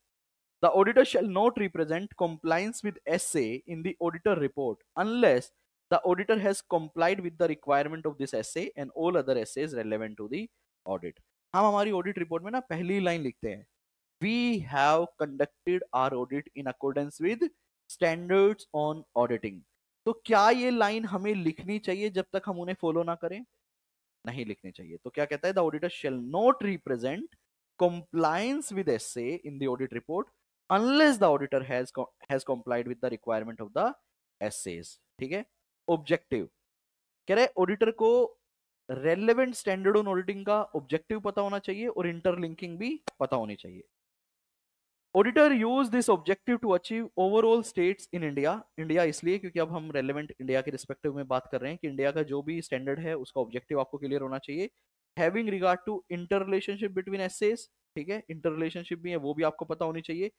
The auditor shall not represent compliance with essay in the auditor report unless the auditor has complied with the requirement of this essay and all other essays relevant to the audit. हम हमारी audit report में ना पहली line लिखते हैं. We have conducted our audit in accordance with standards on auditing. तो क्या ये लाइन हमें लिखनी चाहिए जब तक हम उन्हें फॉलो ना करें नहीं लिखनी चाहिए तो क्या कहता है the auditor shall not represent compliance with SAs in the audit report unless the auditor has com has complied with the requirement of ठीक है ऑब्जेक्टिव कह रहे ऑडिटर को रेलिवेंट स्टैंडर्ड ऑन ऑडिटिंग का ऑब्जेक्टिव पता होना चाहिए और इंटरलिंकिंग भी पता होनी चाहिए auditor use this objective to achieve overall states in India India इसलिए क्योंकि अब हम रेलिवेंट इंडिया के रिस्पेक्टिव में बात कर रहे हैं कि इंडिया का जो भी स्टैंडर्ड है उसका ऑब्जेक्टिव आपको क्लियर होना चाहिए having regard to inter relationship between SAs ठीक है इंटर रिलेशनशिप भी है वो भी आपको पता होनी चाहिए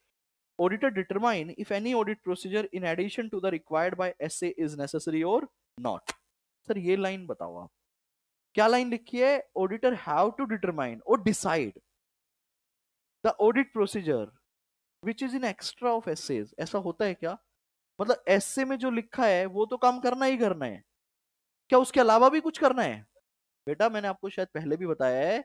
auditor determine if any audit procedure in addition to the required by SAs is necessary और नॉट सर ये लाइन बताओ आप क्या लाइन लिखी है ऑडिटर हैव टू डिटरमाइन और decide the audit procedure which is in extra of SAs ऐसा होता है क्या मतलब ऐसे में जो लिखा है वो तो काम करना ही करना है क्या उसके अलावा भी कुछ करना है बेटा मैंने आपको शायद पहले भी बताया है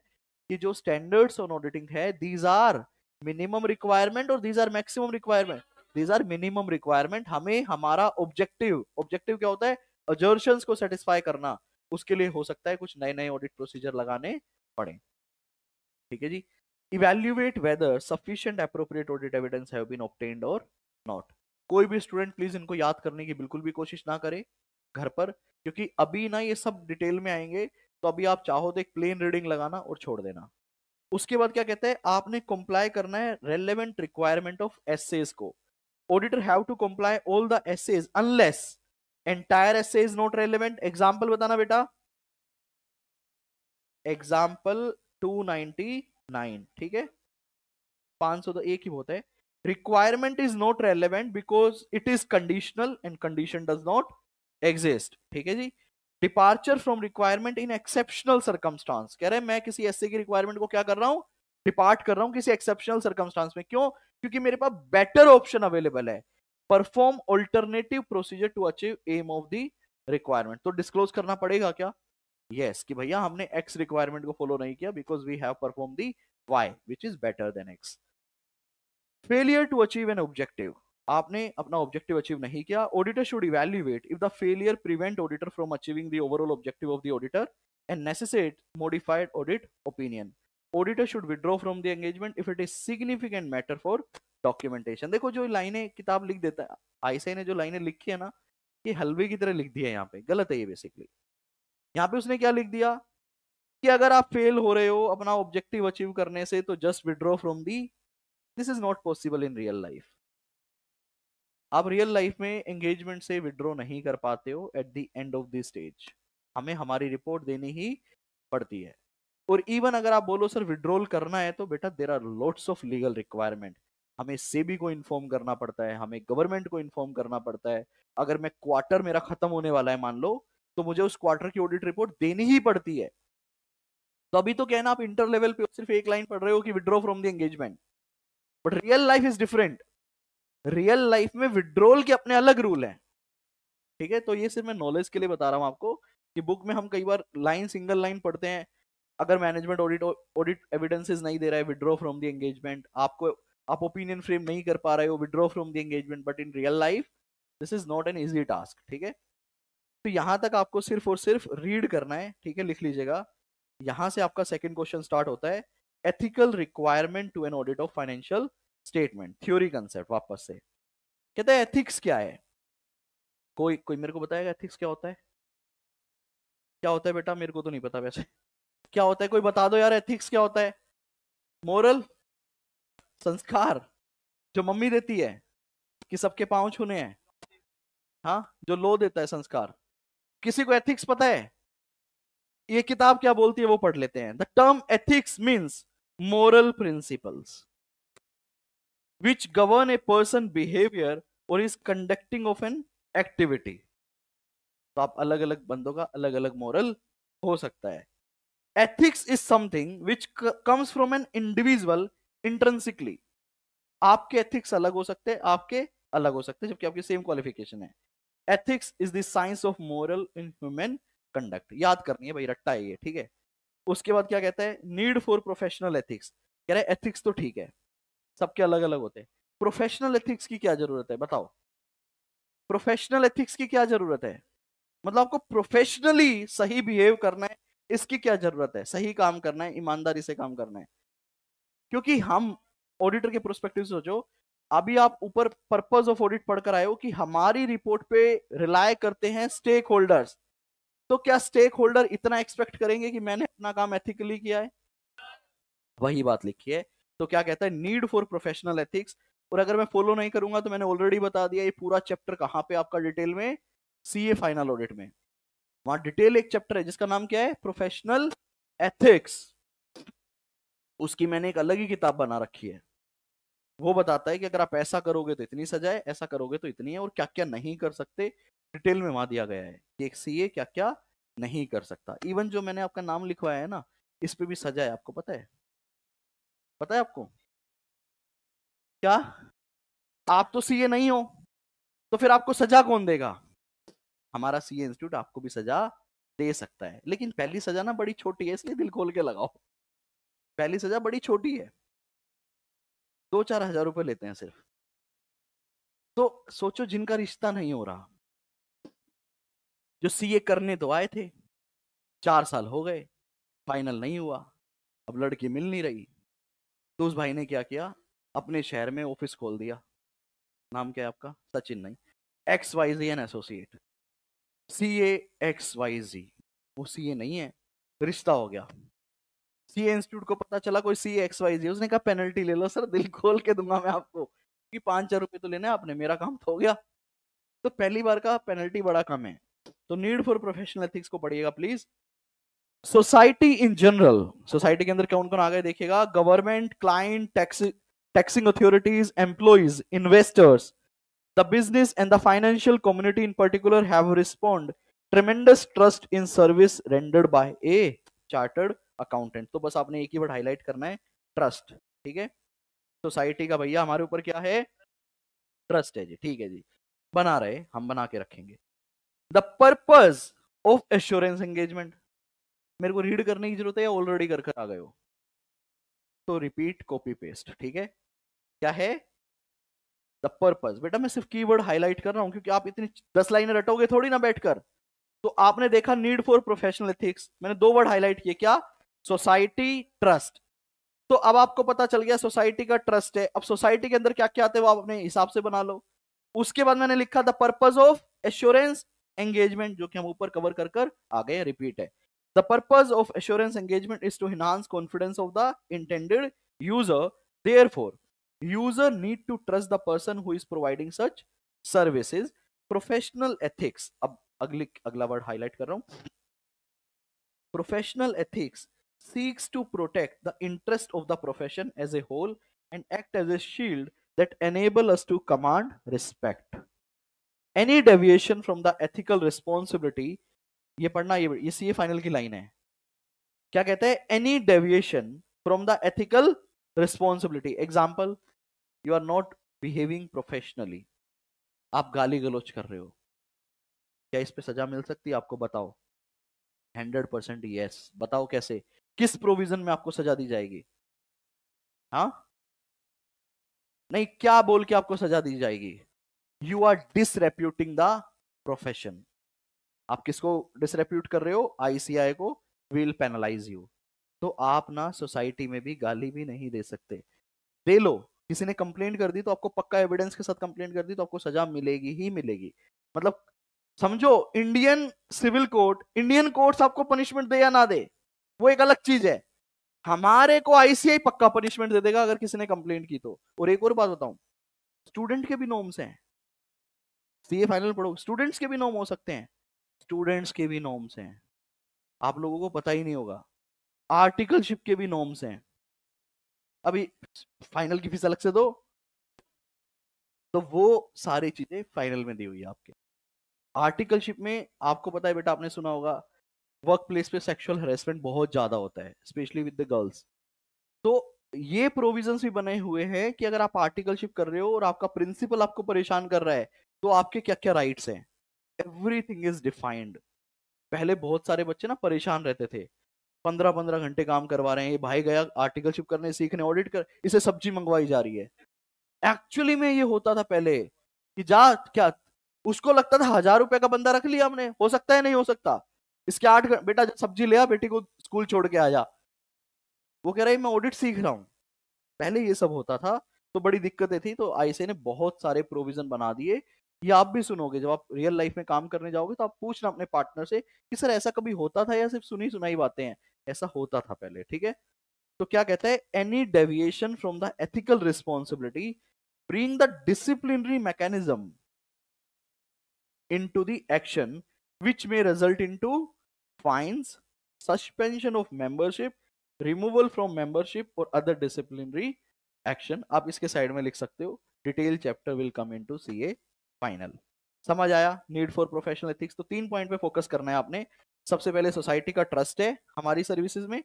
कि जो स्टैंडर्ड्स ऑन ऑडिटिंग है दीज आर मिनिमम रिक्वायरमेंट और these are maximum requirement these are minimum requirement हमें हमारा ऑब्जेक्टिव ऑब्जेक्टिव क्या होता है अजर्शन को सेटिस्फाई करना उसके लिए हो सकता है कुछ नए नए ऑडिट प्रोसीजर लगाने पड़े ठीक है जी evaluate whether sufficient appropriate audit evidence have been obtained or not कोई भी स्टूडेंट प्लीज इनको याद करने की बिल्कुल भी कोशिश ना करे घर पर क्योंकि अभी ना ये सब डिटेल में आएंगे तो अभी आप चाहो तो एक प्लेन रीडिंग लगाना और छोड़ देना उसके बाद क्या कहते हैं आपने कंप्लाई करना है रेलेवेंट रिक्वायरमेंट ऑफ एसेज को auditor have to comply all the SAs unless entire SA is not relevant example बताना बेटा एग्जाम्पल 290 नाइन ठीक है पांच सौ तो एक ही बहुत है requirement is not relevant because it is conditional and condition does not exist ठीक है जी departure from requirement in exceptional circumstance कह रहे हैं मैं किसी एस की रिक्वायरमेंट को क्या कर रहा हूँ डिपार्ट कर रहा हूँ किसी एक्सेप्शनल सर्कमस्टांस में क्यों क्योंकि मेरे पास बेटर ऑप्शन अवेलेबल है perform alternative procedure to achieve aim of the requirement तो डिस्क्लोज करना पड़ेगा क्या yes कि भैया हमने x रिक्वायरमेंट को फॉलो नहीं किया because we have perform the y which is better than x failure to achieve an objective आपने अपना ऑब्जेक्टिव अचीव नहीं किया auditor should evaluate if the failure prevent auditor from achieving the overall objective of the auditor and necessitate modified audit opinion auditor should withdraw from the engagement if it is significant matter for documentation देखो जो लाइनें किताब लिख देता है आईसीआई ने जो लाइनें लिखी है ना ये हलवे की तरह लिख दिया है यहाँ पे गलत है ये बेसिकली यहाँ पे उसने क्या लिख दिया कि अगर आप फेल हो रहे हो अपना ऑब्जेक्टिव अचीव करने से तो just withdraw from the this is not possible in real life आप रियल लाइफ में एंगेजमेंट से विड्रॉ नहीं कर पाते हो at the end of the stage हमें हमारी रिपोर्ट देनी ही पड़ती है और इवन अगर आप बोलो सर विड्रॉल करना है तो बेटा there are lots of legal requirement हमें सेबी को इन्फॉर्म करना पड़ता है हमें गवर्नमेंट को इन्फॉर्म करना पड़ता है अगर मैं क्वार्टर मेरा खत्म होने वाला है मान लो तो मुझे उस क्वार्टर की ऑडिट रिपोर्ट देनी ही पड़ती है तो अभी तो कहना आप इंटर लेवल पे सिर्फ एक लाइन पढ़ रहे हो कि withdraw from the engagement but real life is different real life में विड्रॉल के अपने अलग रूल हैं ठीक है तो ये सिर्फ मैं नॉलेज के लिए बता रहा हूँ आपको कि बुक में हम कई बार लाइन सिंगल लाइन पढ़ते हैं अगर मैनेजमेंट ऑडिट ऑडिट एविडेंसेस नहीं दे रहा है विड्रॉ फ्रॉम द एंगेजमेंट आपको आप ओपिनियन फ्रेम नहीं कर पा रहे हो withdraw from the engagement but in real life this is not an easy task ठीक है तो यहाँ तक आपको सिर्फ और सिर्फ रीड करना है ठीक है लिख लीजिएगा यहां से आपका सेकेंड क्वेश्चन स्टार्ट होता है ethical requirement to an audit of financial statement theory concept वापस से कहता है एथिक्स क्या है कोई कोई मेरे को बताएगा एथिक्स क्या होता है क्या होता है बेटा मेरे को तो नहीं पता वैसे क्या होता है कोई बता दो यार एथिक्स क्या होता है मोरल संस्कार जो मम्मी देती है कि सबके पांव छूने हैं हाँ जो लो देता है संस्कार किसी को एथिक्स पता है ये किताब क्या बोलती है वो पढ़ लेते हैं the term ethics means moral principle which govern a person behaviour और is conducting of an activity तो आप अलग अलग बंदों का अलग अलग मॉरल हो सकता है ethics is something which comes from an individual intrinsically आपके एथिक्स अलग हो सकते हैं आपके अलग हो सकते हैं जबकि आपकी सेम क्वालिफिकेशन है ethics is the science of moral in human conduct याद करनी है भाई रट्टा है ये ठीक है उसके बाद क्या कहता है नीड फॉर प्रोफेशनल एथिक्स कह रहे एथिक्स तो ठीक है सबके अलग अलग होते हैं प्रोफेशनल एथिक्स की क्या जरूरत है बताओ प्रोफेशनल एथिक्स की क्या जरूरत है मतलब आपको प्रोफेशनली सही बिहेव करना है इसकी क्या जरूरत है सही काम करना है ईमानदारी से काम करना है क्योंकि हम ऑडिटर के प्रोस्पेक्टिव सोचो अभी आप ऊपर पर्पज ऑफ ऑडिट पढ़कर आए हो कि हमारी रिपोर्ट पे रिलाय करते हैं स्टेक होल्डर्स तो क्या स्टेक होल्डर इतना एक्सपेक्ट करेंगे कि मैंने अपना काम एथिकली किया है वही बात लिखी है तो क्या कहता है नीड फॉर प्रोफेशनल एथिक्स और अगर मैं फॉलो नहीं करूंगा तो मैंने ऑलरेडी बता दिया ये पूरा चैप्टर कहाँ पे आपका डिटेल में सी ए फाइनल ऑडिट में वहां डिटेल एक चैप्टर है जिसका नाम क्या है प्रोफेशनल एथिक्स उसकी मैंने एक अलग ही किताब बना रखी है वो बताता है कि अगर आप ऐसा करोगे तो इतनी सजा है ऐसा करोगे तो इतनी है और क्या क्या नहीं कर सकते डिटेल में वहां दिया गया है कि एक सी क्या क्या नहीं कर सकता इवन जो मैंने आपका नाम लिखवाया है ना इस पर भी सजा है आपको पता है पता है आपको क्या आप तो सीए नहीं हो तो फिर आपको सजा कौन देगा हमारा सीए इंस्टीट्यूट आपको भी सजा दे सकता है लेकिन पहली सजा ना बड़ी छोटी है इसलिए दिल खोल के लगाओ पहली सजा बड़ी छोटी है दो चार हजार रुपए लेते हैं सिर्फ तो सोचो जिनका रिश्ता नहीं हो रहा जो सीए करने तो आए थे चार साल हो गए फाइनल नहीं हुआ अब लड़की मिल नहीं रही तो उस भाई ने क्या किया अपने शहर में ऑफिस खोल दिया नाम क्या है आपका सचिन नहीं X Y Z an associate C X Y Z वो सी ए नहीं है रिश्ता हो गया सी इंस्टीट्यूट को पता चला कोई सी एक्स वाई जी उसने कहा पेनल्टी ले लो सर दिल खोल के दूंगा मैं आपको क्योंकि पाँच हजार रुपये तो लेना आपने मेरा काम तो हो गया तो पहली बार का पेनल्टी बड़ा कम है तो नीड फॉर प्रोफेशनल एथिक्स को पढ़िएगा please society in general society के अंदर कौन कौन आ गए देखिएगा government client tax taxing authorities employees investors the business and the financial community in particular have respond tremendous trust in service rendered by a chartered accountant तो बस आपने एक ही वर्ड हाईलाइट करना है ट्रस्ट ठीक है सोसाइटी का भैया हमारे ऊपर क्या है ट्रस्ट है जी ठीक है जी बना रहे हम बना के रखेंगे the purpose of assurance engagement मेरे को रीड करने की जरूरत है या ऑलरेडी कर कर आ गए हो तो रिपीट कॉपी पेस्ट ठीक है क्या है द पर्पज बेटा मैं सिर्फ कीवर्ड हाईलाइट कर रहा हूं क्योंकि आप इतनी दस लाइनें रटोगे थोड़ी ना बैठकर तो आपने देखा नीड फॉर प्रोफेशनल एथिक्स मैंने दो वर्ड हाईलाइट किए क्या सोसाइटी ट्रस्ट तो अब आपको पता चल गया सोसाइटी का ट्रस्ट है अब सोसाइटी के अंदर क्या क्या आते हैं वो आप अपने हिसाब से बना लो उसके बाद मैंने लिखा the purpose of assurance engagement जो कि हम ऊपर कवर कर कर आ गए रिपीट है the purpose of assurance engagement is to enhance confidence of the intended user therefore user need to trust the person who is providing such services professional ethics अब अगली अगला वर्ड हाईलाइट कर रहा हूं professional ethics seeks to protect the interest of the profession as a whole and act as a shield that enable us to command respect any deviation from the ethical responsibility ये पढ़ना ये ये सीए फाइनल की लाइन है क्या कहते हैं any deviation from the ethical responsibility example you are not behaving professionally आप गाली गलोच कर रहे हो क्या इस पे सजा मिल सकती है आपको बताओ हंड्रेड परसेंट यस बताओ कैसे किस प्रोविजन में आपको सजा दी जाएगी हा नहीं क्या बोल के आपको सजा दी जाएगी you are disreputing the profession आप किसको डिसरेप्यूट कर रहे हो आईसीआई को विल पेनालाइज यू तो आप ना सोसाइटी में भी गाली भी नहीं दे सकते दे लो किसी ने कंप्लेंट कर दी तो आपको पक्का एविडेंस के साथ कंप्लेंट कर दी तो आपको सजा मिलेगी ही मिलेगी मतलब समझो Indian civil court Indian courts आपको पनिशमेंट दे या ना दे वो एक अलग चीज है हमारे को आईसीआई पक्का पनिशमेंट दे देगा अगर किसी ने कंप्लेंट की तो और एक और बात बताऊं स्टूडेंट के भी नॉर्म्स हैं सीए तो फाइनल पढ़ो स्टूडेंट्स के भी नॉर्म हो सकते हैं स्टूडेंट्स के भी नॉर्म्स हैं आप लोगों को पता ही नहीं होगा आर्टिकलशिप के भी नॉर्म्स हैं अभी फाइनल की फीस अलग से दो तो वो सारी चीजें फाइनल में दी हुई है आपके आर्टिकलशिप में आपको पता है बेटा आपने सुना होगा वर्क प्लेस पे सेक्सुअल हरेसमेंट बहुत ज़्यादा होता है स्पेशली विद द गर्ल्स तो ये प्रोविजंस भी बने हुए हैं कि अगर आप आर्टिकलशिप कर रहे हो और आपका प्रिंसिपल आपको परेशान कर रहा है तो आपके क्या क्या राइट्स हैं एवरीथिंग इज डिफाइंड पहले बहुत सारे बच्चे ना परेशान रहते थे पंद्रह पंद्रह घंटे काम करवा रहे हैं ये भाई गया आर्टिकलशिप करने सीखने ऑडिट कर इसे सब्जी मंगवाई जा रही है एक्चुअली में ये होता था पहले कि जा क्या उसको लगता था हजार रुपए का बंदा रख लिया हमने हो सकता है नहीं हो सकता इसके आठ बेटा जब सब्जी ले आ बेटी को स्कूल छोड़ के आ जा वो कह है मैं ऑडिट सीख रहा हूँ पहले ये सब होता था तो बड़ी दिक्कतें थी तो आईसीए ने बहुत सारे प्रोविजन बना दिए ये आप भी सुनोगे जब आप रियल लाइफ में काम करने जाओगे तो आप पूछना अपने पार्टनर से कि सर ऐसा कभी होता था या सिर्फ सुनी सुनाई बातें हैं ऐसा होता था पहले ठीक है तो क्या कहता है any deviation from the ethical responsibility bring the disciplinary mechanism in to the action which may result in to fines, suspension of membership, removal from membership or other disciplinary action. आप इसके साइड में लिख सकते हो detail chapter will come in to C A final समझ आया नीड फॉर प्रोफेशनल एथिक्स तो तीन पॉइंट पे फोकस करना है आपने सबसे पहले सोसाइटी का ट्रस्ट है हमारी सर्विसेज में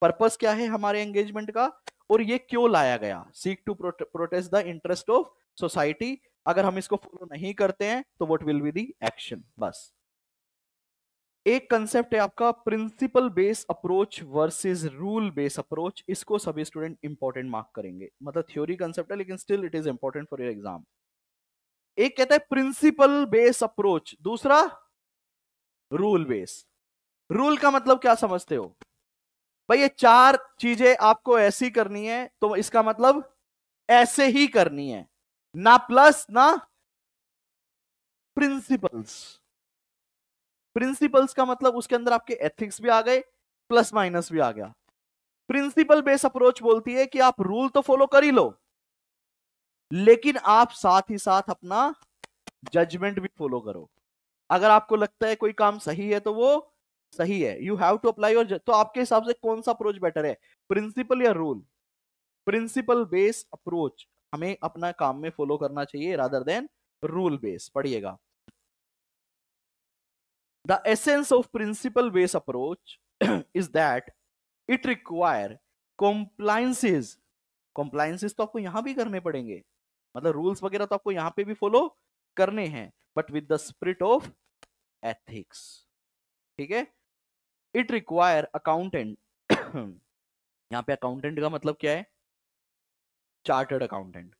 पर्पस क्या है हमारे एंगेजमेंट का और ये क्यों लाया गया seek to protest the interest of society अगर हम इसको फॉलो नहीं करते हैं तो what will be the action बस एक कंसेप्ट है आपका principle base approach versus rule base approach इसको सभी स्टूडेंट इंपॉर्टेंट मार्क करेंगे मतलब थ्योरी कंसेप्ट है लेकिन still it is important for your exam एक कहता है प्रिंसिपल बेस अप्रोच दूसरा रूल बेस रूल का मतलब क्या समझते हो भाई ये चार चीजें आपको ऐसी करनी है तो इसका मतलब ऐसे ही करनी है ना प्लस ना प्रिंसिपल्स प्रिंसिपल्स का मतलब उसके अंदर आपके एथिक्स भी आ गए प्लस माइनस भी आ गया प्रिंसिपल बेस अप्रोच बोलती है कि आप रूल तो फॉलो कर ही लो लेकिन आप साथ ही साथ अपना जजमेंट भी फॉलो करो अगर आपको लगता है कोई काम सही है तो वो सही है यू हैव टू अप्लाई और तो आपके हिसाब से कौन सा अप्रोच बेटर है प्रिंसिपल या रूल प्रिंसिपल बेस अप्रोच हमें अपना काम में फॉलो करना चाहिए रादर देन रूल बेस पढ़िएगा the essence of principle based approach [CLEARS THROAT] is that it require compliances compliances तो आपको यहां भी करने पड़ेंगे मतलब रूल्स वगैरह तो आपको यहां पे भी फॉलो करने हैं but with the spirit of ethics ठीक है इट रिक्वायर अकाउंटेंट यहाँ पे अकाउंटेंट का मतलब क्या है chartered accountant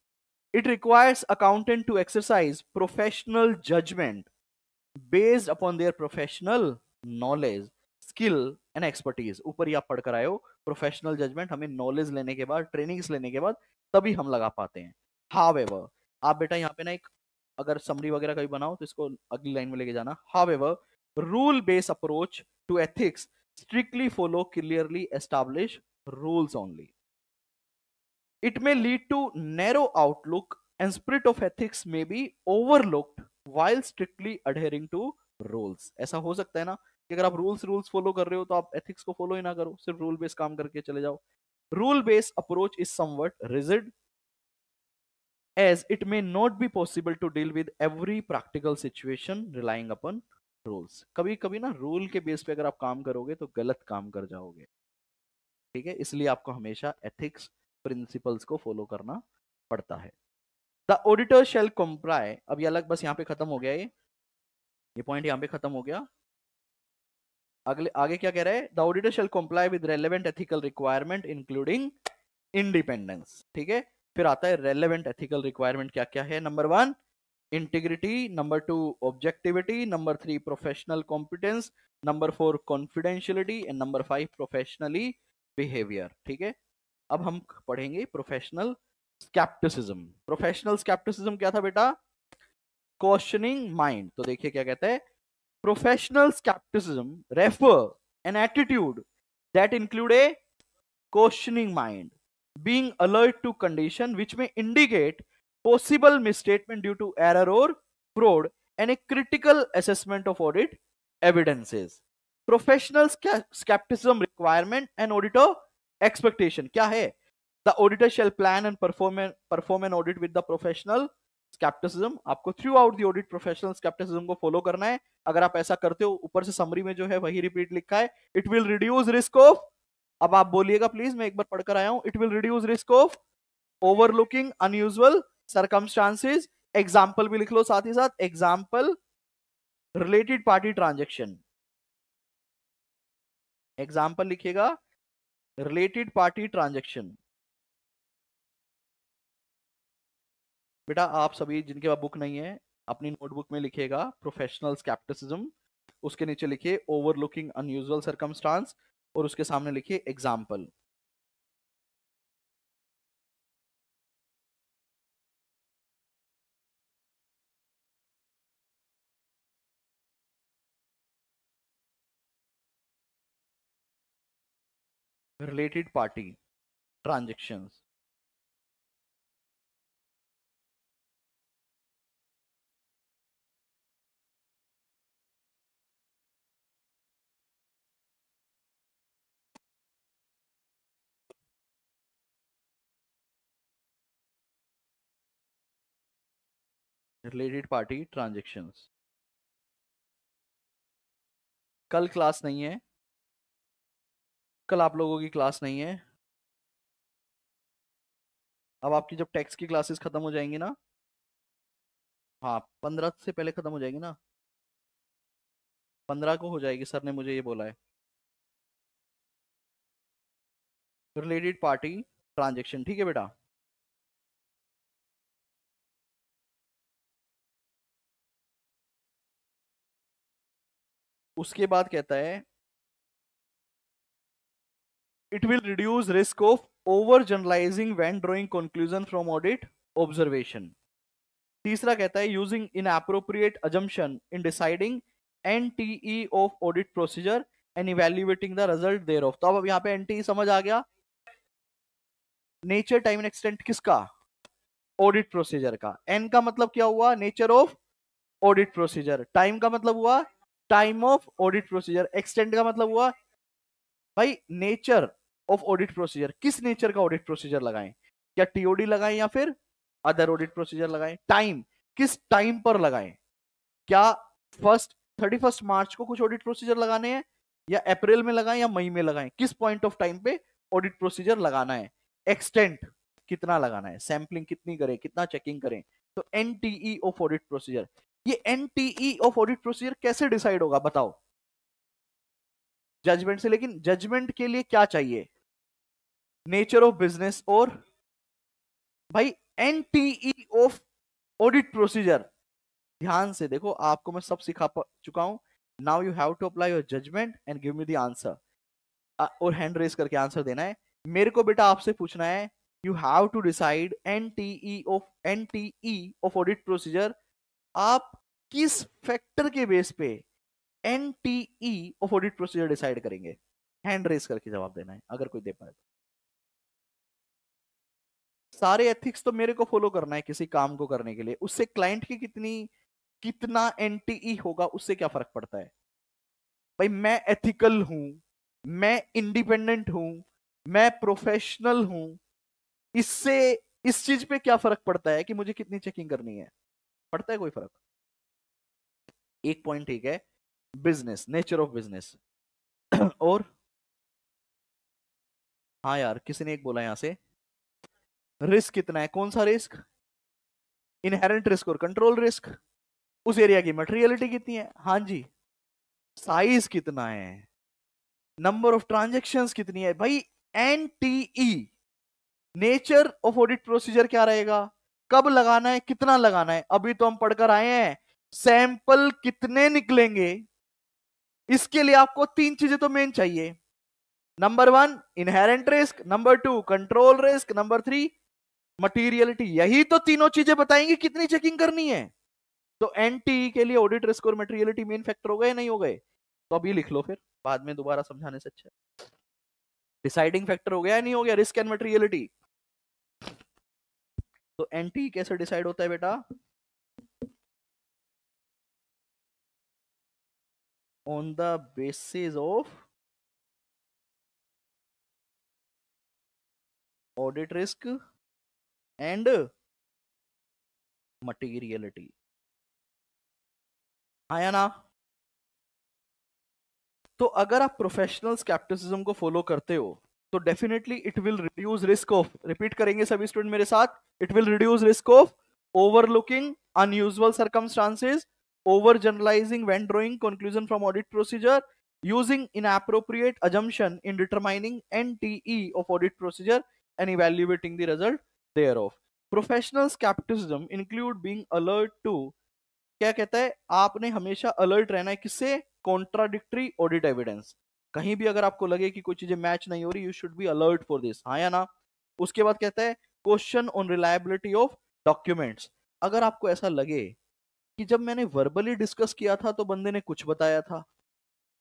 it requires accountant to exercise professional judgement based upon their professional knowledge skill and expertise ऊपर ही आप पढ़कर आए हो प्रोफेशनल जजमेंट हमें नॉलेज लेने के बाद ट्रेनिंग्स लेने के बाद तभी हम लगा पाते हैं हाव एवर आप बेटा यहाँ पे ना एक अगर समरी वगैरह कभी बनाओ तो इसको अगली लाइन में लेके जाना however rule based approach to ethics strictly follow clearly establish rules only it may lead to narrow outlook and spirit of ethics may be overlooked while strictly adhering to rules ऐसा हो सकता है ना कि अगर आप रूल्स रूल्स फॉलो कर रहे हो तो आप एथिक्स को फॉलो ही ना करो सिर्फ रूल बेस्ड काम करके चले जाओ rule based approach is somewhat rigid as it may not be possible to deal with every practical situation relying upon rules कभी कभी ना रूल के बेस पे अगर आप काम करोगे तो गलत काम कर जाओगे ठीक है इसलिए आपको हमेशा एथिक्स प्रिंसिपल्स को फॉलो करना पड़ता है द ऑडिटर शेल कंप्राई अब ये अलग बस यहाँ पे खत्म हो गया ये ये पॉइंट यहाँ पे खत्म हो गया अगले आगे क्या कह रहा है the auditor shall comply with relevant ethical requirement including independence ठीक है फिर आता है रेलेवेंट एथिकल रिक्वायरमेंट क्या क्या है number one integrity number two objectivity number three professional competence number four confidentiality and number five professionally behaviour ठीक है अब हम पढ़ेंगे प्रोफेशनल स्केप्टिसिज्म प्रोफेशनल स्केप्टिसिज्म क्या था बेटा क्वेश्चनिंग माइंड तो देखिए क्या कहते हैं professional skepticism refer an attitude that include a questioning mind being alert to condition which में indicate possible misstatement due to error और fraud and a critical assessment of audit evidences professional skepticism requirement and auditor expectation क्या है The auditor shall plan and perform an, perform an audit with the professional skepticism आपको throughout the audit professional skepticism को फॉलो करना है अगर आप ऐसा करते हो ऊपर से समरी में जो है वही रिपीट लिखा है it will reduce risk of अब आप बोलिएगा प्लीज मैं एक बार पढ़कर आया हूं it will reduce risk of overlooking unusual circumstances example भी लिख लो साथ ही साथ example related party transaction example लिखिएगा रिलेटेड पार्टी ट्रांजेक्शन बेटा आप सभी जिनके पास बुक नहीं है अपनी नोटबुक में लिखिएगा प्रोफेशनल स्कैप्टिसिज्म उसके नीचे लिखिए ओवरलुकिंग अनयूजल सर्कमस्टांस और उसके सामने लिखिए example related party transaction related party transaction कल क्लास नहीं है कल आप लोगों की क्लास नहीं है अब आपकी जब टैक्स की क्लासेस खत्म हो जाएंगी ना हाँ पंद्रह से पहले खत्म हो जाएगी ना पंद्रह को हो जाएगी सर ने मुझे ये बोला है रिलेटेड पार्टी ट्रांजेक्शन ठीक है बेटा उसके बाद कहता है it will reduce risk of over generalising when drawing conclusion from audit observation तीसरा कहता है using inappropriate assumption in deciding N T E of audit procedure and evaluating the result thereof तो अब यहाँ पे एन टी e समझ आ गया नेचर टाइम एंड एक्सटेंट किसका ऑडिट प्रोसीजर का एन का मतलब क्या हुआ nature of audit procedure time का मतलब हुआ time of audit procedure extend का मतलब हुआ भाई नेचर ऑफ ऑडिट प्रोसीजर किस नेचर का ऑडिट प्रोसीजर लगाएं क्या टीओडी लगाएं या फिर अदर ऑडिट प्रोसीजर लगाएं टाइम किस टाइम पर लगाएं क्या फर्स्ट थर्टी फर्स्ट मार्च को कुछ ऑडिट प्रोसीजर लगाने हैं या अप्रैल में लगाएं या मई में लगाएं किस पॉइंट ऑफ टाइम पे ऑडिट प्रोसीजर लगाना है एक्सटेंट कितना लगाना है सैम्पलिंग कितनी करें कितना चेकिंग करें तो एनटीई ऑफ ऑडिट प्रोसीजर ये एनटीई ऑफ ऑडिट प्रोसीजर कैसे डिसाइड होगा बताओ जजमेंट से लेकिन जजमेंट के लिए क्या चाहिए नेचर ऑफ बिजनेस और भाई एनटीई ऑफ ऑडिट प्रोसीजर ध्यान से देखो आपको मैं सब सिखा चुका हूं now you have to apply your judgement and give me the answer और हैंड रेस करके आंसर देना है मेरे को बेटा आपसे पूछना है you have to decide N T E of N T E of audit procedure आप किस फैक्टर के बेस पे एन टी ई ऑफ ऑडिट प्रोसीजर डिसाइड करेंगे हैंड रेस करके जवाब देना है अगर कोई दे पाए तो सारे एथिक्स तो मेरे को फॉलो करना है किसी काम को करने के लिए उससे क्लाइंट की कितनी कितना एन ई e होगा उससे क्या फर्क पड़ता है भाई मैं एथिकल हूं मैं इंडिपेंडेंट हूं मैं प्रोफेशनल हूं इससे इस चीज पे क्या फर्क पड़ता है कि मुझे कितनी चेकिंग करनी है पड़ता है कोई फर्क एक पॉइंट ठीक है बिजनेस नेचर ऑफ बिजनेस और हाँ यार किसी ने एक बोला यहां से रिस्क कितना है कौन सा रिस्क इनहेरेंट रिस्क और कंट्रोल रिस्क उस एरिया की मटेरियलिटी कितनी है हाँ जी साइज कितना है नंबर ऑफ ट्रांजेक्शन कितनी है भाई N T E nature of audit procedure क्या रहेगा कब लगाना है कितना लगाना है अभी तो हम पढ़कर आए हैं सैंपल कितने निकलेंगे इसके लिए आपको तीन चीजें तो मेन चाहिए number one inherent risk number two control risk number three materiality यही तो तीनों चीजें बताएंगे कितनी चेकिंग करनी है तो एनटीई e के लिए ऑडिट रिस्क और मटेरियलिटी मेन फैक्टर हो गए नहीं हो गए तो अभी लिख लो फिर बाद में दोबारा समझाने से अच्छा डिसाइडिंग फैक्टर हो गया नहीं हो गया रिस्क एंड मटेरियलिटी तो एंटी कैसे डिसाइड होता है बेटा on the basis of audit risk and materiality आया ना तो अगर आप प्रोफेशनल स्केप्टिसिज्म को फॉलो करते हो तो definitely it will reduce risk of repeat करेंगे सभी स्टूडेंट मेरे साथ it will reduce risk of overlooking unusual circumstances over generalising when drawing conclusion from audit procedure using inappropriate assumption in determining N T E of audit procedure and and the result thereof professional skepticism include being alert to क्या कहता है आपने हमेशा अलर्ट रहना है किससे कॉन्ट्राडिक्ट्री ऑडिट एविडेंस कहीं भी अगर आपको लगे कि कोई चीजें मैच नहीं हो रही you should be alert for this हाँ या ना उसके बाद कहता है question on reliability of documents अगर आपको ऐसा लगे कि जब मैंने वर्बली डिस्कस किया था तो बंदे ने कुछ बताया था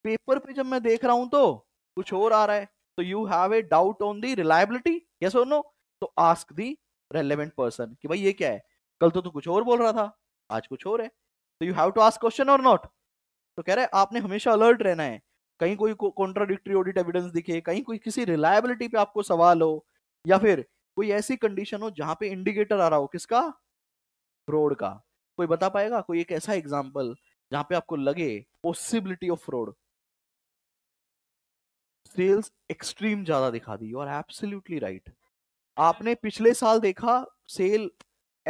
पेपर पे जब मैं देख रहा हूं तो कुछ और आ रहा है तो you have a doubt on the reliability yes और नो तो आस्क दी रेलिवेंट पर्सन कि भाई ये क्या है कल तो तू कुछ और बोल रहा था आज कुछ और है तो you have to ask question और नॉट तो कह रहे है आपने हमेशा अलर्ट रहना है कहीं कोई कॉन्ट्राडिक्टरी ऑडिट एविडेंस दिखे कहीं कोई किसी रिलायबिलिटी पे आपको सवाल हो या फिर कोई ऐसी कंडीशन हो जहां पे इंडिकेटर आ रहा हो किसका फ्रॉड का कोई बता पाएगा कोई एक ऐसा एग्जाम्पल जहां पे आपको लगे possibility of fraud sales extreme ज्यादा दिखा दी और एब्सोल्युटली राइट आपने पिछले साल देखा सेल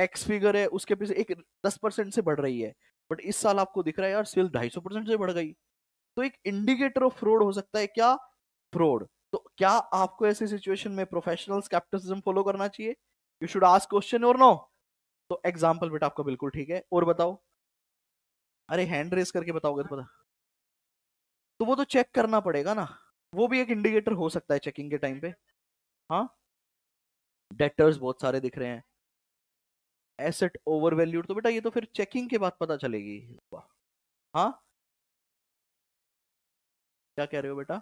एक्स फिगर है उसके पीछे एक दस परसेंट से बढ़ रही है बट इस साल आपको दिख रहा है यार सेल ढाई सौ परसेंट से बढ़ गई तो एक इंडिकेटर ऑफ फ्रॉड हो सकता है क्या फ्रॉड तो क्या आपको ऐसे सिचुएशन में प्रोफेशनल स्केप्टिसिज्म फॉलो करना चाहिए यू शुड आस्क क्वेश्चन और नो तो एग्जाम्पल बेटा आपका बिल्कुल ठीक है और बताओ अरे हैंड रेस करके बताओगे तो पता तो वो तो चेक करना पड़ेगा ना वो भी एक इंडिकेटर हो सकता है चेकिंग के टाइम पे हाँ डेटर्स बहुत सारे दिख रहे हैं एसेट ओवर वैल्यूड तो बेटा ये तो फिर चेकिंग के बाद पता चलेगी हाँ क्या कह रहे हो बेटा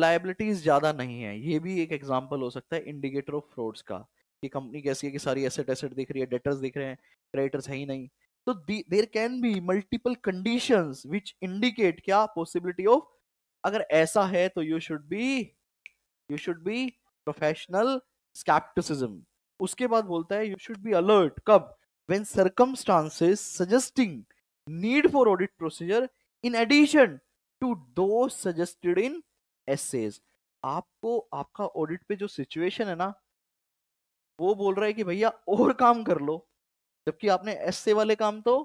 लाइबिलिटीज ज्यादा नहीं है ये भी एक एग्जाम्पल हो सकता है इंडिकेटर ऑफ फ्रॉड्स का कि कंपनी कैसी है कि सारी एसेट एसेट दिख रही है डेटर्स दिख रहे हैं क्रेडिटर्स है ही नहीं तो there can be multiple condition which indicate क्या पॉसिबिलिटी ऑफ अगर ऐसा है तो you should be you should be professional skepticism उसके बाद बोलता है यू शुड बी अलर्ट कब when circumstances suggesting need for audit procedure in addition to those suggested in SAs आपको आपका ऑडिट पे जो सिचुएशन है ना वो बोल रहा है कि भैया और काम कर लो जबकि आपने एसे वाले काम तो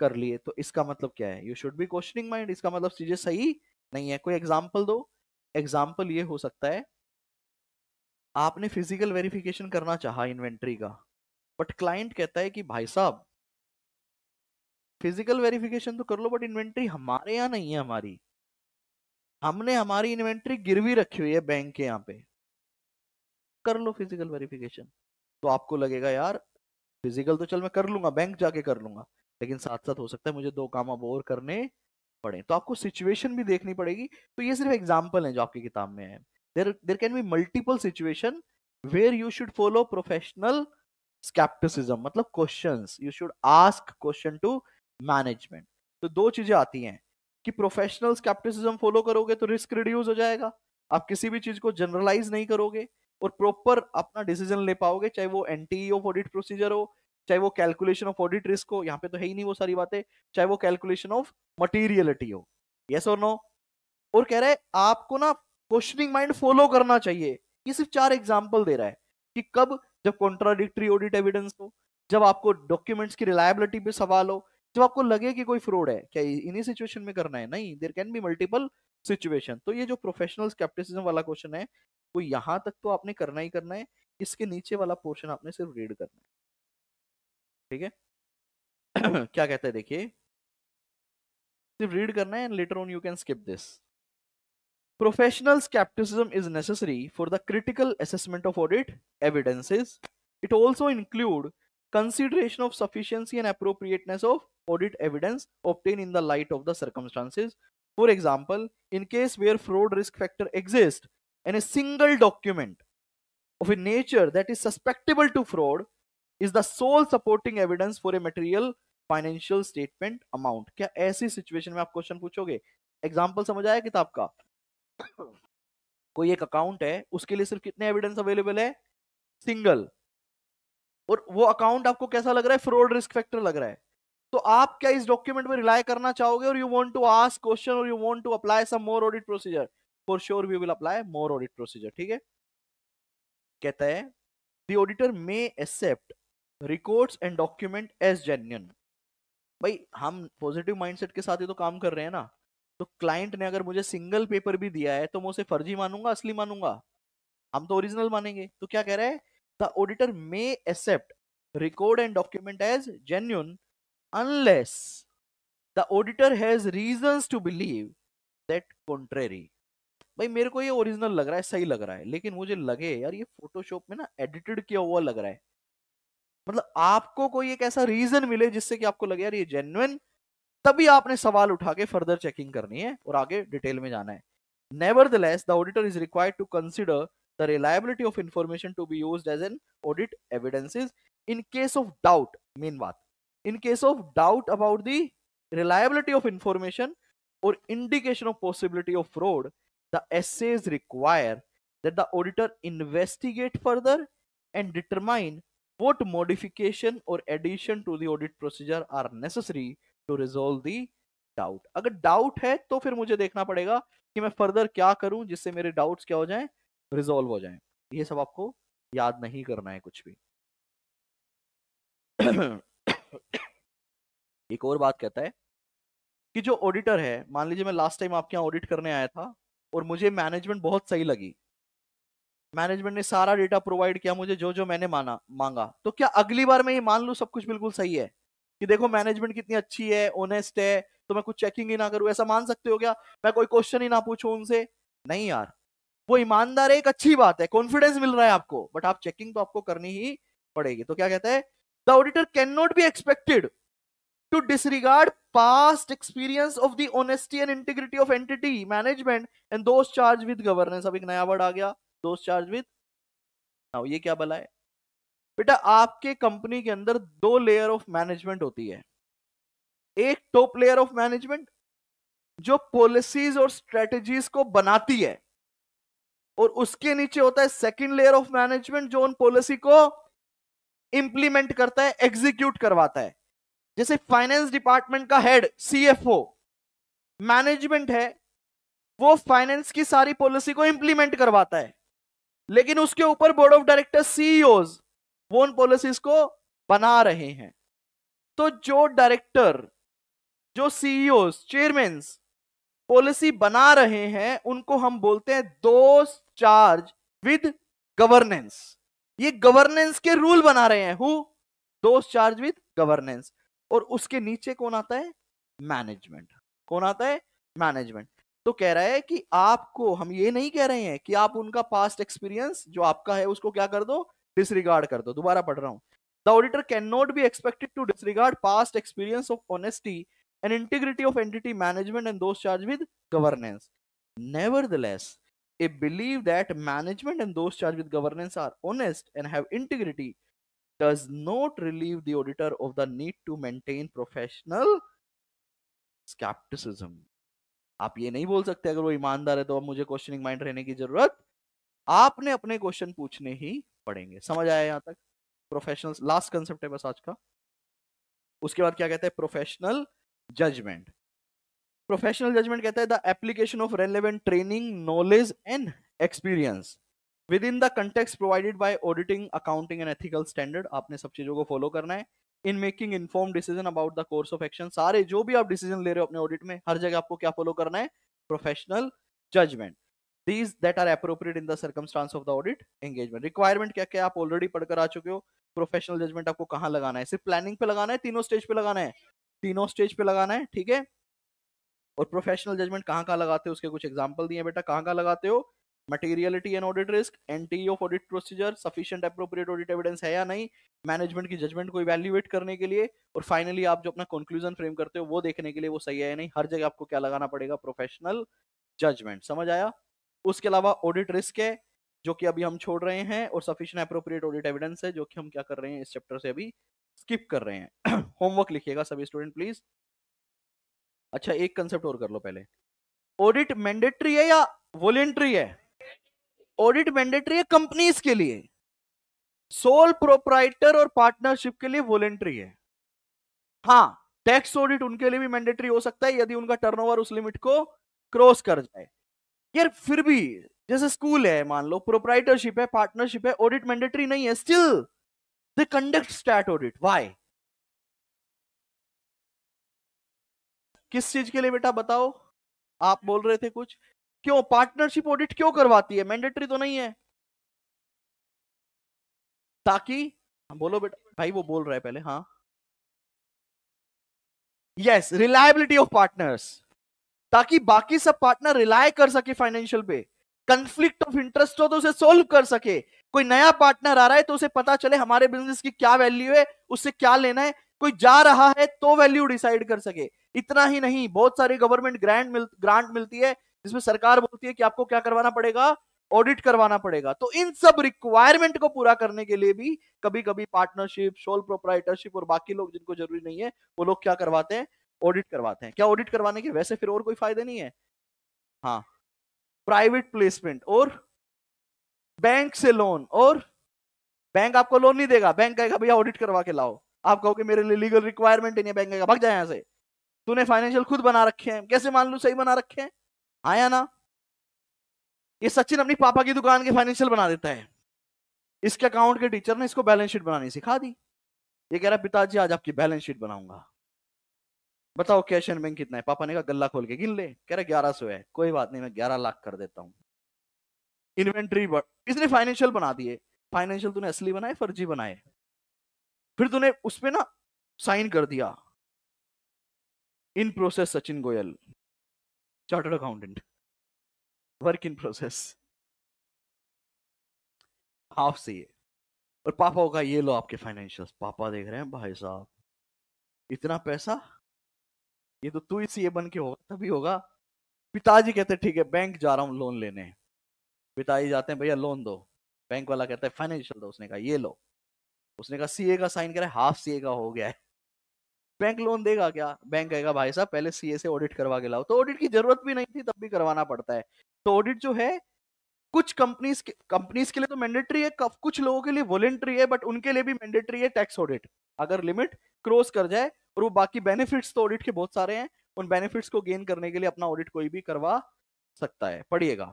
कर लिए तो इसका मतलब क्या है you should be questioning mind इसका मतलब चीजें सही नहीं है कोई एग्जाम्पल दो एग्जाम्पल ये हो सकता है आपने फिजिकल वेरिफिकेशन करना चाहा इन्वेंट्री का बट क्लाइंट कहता है कि भाई साहब फिजिकल वेरिफिकेशन तो कर लो बट इन्वेंट्री हमारे यहाँ नहीं है हमारी हमने हमारी इन्वेंट्री गिरवी रखी हुई है बैंक के यहाँ पे कर लो फिजिकल वेरिफिकेशन तो आपको लगेगा यार फिजिकल तो चल मैं कर लूंगा बैंक जाके कर लूंगा लेकिन साथ साथ हो सकता है मुझे दो काम अब और करने पड़े तो आपको सिचुएशन भी देखनी पड़ेगी तो ये सिर्फ एग्जाम्पल है जो आपकी किताब में है there there can be multiple situation where you should follow professional skepticism मतलब questions you should ask question to management तो दो चीजें आती हैं कि प्रोफेशनल्स कैप्टिसिज्म फॉलो करोगे तो रिस्क रिड्यूस हो जाएगा आप किसी भी चीज को जनरलाइज नहीं करोगे और प्रॉपर अपना डिसीजन ले पाओगे चाहे वो N T of audit procedure हो चाहे वो कैलकुलेशन ऑफ ऑडिट रिस्क हो यहाँ पे तो है ही नहीं वो सारी बातें चाहे वो कैलकुलेशन ऑफ मटीरियलिटी हो यस और नो और कह रहे हैं आपको ना क्वेश्चनिंग माइंड फॉलो करना चाहिए ये सिर्फ चार एग्जाम्पल दे रहा है कि कब जब कॉन्ट्राडिक्टी ऑडिट एविडेंस हो जब आपको डॉक्यूमेंट्स की रिलायबिलिटी पे सवाल हो जब तो आपको लगे कि कोई फ्रॉड है क्या इन्हीं सिचुएशन में करना है नहीं there can be multiple situation तो ये जो प्रोफेशनल स्केप्टिसिज्म वाला क्वेश्चन है वो यहाँ तक तो आपने करना ही करना है इसके नीचे वाला पोर्शन आपने सिर्फ रीड करना है ठीक है [CLEARS THROAT] क्या कहता है देखिए सिर्फ रीड करना है and later on you can skip this professional skepticism is necessary for the critical assessment of audit evidences. It also include consideration of sufficiency and appropriateness of audit evidence obtained in the light of the circumstances for example in case where fraud risk factor exists and a single document of a nature that is susceptible to fraud is the sole supporting evidence for a material financial statement amount क्या ऐसी सिचुएशन में आप क्वेश्चन पूछोगे एग्जाम्पल समझ आया किताब का कोई एक अकाउंट है उसके लिए सिर्फ कितने एविडेंस अवेलेबल है सिंगल और वो अकाउंट आपको कैसा लग रहा है फ्रॉड रिस्क फैक्टर लग रहा है तो आप क्या इस डॉक्यूमेंट में रिलाई करना चाहोगे और you want to ask question और you want to apply some more audit procedure for sure we will apply more audit procedure ठीक है कहता है The auditor may accept records and document as genuine. भाई हम पॉजिटिव माइंडसेट के साथ ही तो काम कर रहे हैं ना तो क्लाइंट ने अगर मुझे सिंगल पेपर भी दिया है तो मैं उसे फर्जी मानूंगा असली मानूंगा हम तो ओरिजिनल मानेंगे तो क्या कह रहे हैं the auditor may accept record and document as genuine unless the auditor has reasons to believe that contrary भाई मेरे को ये ओरिजिनल लग रहा है सही लग रहा है लेकिन मुझे लगे यार ये फोटोशॉप में ना एडिटेड किया हुआ लग रहा है मतलब आपको कोई एक ऐसा रीजन मिले जिससे कि आपको लगे यार ये जेन्युन तभी आपने सवाल उठा के फर्दर चेकिंग करनी है और आगे डिटेल में जाना है nevertheless the auditor is required to consider the reliability of information to be used as an audit evidences in case of doubt main baat in case of doubt about the reliability of information or indication of possibility of fraud the essays require that the auditor investigate further and determine what modification or addition to the audit procedure are necessary to resolve the doubt agar doubt hai to fir mujhe dekhna padega ki main further kya karu jisse mere doubts kya ho jaye resolve हो जाए ये सब आपको याद नहीं करना है कुछ भी [COUGHS] एक और बात कहता है कि जो ऑडिटर है मान लीजिए मैं लास्ट टाइम आपके यहाँ ऑडिट करने आया था और मुझे मैनेजमेंट बहुत सही लगी मैनेजमेंट ने सारा डेटा प्रोवाइड किया मुझे जो जो मैंने माना मांगा तो क्या अगली बार मैं ये मान लू सब कुछ बिल्कुल सही है कि देखो मैनेजमेंट कितनी अच्छी है ऑनेस्ट है तो मैं कुछ चेकिंग ही ना करूं ऐसा मान सकते हो क्या मैं कोई क्वेश्चन ही ना पूछू उनसे नहीं यार वो ईमानदार एक अच्छी बात है कॉन्फिडेंस मिल रहा है आपको बट आप चेकिंग तो आपको करनी ही पड़ेगी तो क्या कहता है the auditor can not be expected to disregard past experience of the honesty and integrity of entity management and those charge with governance अब एक नया वर्ड आ गया दोस्त चार्ज विद नाउ ये क्या भला है बेटा आपके कंपनी के अंदर दो लेयर ऑफ मैनेजमेंट होती है एक टॉप लेयर ऑफ मैनेजमेंट जो पॉलिसीज और स्ट्रेटजीज को बनाती है और उसके नीचे होता है सेकंड लेयर ऑफ मैनेजमेंट जो उन पॉलिसी को इंप्लीमेंट करता है एग्जीक्यूट करवाता है जैसे फाइनेंस डिपार्टमेंट का हेड सीएफओ मैनेजमेंट है वो फाइनेंस की सारी पॉलिसी को इंप्लीमेंट करवाता है लेकिन उसके ऊपर बोर्ड ऑफ डायरेक्टर सीईओ वो उन पॉलिसीज को बना रहे हैं तो जो डायरेक्टर जो सीईओ चेयरमैन पॉलिसी बना रहे हैं उनको हम बोलते हैं दोस्त चार्ज विद गवर्नेंस ये गवर्नेंस के रूल बना रहे हैं हु दोस्त चार्ज विद गवर्नेंस और उसके नीचे कौन आता है मैनेजमेंट कौन आता है मैनेजमेंट तो कह रहा है कि आपको हम ये नहीं कह रहे हैं कि आप उनका पास्ट एक्सपीरियंस जो आपका है उसको क्या कर दो डिसरिगार्ड कर दो दोबारा पढ़ रहा हूं the auditor can not be expected to disregard past experience of honesty and integrity of entity management and those charge with governance less a belief that management and those charged with governance are honest and have integrity does not relieve the auditor of the need to maintain professional skepticism. आप ये नहीं बोल सकते अगर वो ईमानदार है तो अब मुझे क्वेश्चनिंग माइंड रहने की जरूरत आपने अपने क्वेश्चन पूछने ही पड़ेंगे समझ आया यहाँ तक प्रोफेशनल लास्ट कंसेप्ट है बस आज का उसके बाद क्या कहते हैं प्रोफेशनल जजमेंट प्रोफेशनल जजमेंट कहता है the application of relevant training knowledge and experience within the context provided by auditing accounting and ethical standard आपने सब चीजों को फॉलो करना है in making inform decision about the course of action सारे जो भी आप डिसीजन ले रहे हो अपने ऑडिट में हर जगह आपको क्या फॉलो करना है professional judgement these that are appropriate in the circumstance of the audit engagement requirement क्या क्या आप ऑलरेडी पढ़कर आ चुके हो प्रोफेशनल जजमेंट आपको कहाँ लगाना है सिर्फ प्लानिंग पे लगाना है तीनों स्टेज पे लगाना है तीनों स्टेज पे लगाना है ठीक है और प्रोफेशनल जजमेंट कहाँ कहाँ लगाते हो उसके कुछ एग्जाम्पल दिए बेटा कहाँ कहाँ लगाते हो materiality and audit risk T of audit procedure sufficient appropriate audit evidence है या नहीं मैनेजमेंट की जजमेंट को इवेल्युएट करने के लिए और फाइनली आप जो अपना कंक्लूजन फ्रेम करते हो वो देखने के लिए वो सही है या नहीं हर जगह आपको क्या लगाना पड़ेगा प्रोफेशनल जजमेंट समझ आया उसके अलावा ऑडिट रिस्क है जो कि अभी हम छोड़ रहे हैं और सफिशियंट अप्रोप्रिएट ऑडिट एविडेंस है जो कि हम क्या कर रहे हैं इस चैप्टर से अभी स्किप कर रहे हैं होमवर्क [COUGHS] लिखिएगा सभी स्टूडेंट प्लीज अच्छा एक कंसेप्ट और कर लो पहले ऑडिट मैंडेटरी है या वॉलेंट्री है ऑडिट मैंडेटरी है कंपनीज के लिए सोल प्रोपराइटर और पार्टनरशिप के लिए वॉलेंट्री है हाँ टैक्स ऑडिट उनके लिए भी मैंडेटरी हो सकता है यदि उनका टर्नओवर उस लिमिट को क्रॉस कर जाए यार फिर भी जैसे स्कूल है मान लो प्रोपराइटरशिप है पार्टनरशिप है ऑडिट मैंडेटरी नहीं है still they conduct stat audit why किस चीज के लिए बेटा बताओ आप बोल रहे थे कुछ क्यों पार्टनरशिप ऑडिट क्यों करवाती है मैंडेटरी तो नहीं है ताकि बोलो बेटा भाई वो बोल रहा है पहले हाँ यस रिलायबिलिटी ऑफ पार्टनर्स ताकि बाकी सब पार्टनर रिलाय कर सके फाइनेंशियल पे कंफ्लिक्ट ऑफ इंटरेस्ट हो तो उसे सोल्व कर सके कोई नया पार्टनर आ रहा है तो उसे पता चले हमारे बिजनेस की क्या वैल्यू है उससे क्या लेना है कोई जा रहा है तो वैल्यू डिसाइड कर सके इतना ही नहीं बहुत सारी गवर्नमेंट ग्रांट मिल ग्रांट मिलती है जिसमें सरकार बोलती है कि आपको क्या करवाना पड़ेगा ऑडिट करवाना पड़ेगा तो इन सब रिक्वायरमेंट को पूरा करने के लिए भी कभी कभी पार्टनरशिप सोल प्रोपराइटरशिप और बाकी लोग जिनको जरूरी नहीं है वो लोग क्या करवाते हैं ऑडिट करवाते हैं क्या ऑडिट करवाने के वैसे फिर और कोई फायदे नहीं है हाँ प्राइवेट प्लेसमेंट और बैंक से लोन और बैंक आपको लोन नहीं देगा बैंक कहेगा भैया ऑडिट करवा के लाओ आप कहोगे मेरे लिए लीगल रिक्वायरमेंट नहीं है बैंक कहेगा भाग जाए यहां से तूने फाइनेंशियल खुद बना रखे हैं कैसे मान लू सही बना रखे हैं आया ना ये सचिन अपनी पापा की दुकान के फाइनेंशियल बना देता है इसके अकाउंट के टीचर ने इसको बैलेंस शीट बनानी सिखा दी ये कह रहा पिताजी आज आपकी बैलेंस शीट बनाऊंगा बताओ कैश एंड बैंक कितना है पापा ने कहा गला खोल के गिन ले कह रहे ग्यारह सौ है कोई बात नहीं मैं ग्यारह लाख कर देता हूँ इन्वेंट्री इसने फाइनेंशियल बना दिए फाइनेंशियल तूने असली बनाए फर्जी बनाए फिर तूने उसमें ना साइन कर दिया in process Sachin Goyal chartered accountant work in process half से ये और पापा होगा ये लो आपके फाइनेंशियल पापा देख रहे हैं भाई साहब इतना पैसा ये तो तू इसी बन के होगा तभी होगा पिताजी कहते ठीक है बैंक जा रहा हूँ लोन लेने पिताजी जाते हैं भैया लोन दो बैंक वाला कहता है फाइनेंशियल दो उसने कहा ये लो उसने कहा सीए का साइन करा हाफ सीए का हो गया है बैंक लोन देगा क्या बैंक कहेगा भाई साहब पहले सीए से ऑडिट करवा के लाओ तो ऑडिट की जरूरत भी नहीं थी तब भी करवाना पड़ता है तो ऑडिट जो है कुछ कंपनीज कंपनीज के लिए तो मैंडेटरी है कुछ लोगों के लिए वॉलेंट्री है बट उनके लिए भी मैंडेटरी है टैक्स ऑडिट अगर लिमिट क्रॉस कर जाए और वो बाकी बेनिफिट्स तो ऑडिट के बहुत सारे हैं उन बेनिफिट्स को गेन करने के लिए अपना ऑडिट कोई भी करवा सकता है पढ़िएगा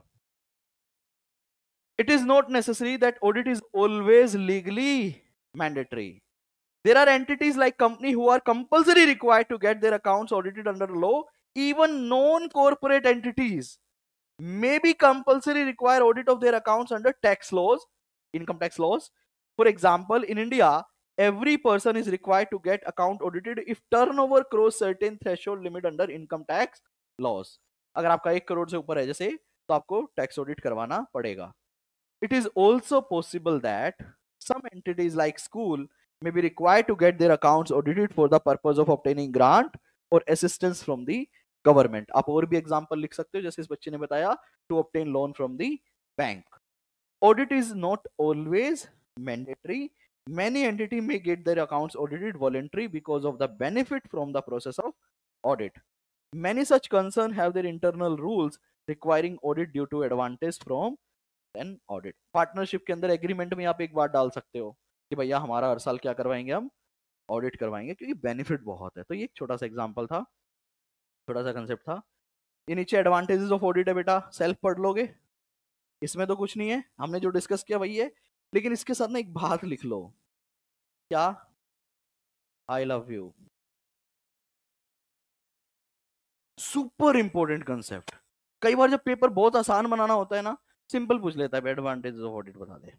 it is not necessary that audit is always legally mandatory There are entities like company who are compulsory required to get their accounts audited under law. Even non-corporate entities may be compulsory require audit of their accounts under tax laws, income tax laws. For example, in India, every person is required to get account audited if turnover cross certain threshold limit under income tax laws. अगर आपका एक करोड़ से ऊपर है जैसे तो आपको टैक्स ऑडिट करवाना पड़ेगा it is also possible that some entities like school may be required to get their accounts audited for the purpose of obtaining grant or assistance from the government. आप और भी example लिख सकते हो जैसे इस बच्चे ने बताया from the bank. Audit is not always mandatory. many entity may get their accounts audited voluntary because of the benefit from the process of audit many such concern have their internal rules requiring audit due to advantage from an audit partnership के अंदर agreement में आप एक बार डाल सकते हो कि भैया हमारा हर साल क्या करवाएंगे हम ऑडिट करवाएंगे क्योंकि बेनिफिट बहुत है तो ये एक छोटा सा एग्जाम्पल था छोटा सा कंसेप्ट था ये नीचे एडवांटेजेस ऑफ ऑडिट है बेटा सेल्फ पढ़ लोगे इसमें तो कुछ नहीं है हमने जो डिस्कस किया वही है लेकिन इसके साथ ना एक बात लिख लो क्या I love you super important concept कई बार जब पेपर बहुत आसान बनाना होता है ना सिंपल पूछ लेता है एडवांटेजेस ऑफ ऑडिट बता दे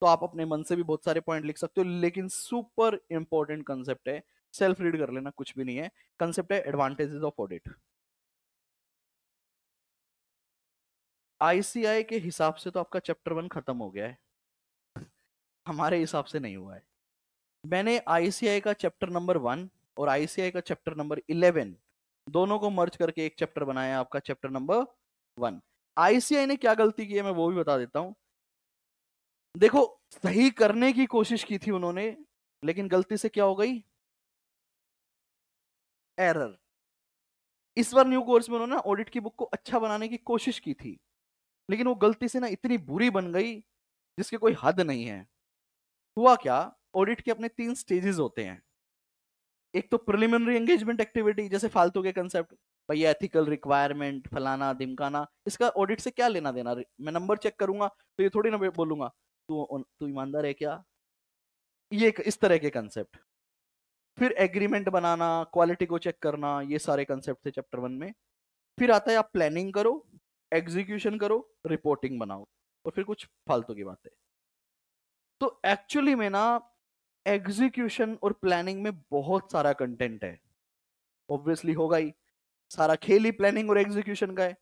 तो आप अपने मन से भी बहुत सारे पॉइंट लिख सकते हो लेकिन सुपर इंपॉर्टेंट कंसेप्ट है सेल्फ रीड कर लेना कुछ भी नहीं है कंसेप्ट है एडवांटेजेस ऑफ ऑडिट आईसीआई के हिसाब से तो आपका चैप्टर वन खत्म हो गया है हमारे हिसाब से नहीं हुआ है मैंने आईसीआई का चैप्टर नंबर वन और आईसीआई का चैप्टर नंबर इलेवन दोनों को मर्ज करके एक चैप्टर बनाया आपका चैप्टर नंबर वन आईसीआई ने क्या गलती की है मैं वो भी बता देता हूँ देखो सही करने की कोशिश की थी उन्होंने लेकिन गलती से क्या हो गई एरर इस बार न्यू कोर्स में उन्होंने ऑडिट की बुक को अच्छा बनाने की कोशिश की थी लेकिन वो गलती से ना इतनी बुरी बन गई जिसकी कोई हद नहीं है हुआ क्या ऑडिट के अपने तीन स्टेजेस होते हैं एक तो प्रिलिमिनरी एंगेजमेंट एक्टिविटी जैसे फालतू के कंसेप्ट भैया एथिकल रिक्वायरमेंट फलाना धिमकाना इसका ऑडिट से क्या लेना देना मैं नंबर चेक करूंगा तो ये थोड़ी ना बोलूंगा तू तू ईमानदार है क्या ये इस तरह के कंसेप्ट फिर एग्रीमेंट बनाना क्वालिटी को चेक करना ये सारे कंसेप्ट थे चैप्टर वन में फिर आता है आप प्लानिंग करो एग्जीक्यूशन करो रिपोर्टिंग बनाओ और फिर कुछ फालतू की बातें तो एक्चुअली में ना एग्जीक्यूशन और प्लानिंग में बहुत सारा कंटेंट है ऑब्वियसली होगा ही सारा खेल ही प्लानिंग और एग्जीक्यूशन का है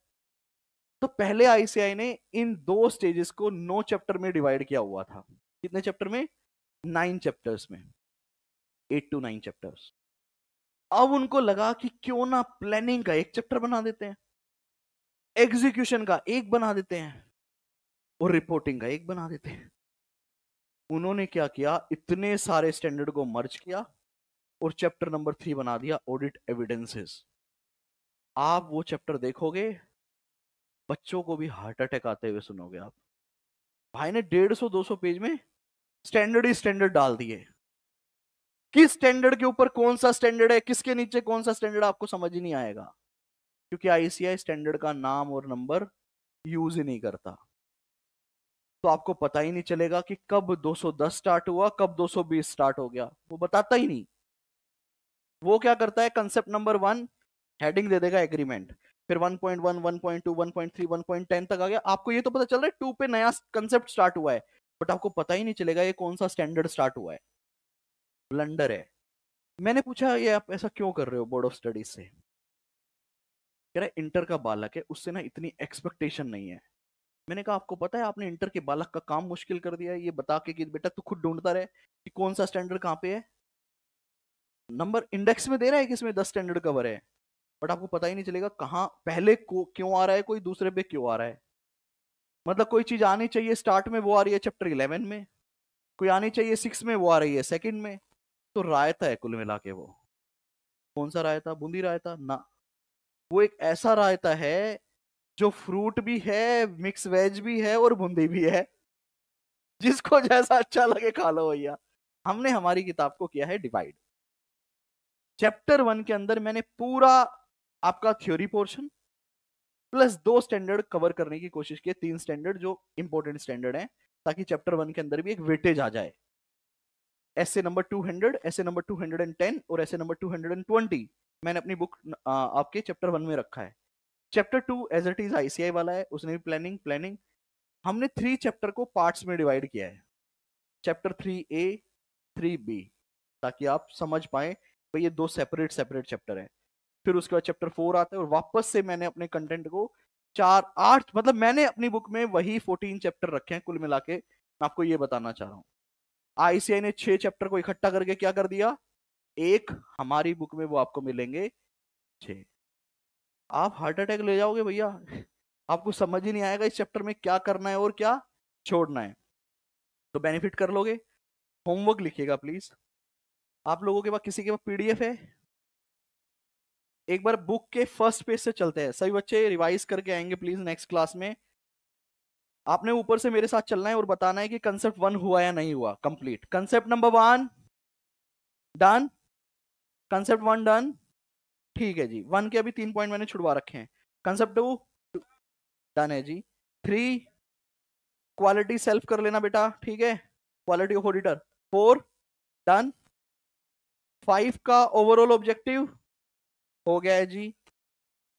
तो पहले आईसीआई ने इन दो स्टेजेस को नौ चैप्टर में डिवाइड किया हुआ था कितने चैप्टर में नाइन चैप्टर्स में एट टू नाइन चैप्टर्स अब उनको लगा कि क्यों ना प्लानिंग का एक चैप्टर बना देते हैं एग्जीक्यूशन का एक बना देते हैं और रिपोर्टिंग का एक बना देते हैं उन्होंने क्या किया इतने सारे स्टैंडर्ड को मर्ज किया और चैप्टर नंबर थ्री बना दिया ऑडिट एविडेंसेस आप वो चैप्टर देखोगे बच्चों को भी हार्ट अटैक आते हुए सुनोगे आप भाई ने डेढ़ सौ दो सौ पेज में स्टैंडर्ड ही स्टैंडर्ड डाल दिए किस स्टैंडर्ड के ऊपर कौन सा स्टैंडर्ड है किसके नीचे कौन सा स्टैंडर्ड आपको समझ ही नहीं आएगा क्योंकि आईसीआई स्टैंडर्ड का नाम और नंबर यूज ही नहीं करता तो आपको पता ही नहीं चलेगा कि कब 210 स्टार्ट हुआ कब 220 स्टार्ट हो गया वो बताता ही नहीं वो क्या करता है कंसेप्ट नंबर वन हेडिंग दे देगा एग्रीमेंट फिर 1.1, 1.2, 1.3, 1.10 तक आ गया आपको ये तो पता चल रहा है टू पे नया कंसेप्ट स्टार्ट हुआ है बट आपको पता ही नहीं चलेगा ये कौन सा स्टैंडर्ड स्टार्ट हुआ है ब्लंडर है मैंने पूछा ये आप ऐसा क्यों कर रहे हो बोर्ड ऑफ स्टडीज से कह रहे इंटर का बालक है उससे ना इतनी एक्सपेक्टेशन नहीं है मैंने कहा आपको पता है आपने इंटर के बालक का काम मुश्किल कर दिया है ये बता के कि बेटा तू खुद ढूंढता रहे कि कौन सा स्टैंडर्ड कहाँ पे है नंबर इंडेक्स में दे रहा है कि इसमें दस स्टैंडर्ड कवर है बट आपको पता ही नहीं चलेगा कहाँ पहले को क्यों आ रहा है कोई दूसरे पे क्यों आ रहा है मतलब कोई चीज आनी चाहिए स्टार्ट में वो आ रही है चैप्टर इलेवन में कोई आनी चाहिए सिक्स में वो आ रही है सेकंड में तो रायता है कुल मिला के वो कौन सा रायता बूंदी रायता ना वो एक ऐसा रायता है जो फ्रूट भी है मिक्स वेज भी है और बूंदी भी है जिसको जैसा अच्छा लगे खा लो भैया हमने हमारी किताब को किया है डिवाइड चैप्टर वन के अंदर मैंने पूरा आपका थ्योरी पोर्शन प्लस दो स्टैंडर्ड कवर करने की कोशिश की तीन स्टैंडर्ड जो इंपॉर्टेंट स्टैंडर्ड हैं ताकि चैप्टर वन के अंदर भी एक वेटेज आ जाए ऐसे नंबर टू हंड्रेड ऐसे number two hundred and ten और ऐसे number two hundred and twenty मैंने अपनी बुक आपके चैप्टर वन में रखा है chapter two as it is ICAI वाला है उसने भी प्लानिंग प्लानिंग हमने थ्री चैप्टर को पार्ट्स में डिवाइड किया है chapter three A three B ताकि आप समझ पाए भाई ये दो सेपरेट सेपरेट चैप्टर हैं फिर उसके बाद चैप्टर फोर आता है और वापस से मैंने अपने कंटेंट को चार आठ मतलब मैंने अपनी बुक में वही फोर्टीन चैप्टर रखे हैं कुल मिला के मैं आपको ये बताना चाह रहा हूँ आईसीआई ने छह चैप्टर को इकट्ठा करके क्या कर दिया एक हमारी बुक में वो आपको मिलेंगे छ आप हार्ट अटैक ले जाओगे भैया आपको समझ ही नहीं आएगा इस चैप्टर में क्या करना है और क्या छोड़ना है तो बेनिफिट कर लोगे होमवर्क लिखिएगा प्लीज आप लोगों के पास किसी के पास पीडीएफ है एक बार बुक के फर्स्ट पेज से चलते हैं सभी बच्चे रिवाइज करके आएंगे प्लीज नेक्स्ट क्लास में आपने ऊपर से मेरे साथ चलना है और बताना है कि कंसेप्ट वन हुआ या नहीं हुआ complete concept number one done concept one done ठीक है जी वन के अभी तीन पॉइंट मैंने छुड़वा रखे हैं कंसेप्ट टू डन है जी थ्री क्वालिटी सेल्फ कर लेना बेटा ठीक है quality of auditor four done five का ओवरऑल ऑब्जेक्टिव हो गया है जी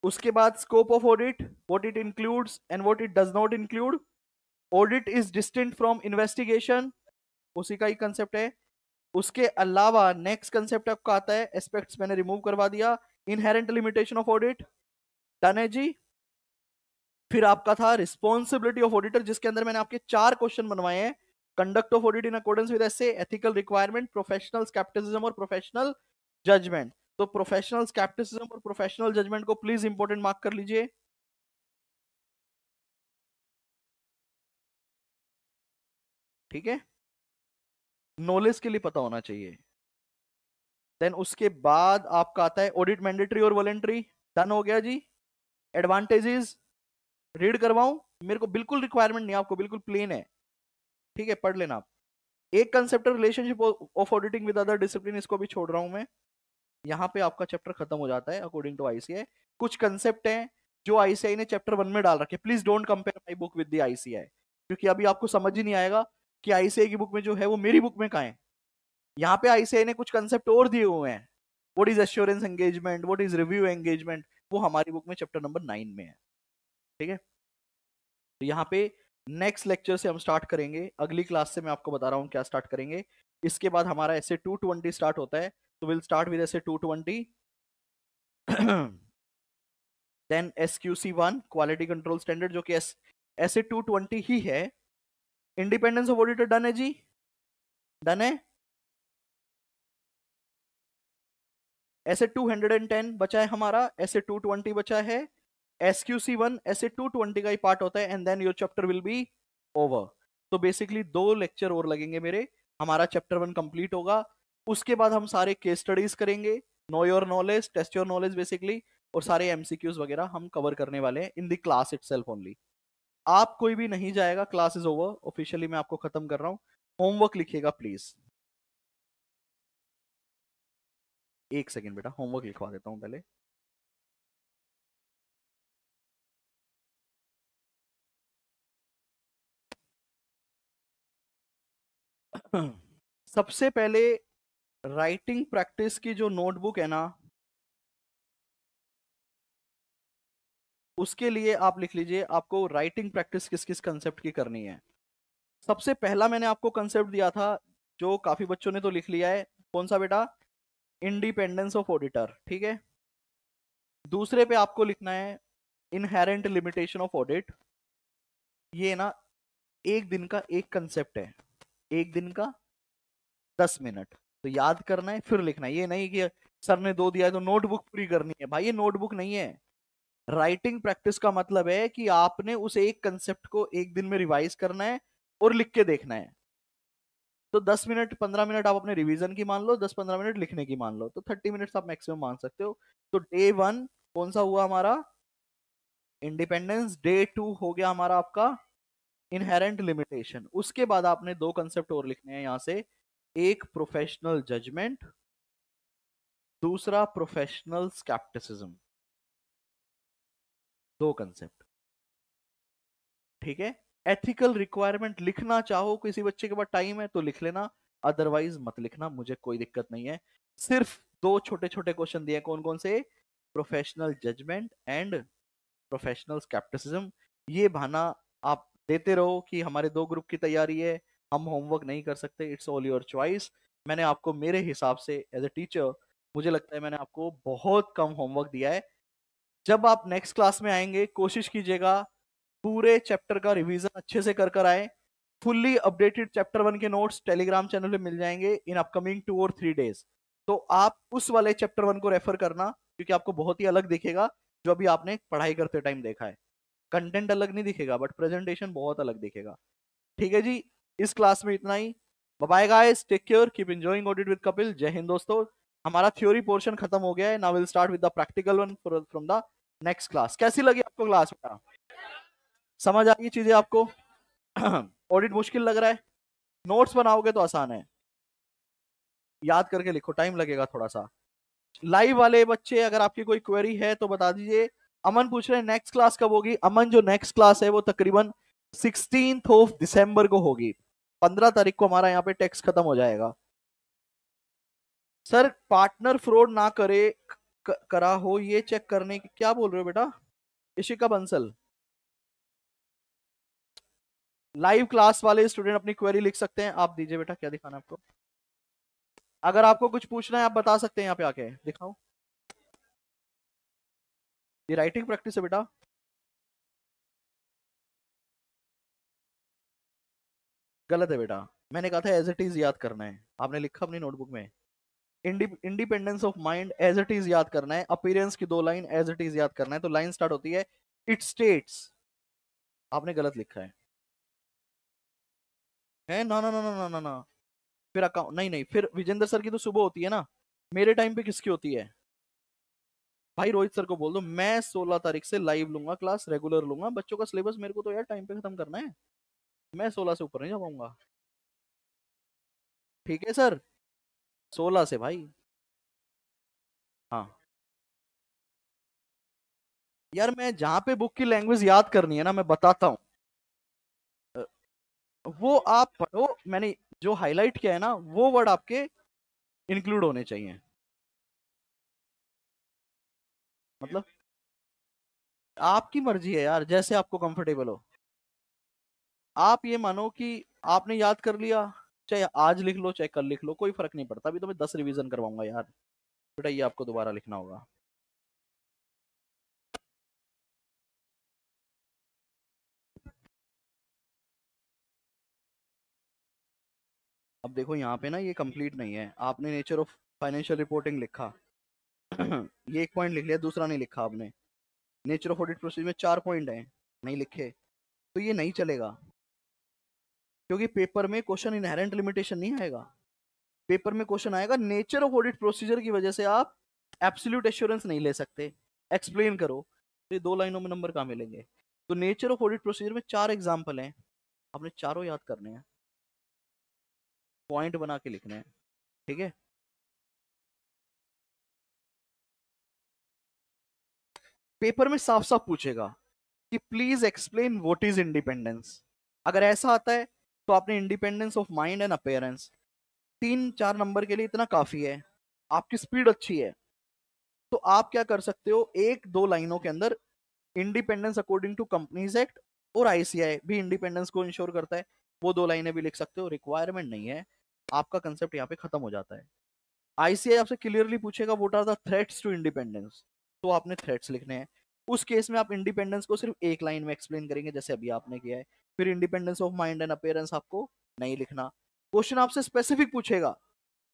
उसके बाद scope of audit what it includes and what it does not include audit is distinct from investigation उसी का ही कंसेप्ट है उसके अलावा नेक्स्ट कंसेप्ट आपका आता है एस्पेक्ट्स मैंने रिमूव करवा दिया inherent limitation of audit done है जी फिर आपका था रिस्पॉन्सिबिलिटी ऑफ ऑडिटर जिसके अंदर मैंने आपके चार क्वेश्चन बनवाए हैं conduct of audit in accordance with SA ethical requirement professional scepticism और प्रोफेशनल जजमेंट तो प्रोफेशनल स्कैप्टिसिज्म और प्रोफेशनल जजमेंट को प्लीज इंपॉर्टेंट मार्क कर लीजिए ठीक है नॉलेज के लिए पता होना चाहिए देन उसके बाद आपका आता है ऑडिट मैंडेटरी और वॉलेंट्री डन हो गया जी एडवांटेजेस रीड करवाऊं मेरे को बिल्कुल रिक्वायरमेंट नहीं आपको बिल्कुल प्लेन है ठीक है पढ़ लेना आप एक concept relationship of auditing with other discipline इसको भी छोड़ रहा हूं मैं यहाँ पे आपका चैप्टर खत्म हो जाता है अकॉर्डिंग टू आईसीआई कुछ कंसेप्ट है जो आईसीआई ने चैप्टर वन में डाल रखे please don't compare my book with the ICAI क्योंकि अभी आपको समझ ही नहीं आएगा कि आईसीआई की बुक में जो है वो मेरी बुक में कहा है यहाँ पे आईसीआई ने कुछ कंसेप्ट और दिए हुए हैं what is assurance engagement what is review engagement वो हमारी बुक में चैप्टर नंबर नाइन में है ठीक है तो यहाँ पे नेक्स्ट लेक्चर से हम स्टार्ट करेंगे अगली क्लास से मैं आपको बता रहा हूँ क्या स्टार्ट करेंगे इसके बाद हमारा ऐसे टू ट्वेंटी स्टार्ट होता है So तो we'll start with SA220. [CLEARS THROAT] then SQC1 quality control standard जो कि एस ट्वेंटी ही है इंडिपेंडेंस ऑफ ऑडिटर डन है जी डन है एस बचा है हमारा एस बचा है S Q C one two twenty का ही पार्ट होता है and then your chapter will be over तो बेसिकली दो लेक्चर और लगेंगे मेरे हमारा चैप्टर वन कंप्लीट होगा उसके बाद हम सारे केस स्टडीज करेंगे know your knowledge test your knowledge basically और सारे एमसीक्यूज वगैरह हम कवर करने वाले हैं in the class itself only आप कोई भी नहीं जाएगा क्लास इज ओवर ऑफिशियली मैं आपको खत्म कर रहा हूँ होमवर्क लिखिएगा प्लीज एक सेकेंड बेटा होमवर्क लिखवा देता हूँ पहले [CLEARS THROAT] सबसे पहले राइटिंग प्रैक्टिस की जो नोटबुक है ना उसके लिए आप लिख लीजिए आपको राइटिंग प्रैक्टिस किस किस कंसेप्ट की करनी है सबसे पहला मैंने आपको कंसेप्ट दिया था जो काफी बच्चों ने तो लिख लिया है कौन सा बेटा इंडिपेंडेंस ऑफ ऑडिटर ठीक है दूसरे पे आपको लिखना है इनहेरेंट लिमिटेशन ऑफ ऑडिट ये ना एक दिन का एक कंसेप्ट है एक दिन का दस मिनट तो याद करना है फिर लिखना है ये नहीं कि सर ने दो दिया है तो नोटबुक पूरी करनी है भाई ये नोटबुक नहीं है राइटिंग प्रैक्टिस का मतलब है कि आपने उस एक कंसेप्ट को एक दिन में रिवाइज करना है और लिख के देखना है तो 10 मिनट 15 मिनट आप अपने रिवीजन की मान लो 10-15 मिनट लिखने की मान लो तो 30 मिनट्स आप मैक्सिमम मान सकते हो तो डे वन कौन सा हुआ हमारा इंडिपेंडेंस डे टू हो गया हमारा आपका इनहेरेंट लिमिटेशन उसके बाद आपने दो कंसेप्ट और लिखने हैं यहाँ से एक प्रोफेशनल जजमेंट दूसरा प्रोफेशनल स्कैप्टिसिज्म दो कंसेप्ट ठीक है एथिकल रिक्वायरमेंट लिखना चाहो किसी बच्चे के पास टाइम है तो लिख लेना अदरवाइज मत लिखना मुझे कोई दिक्कत नहीं है सिर्फ दो छोटे छोटे क्वेश्चन दिए कौन कौन से professional judgement and professional scepticism ये भाना आप देते रहो कि हमारे दो ग्रुप की तैयारी है हम होमवर्क नहीं कर सकते इट्स ऑल योर चॉइस मैंने आपको मेरे हिसाब से एज ए टीचर मुझे लगता है मैंने आपको बहुत कम होमवर्क दिया है जब आप नेक्स्ट क्लास में आएंगे कोशिश कीजिएगा पूरे चैप्टर का रिवीजन अच्छे से कर कर आए फुल्ली अपडेटेड चैप्टर वन के नोट्स टेलीग्राम चैनल पे मिल जाएंगे इन अपकमिंग टू और थ्री डेज तो आप उस वाले चैप्टर वन को रेफर करना क्योंकि आपको बहुत ही अलग दिखेगा जो अभी आपने पढ़ाई करते टाइम देखा है कंटेंट अलग नहीं दिखेगा बट प्रेजेंटेशन बहुत अलग दिखेगा ठीक है जी इस क्लास में इतना ही bye guys take care keep enjoying audit with Kapil जय हिंद दोस्तों हमारा थ्योरी पोर्शन खत्म हो गया है now will start with the practical one from the next class कैसी लगी आपको क्लास बेटा समझ आ गई चीजें आपको ऑडिट [CLEARS THROAT] मुश्किल लग रहा है नोट्स बनाओगे तो आसान है याद करके लिखो टाइम लगेगा थोड़ा सा लाइव वाले बच्चे अगर आपकी कोई क्वेरी है तो बता दीजिए अमन पूछ रहे हैं नेक्स्ट क्लास कब होगी अमन जो नेक्स्ट क्लास है वो तकरीबन सिक्सटीन ऑफ दिसंबर को होगी पंद्रह तारीख को हमारा यहाँ पे टैक्स खत्म हो जाएगा सर पार्टनर फ्रॉड ना करे करा हो ये चेक करने की क्या बोल रहे हो बेटा इशिका बंसल लाइव क्लास वाले स्टूडेंट अपनी क्वेरी लिख सकते हैं आप दीजिए बेटा क्या दिखाना आपको अगर आपको कुछ पूछना है आप बता सकते हैं यहाँ पे आके दिखाओ ये राइटिंग प्रैक्टिस है बेटा गलत है बेटा मैंने कहा था एज इट इज याद करना है आपने लिखा अपनी नोटबुक में independence of mind as it is याद करना है अपीरेंस की दो लाइन एज इट इज याद करना है तो लाइन स्टार्ट होती है इट स्टेट्स आपने गलत लिखा है है ना ना ना ना ना ना ना फिर अकाउंट नहीं नहीं फिर विजेंद्र सर की तो सुबह होती है ना मेरे टाइम पे किसकी होती है भाई रोहित सर को बोल दो मैं सोलह तारीख से लाइव लूंगा क्लास रेगुलर लूंगा बच्चों का सिलेबस मेरे को तो यार टाइम पे खत्म करना है मैं सोलह से ऊपर नहीं जा पाऊंगा ठीक है सर सोलह से भाई हाँ यार मैं जहां पे बुक की लैंग्वेज याद करनी है ना मैं बताता हूँ वो आप पढ़ो मैंने जो हाईलाइट किया है ना वो वर्ड आपके इंक्लूड होने चाहिए मतलब आपकी मर्जी है यार जैसे आपको कंफर्टेबल हो आप ये मानो कि आपने याद कर लिया चाहे आज लिख लो चाहे कल लिख लो कोई फर्क नहीं पड़ता अभी तो मैं दस रिवीजन करवाऊंगा यार बेटा ये आपको दोबारा लिखना होगा अब देखो यहाँ पे ना ये कंप्लीट नहीं है आपने नेचर ऑफ फाइनेंशियल रिपोर्टिंग लिखा [CLEARS THROAT] ये एक पॉइंट लिख लिया दूसरा नहीं लिखा आपने नेचर ऑफ ऑडिट प्रोसीज में चार पॉइंट हैं नहीं लिखे तो ये नहीं चलेगा क्योंकि पेपर में क्वेश्चन इनहेरेंट लिमिटेशन नहीं आएगा पेपर में क्वेश्चन आएगा नेचर ऑफ ऑडिट प्रोसीजर की वजह से आप एब्सोल्यूट एश्योरेंस नहीं ले सकते एक्सप्लेन करो तो ये दो लाइनों में नंबर कहाँ मिलेंगे तो नेचर ऑफ ऑडिट प्रोसीजर में चार एग्जाम्पल हैं आपने चारों याद करने हैं पॉइंट बना के लिखने हैं ठीक है पेपर में साफ साफ पूछेगा कि please explain what is independence अगर ऐसा आता है तो आपने independence of mind and appearance तीन चार नंबर के लिए इतना काफ़ी है आपकी स्पीड अच्छी है तो आप क्या कर सकते हो एक दो लाइनों के अंदर independence according to companies act और आईसीआई भी इंडिपेंडेंस को इंश्योर करता है वो दो लाइनें भी लिख सकते हो रिक्वायरमेंट नहीं है आपका कंसेप्ट यहाँ पे खत्म हो जाता है आईसीआई आपसे क्लियरली पूछेगा what are the threats to independence तो आपने थ्रेट्स लिखने हैं उस केस में आप इंडिपेंडेंस को सिर्फ एक लाइन में एक्सप्लेन करेंगे जैसे अभी आपने किया है फिर independence of mind and appearance आपको नहीं लिखना क्वेश्चन आपसे स्पेसिफिक पूछेगा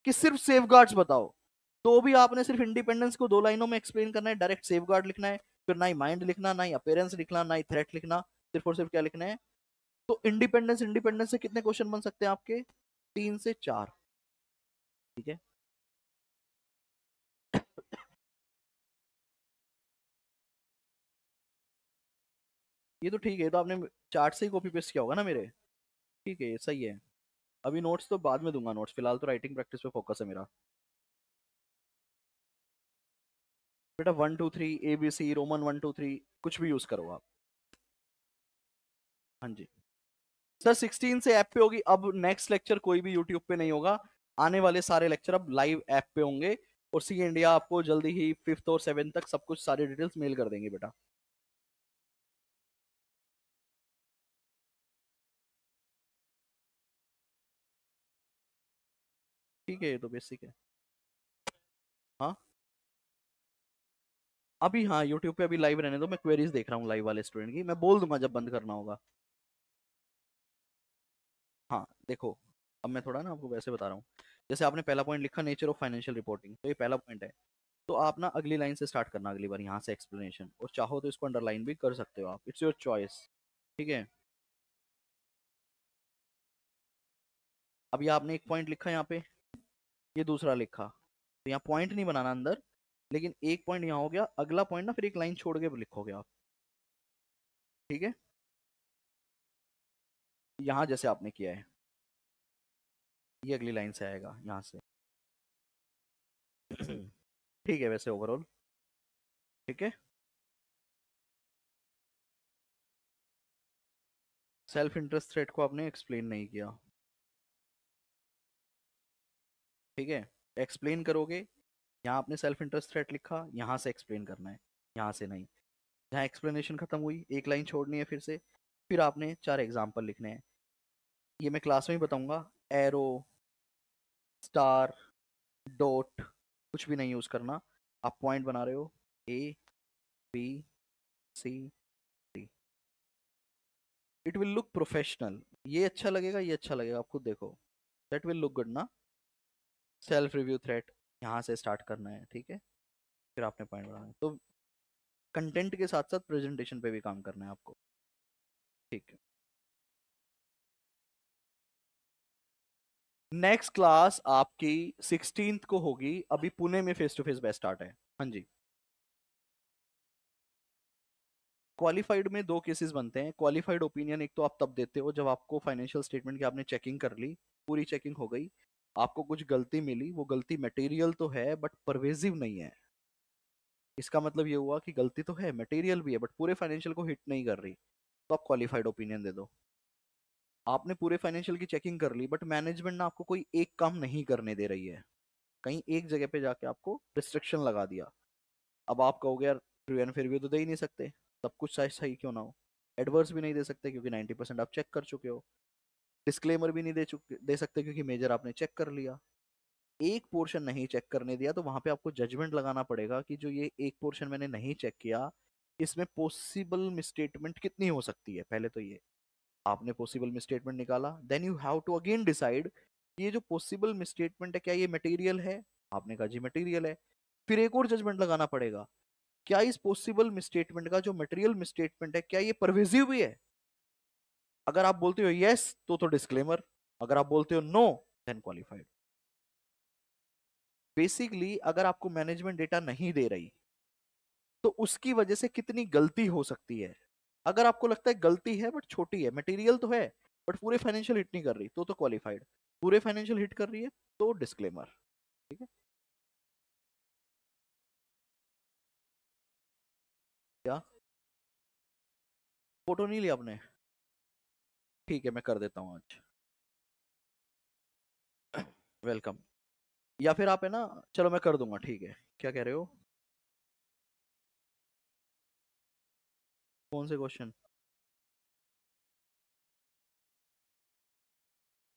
कि सिर्फ सेफ बताओ तो भी आपने सिर्फ इंडिपेंडेंस को दो लाइनों में एक्सप्लेन करना है डायरेक्ट सेफ लिखना है फिर ना ही माइंड लिखना ना ही अपेयरेंस लिखना ना ही थ्रेट लिखना सिर्फ और सिर्फ क्या लिखना है तो इंडिपेंडेंस इंडिपेंडेंस से कितने क्वेश्चन बन सकते हैं आपके तीन से चार ठीक है ये तो ठीक है तो आपने चार्ट से ही कॉपी पेस्ट किया होगा ना मेरे ठीक है सही है अभी नोट्स तो बाद में दूंगा नोट्स फिलहाल तो राइटिंग प्रैक्टिस पे फोकस है मेरा बेटा one two three A B C roman one two three कुछ भी यूज करो आप हाँ जी सर सिक्सटीन से ऐप पे होगी अब नेक्स्ट लेक्चर कोई भी यूट्यूब पे नहीं होगा आने वाले सारे लेक्चर अब लाइव ऐप पे होंगे और सी इंडिया आपको जल्दी ही फिफ्थ और सेवन तक सब कुछ सारे डिटेल्स मेल कर देंगे बेटा बेसिक है ये तो बेसिक है हाँ अभी हाँ यूट्यूब पे अभी लाइव रहने दो मैं क्वेरीज देख रहा हूँ लाइव वाले स्टूडेंट की मैं बोल दूंगा जब बंद करना होगा हाँ देखो अब मैं थोड़ा ना आपको वैसे बता रहा हूँ जैसे आपने पहला पॉइंट लिखा नेचर ऑफ फाइनेंशियल रिपोर्टिंग तो ये पहला पॉइंट है तो आप ना अगली लाइन से स्टार्ट करना अगली बार यहाँ से एक्सप्लेनेशन और चाहो तो इसको अंडरलाइन भी कर सकते हो आप इट्स योर चॉइस ठीक है अभी आपने एक पॉइंट लिखा यहाँ पे ये दूसरा लिखा तो यहाँ पॉइंट नहीं बनाना अंदर लेकिन एक पॉइंट यहाँ हो गया अगला पॉइंट ना फिर एक लाइन छोड़ के लिखोगे आप ठीक है यहाँ जैसे आपने किया है ये अगली लाइन से आएगा यहाँ से ठीक है वैसे ओवरऑल ठीक है सेल्फ इंटरेस्ट रेट को आपने एक्सप्लेन नहीं किया ठीक है एक्सप्लेन करोगे यहाँ आपने सेल्फ इंटरेस्ट थ्रेट लिखा यहाँ से एक्सप्लेन करना है यहाँ से नहीं जहाँ एक्सप्लेनेशन खत्म हुई एक लाइन छोड़नी है फिर से फिर आपने चार एग्जाम्पल लिखने हैं ये मैं क्लास में ही बताऊँगा एरो स्टार डॉट कुछ भी नहीं यूज़ करना आप पॉइंट बना रहे हो A B C D it will look professional ये अच्छा लगेगा ये अच्छा लगेगा आप खुद देखो दैट विल लुक गुड ना सेल्फ रिव्यू थ्रेट यहाँ से स्टार्ट करना है ठीक है फिर आपने पॉइंट बढ़ाना है तो कंटेंट के साथ साथ प्रेजेंटेशन पे भी काम करना है आपको ठीक है नेक्स्ट क्लास आपकी सिक्सटीन को होगी अभी पुणे में face to face best start है हाँ जी क्वालिफाइड में दो केसेस बनते हैं क्वालिफाइड ओपिनियन एक तो आप तब देते हो जब आपको फाइनेंशियल स्टेटमेंट की आपने चेकिंग कर ली पूरी चेकिंग हो गई आपको कुछ गलती मिली वो गलती मटेरियल तो है बट परवेजिव नहीं है इसका मतलब ये हुआ कि गलती तो है मटेरियल भी है बट पूरे फाइनेंशियल को हिट नहीं कर रही तो आप क्वालिफाइड ओपिनियन दे दो आपने पूरे फाइनेंशियल की चेकिंग कर ली बट मैनेजमेंट ना आपको कोई एक काम नहीं करने दे रही है कहीं एक जगह पे जाके आपको रिस्ट्रिक्शन लगा दिया अब आप कहोगे यार रिव्यू फिर भी तो दे ही नहीं सकते सब कुछ सही क्यों ना हो एडवर्स भी नहीं दे सकते क्योंकि नाइन्टी आप चेक कर चुके हो डिस्क्लेमर भी नहीं दे चुके दे सकते क्योंकि मेजर आपने चेक कर लिया एक पोर्शन नहीं चेक करने दिया तो वहां पे आपको जजमेंट लगाना पड़ेगा कि जो ये एक पोर्शन मैंने नहीं चेक किया इसमें पॉसिबल मिसस्टेटमेंट कितनी हो सकती है पहले तो ये आपने पॉसिबल मिसस्टेटमेंट निकाला then you have to again decide ये जो पॉसिबल मिसस्टेटमेंट है क्या ये मटेरियल है आपने कहा जी मटेरियल है फिर एक और जजमेंट लगाना पड़ेगा क्या इस पॉसिबल मिसस्टेटमेंट का जो मटेरियल मिसस्टेटमेंट है क्या ये परवेजिव भी है अगर आप बोलते हो यस तो तो डिस्क्लेमर अगर आप बोलते हो नो देन क्वालिफाइड बेसिकली अगर आपको मैनेजमेंट डेटा नहीं दे रही तो उसकी वजह से कितनी गलती हो सकती है अगर आपको लगता है गलती है बट छोटी है मटेरियल तो है बट पूरे फाइनेंशियल हिट नहीं कर रही तो तो क्वालिफाइड पूरे फाइनेंशियल हिट कर रही है तो डिस्क्लेमर ठीक है क्या फोटो नहीं लिया आपने ठीक है मैं कर देता हूँ आज वेलकम या फिर आप है ना चलो मैं कर दूंगा ठीक है क्या कह रहे हो कौन से क्वेश्चन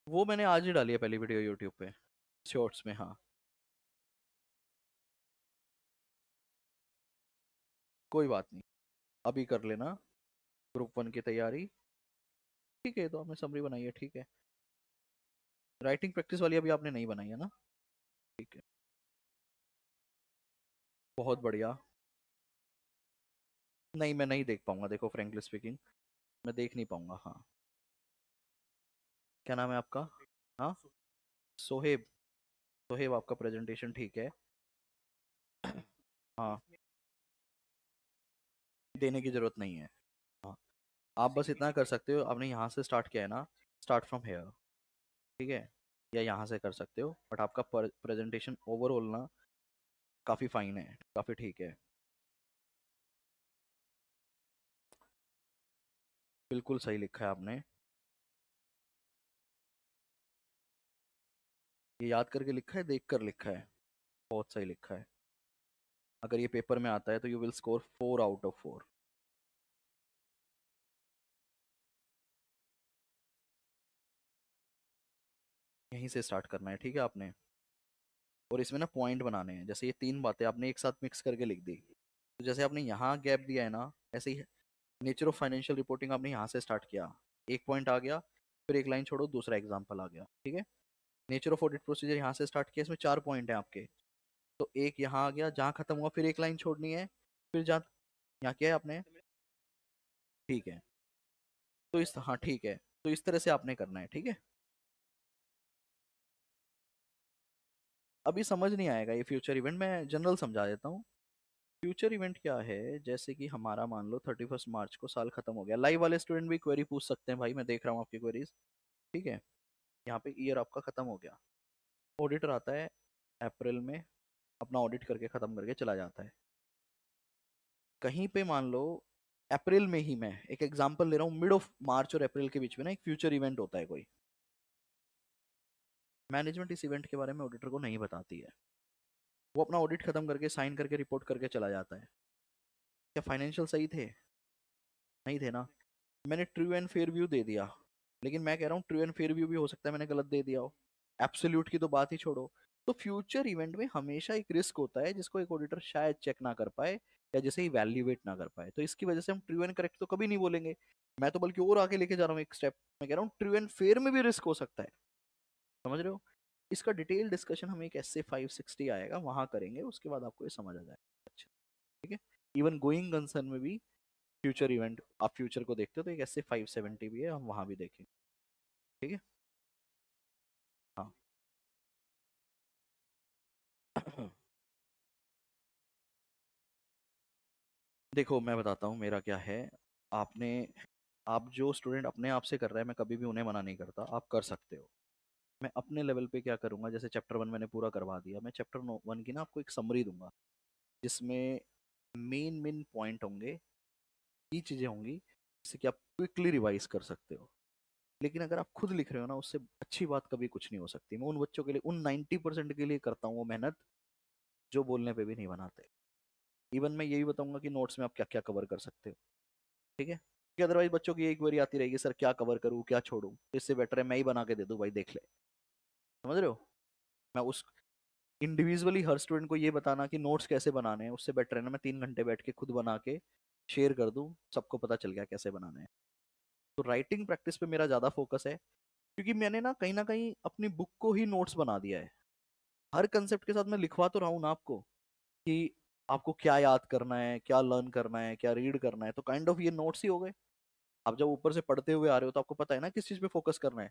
वो मैंने आज ही डाली है पहली वीडियो यूट्यूब पे शॉर्ट्स में हाँ कोई बात नहीं अभी कर लेना ग्रुप वन की तैयारी ठीक है तो आपने समरी बनाई है ठीक है राइटिंग प्रैक्टिस वाली अभी आपने नहीं बनाई है ना ठीक है बहुत बढ़िया नहीं मैं नहीं देख पाऊंगा देखो फ्रेंकली स्पीकिंग मैं देख नहीं पाऊंगा हाँ क्या नाम है आपका हाँ सोहेब सोहेब आपका प्रेजेंटेशन ठीक है हाँ देने की ज़रूरत नहीं है आप बस इतना कर सकते हो आपने यहाँ से स्टार्ट किया है ना स्टार्ट फ्रॉम हेयर ठीक है या यहाँ से कर सकते हो बट आपका प्रेजेंटेशन ओवरऑल ना काफ़ी फाइन है काफ़ी ठीक है बिल्कुल सही लिखा है आपने ये याद करके लिखा है देख कर लिखा है बहुत सही लिखा है अगर ये पेपर में आता है तो you will score four out of four यहीं से स्टार्ट करना है ठीक है आपने और इसमें ना पॉइंट बनाने हैं जैसे ये तीन बातें आपने एक साथ मिक्स करके लिख दी तो जैसे आपने यहाँ गैप दिया है ना ऐसे ही नेचर ऑफ फाइनेंशियल रिपोर्टिंग आपने यहाँ से स्टार्ट किया एक पॉइंट आ गया फिर एक लाइन छोड़ो दूसरा एग्जाम्पल आ गया ठीक है नेचर ऑफ ऑडिट प्रोसीजर यहाँ से स्टार्ट किया इसमें चार पॉइंट हैं आपके तो एक यहाँ आ गया जहाँ ख़त्म हुआ फिर एक लाइन छोड़नी है फिर जहाँ यहाँ किया है आपने ठीक है तो इस हाँ ठीक है तो इस तरह से आपने करना है ठीक है अभी समझ नहीं आएगा ये फ्यूचर इवेंट मैं जनरल समझा देता हूँ फ्यूचर इवेंट क्या है जैसे कि हमारा मान लो थर्टी फर्स्ट मार्च को साल खत्म हो गया लाइव वाले स्टूडेंट भी क्वेरी पूछ सकते हैं भाई मैं देख रहा हूँ आपकी क्वेरीज ठीक है यहाँ पे ईयर आपका ख़त्म हो गया ऑडिटर आता है अप्रैल में अपना ऑडिट करके ख़त्म करके चला जाता है कहीं पे मान लो अप्रैल में ही मैं एक एग्जांपल ले रहा हूँ मिड ऑफ मार्च और अप्रैल के बीच में ना एक फ्यूचर इवेंट होता है कोई मैनेजमेंट इस इवेंट के बारे में ऑडिटर को नहीं बताती है वो अपना ऑडिट खत्म करके साइन करके रिपोर्ट करके चला जाता है क्या फाइनेंशियल सही थे नहीं थे ना मैंने ट्रू एंड फेयर व्यू दे दिया लेकिन मैं कह रहा हूँ ट्रू एंड फेयर व्यू भी हो सकता है मैंने गलत दे दिया हो एब्सोल्यूट की तो बात ही छोड़ो तो फ्यूचर इवेंट में हमेशा एक रिस्क होता है जिसको एक ऑडिटर शायद चेक ना कर पाए या जैसे इवेल्यूएट ना कर पाए तो इसकी वजह से हम ट्रू एंड करेक्ट तो कभी नहीं बोलेंगे मैं तो बल्कि और आगे लेके जा रहा हूँ एक स्टेप मैं कह रहा हूँ ट्रू एंड फेयर में भी रिस्क हो सकता है समझ रहे हो इसका डिटेल डिस्कशन हम एक एस से फाइव सिक्सटी आएगा वहाँ करेंगे उसके बाद आपको ये समझ आ जाएगा अच्छा ठीक है इवन गोइंग कंसर्न में भी फ्यूचर इवेंट आप फ्यूचर को देखते हो तो एक एस से फाइव सेवेंटी भी है हम वहाँ भी देखेंगे ठीक है हाँ देखो मैं बताता हूँ मेरा क्या है आपने आप जो स्टूडेंट अपने आप से कर रहे हैं मैं कभी भी उन्हें मना नहीं करता आप कर सकते हो मैं अपने लेवल पे क्या करूँगा जैसे चैप्टर वन मैंने पूरा करवा दिया मैं चैप्टर वन की ना आपको एक समरी दूंगा जिसमें मेन मेन पॉइंट होंगे ये चीज़ें होंगी जिससे कि आप क्विकली रिवाइज कर सकते हो लेकिन अगर आप खुद लिख रहे हो ना उससे अच्छी बात कभी कुछ नहीं हो सकती मैं उन बच्चों के लिए उन नाइन्टी परसेंट के लिए करता हूँ वो मेहनत जो बोलने पे भी नहीं बनाते इवन मैं यही बताऊँगा बताऊंगा कि नोट्स में आप क्या क्या कवर कर सकते हो ठीक है अदरवाइज बच्चों की एक बारी आती रहेगी सर क्या कवर करूँ क्या छोड़ूं इससे बेटर है मैं ही बना के दे दूँ भाई देख ले समझ रहे हो मैं उस इंडिविजुअली हर स्टूडेंट को ये बताना कि नोट्स कैसे बनाने हैं उससे बेटर है ना मैं तीन घंटे बैठ के खुद बना के शेयर कर दूँ सबको पता चल गया कैसे बनाने हैं तो राइटिंग प्रैक्टिस पे मेरा ज़्यादा फोकस है क्योंकि मैंने ना कहीं ना कहीं अपनी बुक को ही नोट्स बना दिया है हर कंसेप्ट के साथ मैं लिखवा तो रहा हूँ ना आपको कि आपको क्या याद करना है क्या लर्न करना है क्या रीड करना है तो काइंड kind ऑफ of ये नोट्स ही हो गए आप जब ऊपर से पढ़ते हुए आ रहे हो तो आपको पता है ना किस चीज़ पे फोकस करना है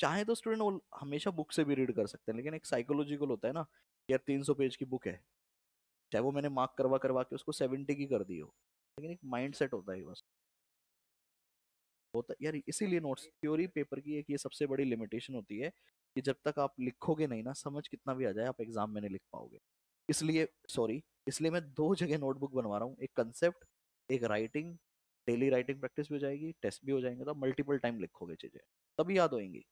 चाहे तो स्टूडेंट वो हमेशा बुक से भी रीड कर सकते हैं लेकिन एक साइकोलॉजिकल होता है ना यार तीन सौ पेज की बुक है चाहे वो मैंने मार्क करवा करवा के उसको सेवेंटी की कर दी हो लेकिन एक माइंड सेट होता है बस होता यार इसीलिए नोट्स थ्योरी पेपर की एक ये सबसे बड़ी लिमिटेशन होती है कि जब तक आप लिखोगे नहीं ना समझ कितना भी आ जाए आप एग्जाम में नहीं लिख पाओगे इसलिए सॉरी इसलिए मैं दो जगह नोटबुक बनवा रहा हूँ एक कंसेप्ट एक राइटिंग डेली राइटिंग प्रैक्टिस भी हो जाएगी टेस्ट भी हो जाएंगे तो मल्टीपल टाइम लिखोगे चीज़ें तभी याद होएंगी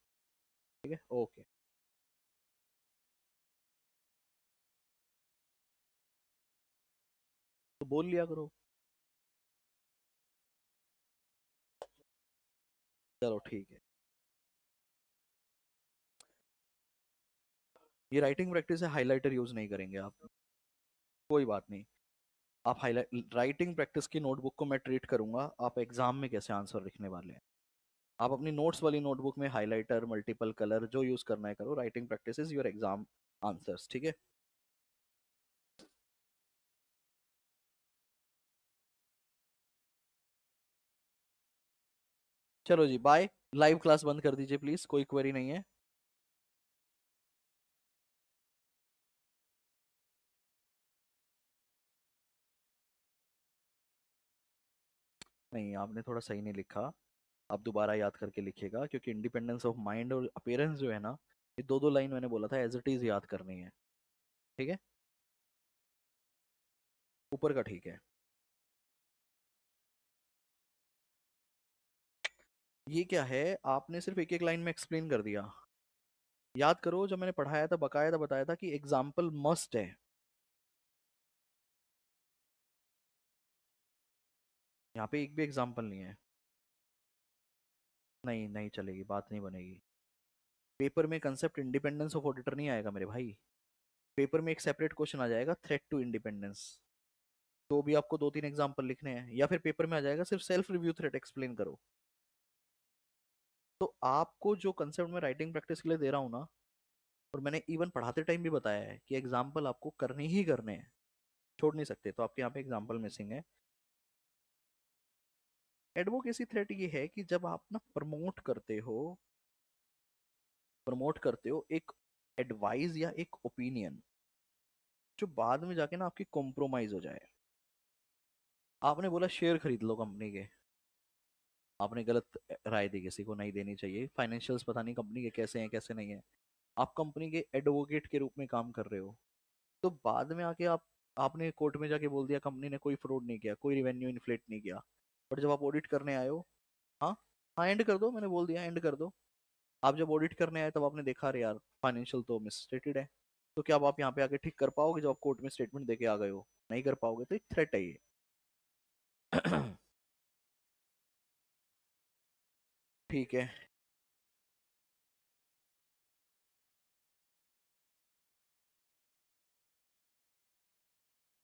ठीक है ओके तो बोल लिया करो चलो ठीक है ये राइटिंग प्रैक्टिस है हाइलाइटर यूज नहीं करेंगे आप कोई बात नहीं आप हाईलाइट राइटिंग प्रैक्टिस की नोटबुक को मैं ट्रीट करूंगा आप एग्जाम में कैसे आंसर लिखने वाले हैं आप अपनी नोट्स वाली नोटबुक में हाइलाइटर मल्टीपल कलर जो यूज़ करना है करो writing practice your exam answers ठीक है चलो जी बाय लाइव क्लास बंद कर दीजिए प्लीज़ कोई क्वेरी नहीं है नहीं आपने थोड़ा सही नहीं लिखा आप दोबारा याद करके लिखेगा क्योंकि इंडिपेंडेंस ऑफ माइंड और अपेयरेंस जो है ना ये दो दो लाइन मैंने बोला था एज इट इज़ याद करनी है ठीक है ऊपर का ठीक है ये क्या है आपने सिर्फ एक एक लाइन में एक्सप्लेन कर दिया याद करो जब मैंने पढ़ाया था बकायदा बताया था कि एग्जाम्पल मस्ट है यहाँ पे एक भी एग्जाम्पल नहीं है नहीं नहीं चलेगी बात नहीं बनेगी पेपर में कंसेप्ट इंडिपेंडेंस ऑफ ऑडिटर नहीं आएगा मेरे भाई पेपर में एक सेपरेट क्वेश्चन आ जाएगा थ्रेट टू इंडिपेंडेंस तो भी आपको दो तीन एग्जाम्पल लिखने हैं या फिर पेपर में आ जाएगा सिर्फ सेल्फ रिव्यू थ्रेट एक्सप्लेन करो तो आपको जो कंसेप्ट मैं राइटिंग प्रैक्टिस के लिए दे रहा हूँ ना और मैंने इवन पढ़ाते टाइम भी बताया है कि एग्जाम्पल आपको करने ही करने हैं छोड़ नहीं सकते तो आपके यहाँ पे एग्जाम्पल मिसिंग है एडवोकेसी थ्रेट ये है कि जब आप ना प्रमोट करते हो प्रमोट करते हो एक एडवाइस या एक ओपिनियन जो बाद में जाके ना आपकी कॉम्प्रोमाइज हो जाए आपने बोला शेयर खरीद लो कंपनी के आपने गलत राय दी किसी को नहीं देनी चाहिए फाइनेंशियल्स पता नहीं कंपनी के कैसे हैं कैसे नहीं है आप कंपनी के एडवोकेट के रूप में काम कर रहे हो तो बाद में आके आप आपने कोर्ट में जाके बोल दिया कंपनी ने कोई फ्रॉड नहीं किया कोई रिवेन्यू इन्फ्लेट नहीं किया बट जब आप ऑडिट करने आए हो हाँ हाँ एंड कर दो मैंने बोल दिया एंड कर दो आप जब ऑडिट करने आए तब आपने देखा अरे यार फाइनेंशियल तो मिसस्टेटेड है तो क्या आप यहाँ पे आके ठीक कर पाओगे जब आप कोर्ट में स्टेटमेंट देके आ गए हो नहीं कर पाओगे तो एक थ्रेट है ये [CLEARS THROAT] ठीक है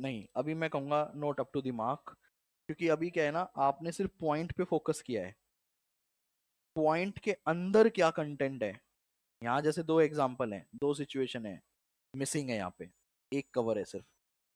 नहीं अभी मैं कहूँगा not up to the mark क्योंकि अभी क्या है ना आपने सिर्फ पॉइंट पे फोकस किया है पॉइंट के अंदर क्या कंटेंट है यहाँ जैसे दो एग्जाम्पल हैं दो सिचुएशन है मिसिंग है यहाँ पे एक कवर है सिर्फ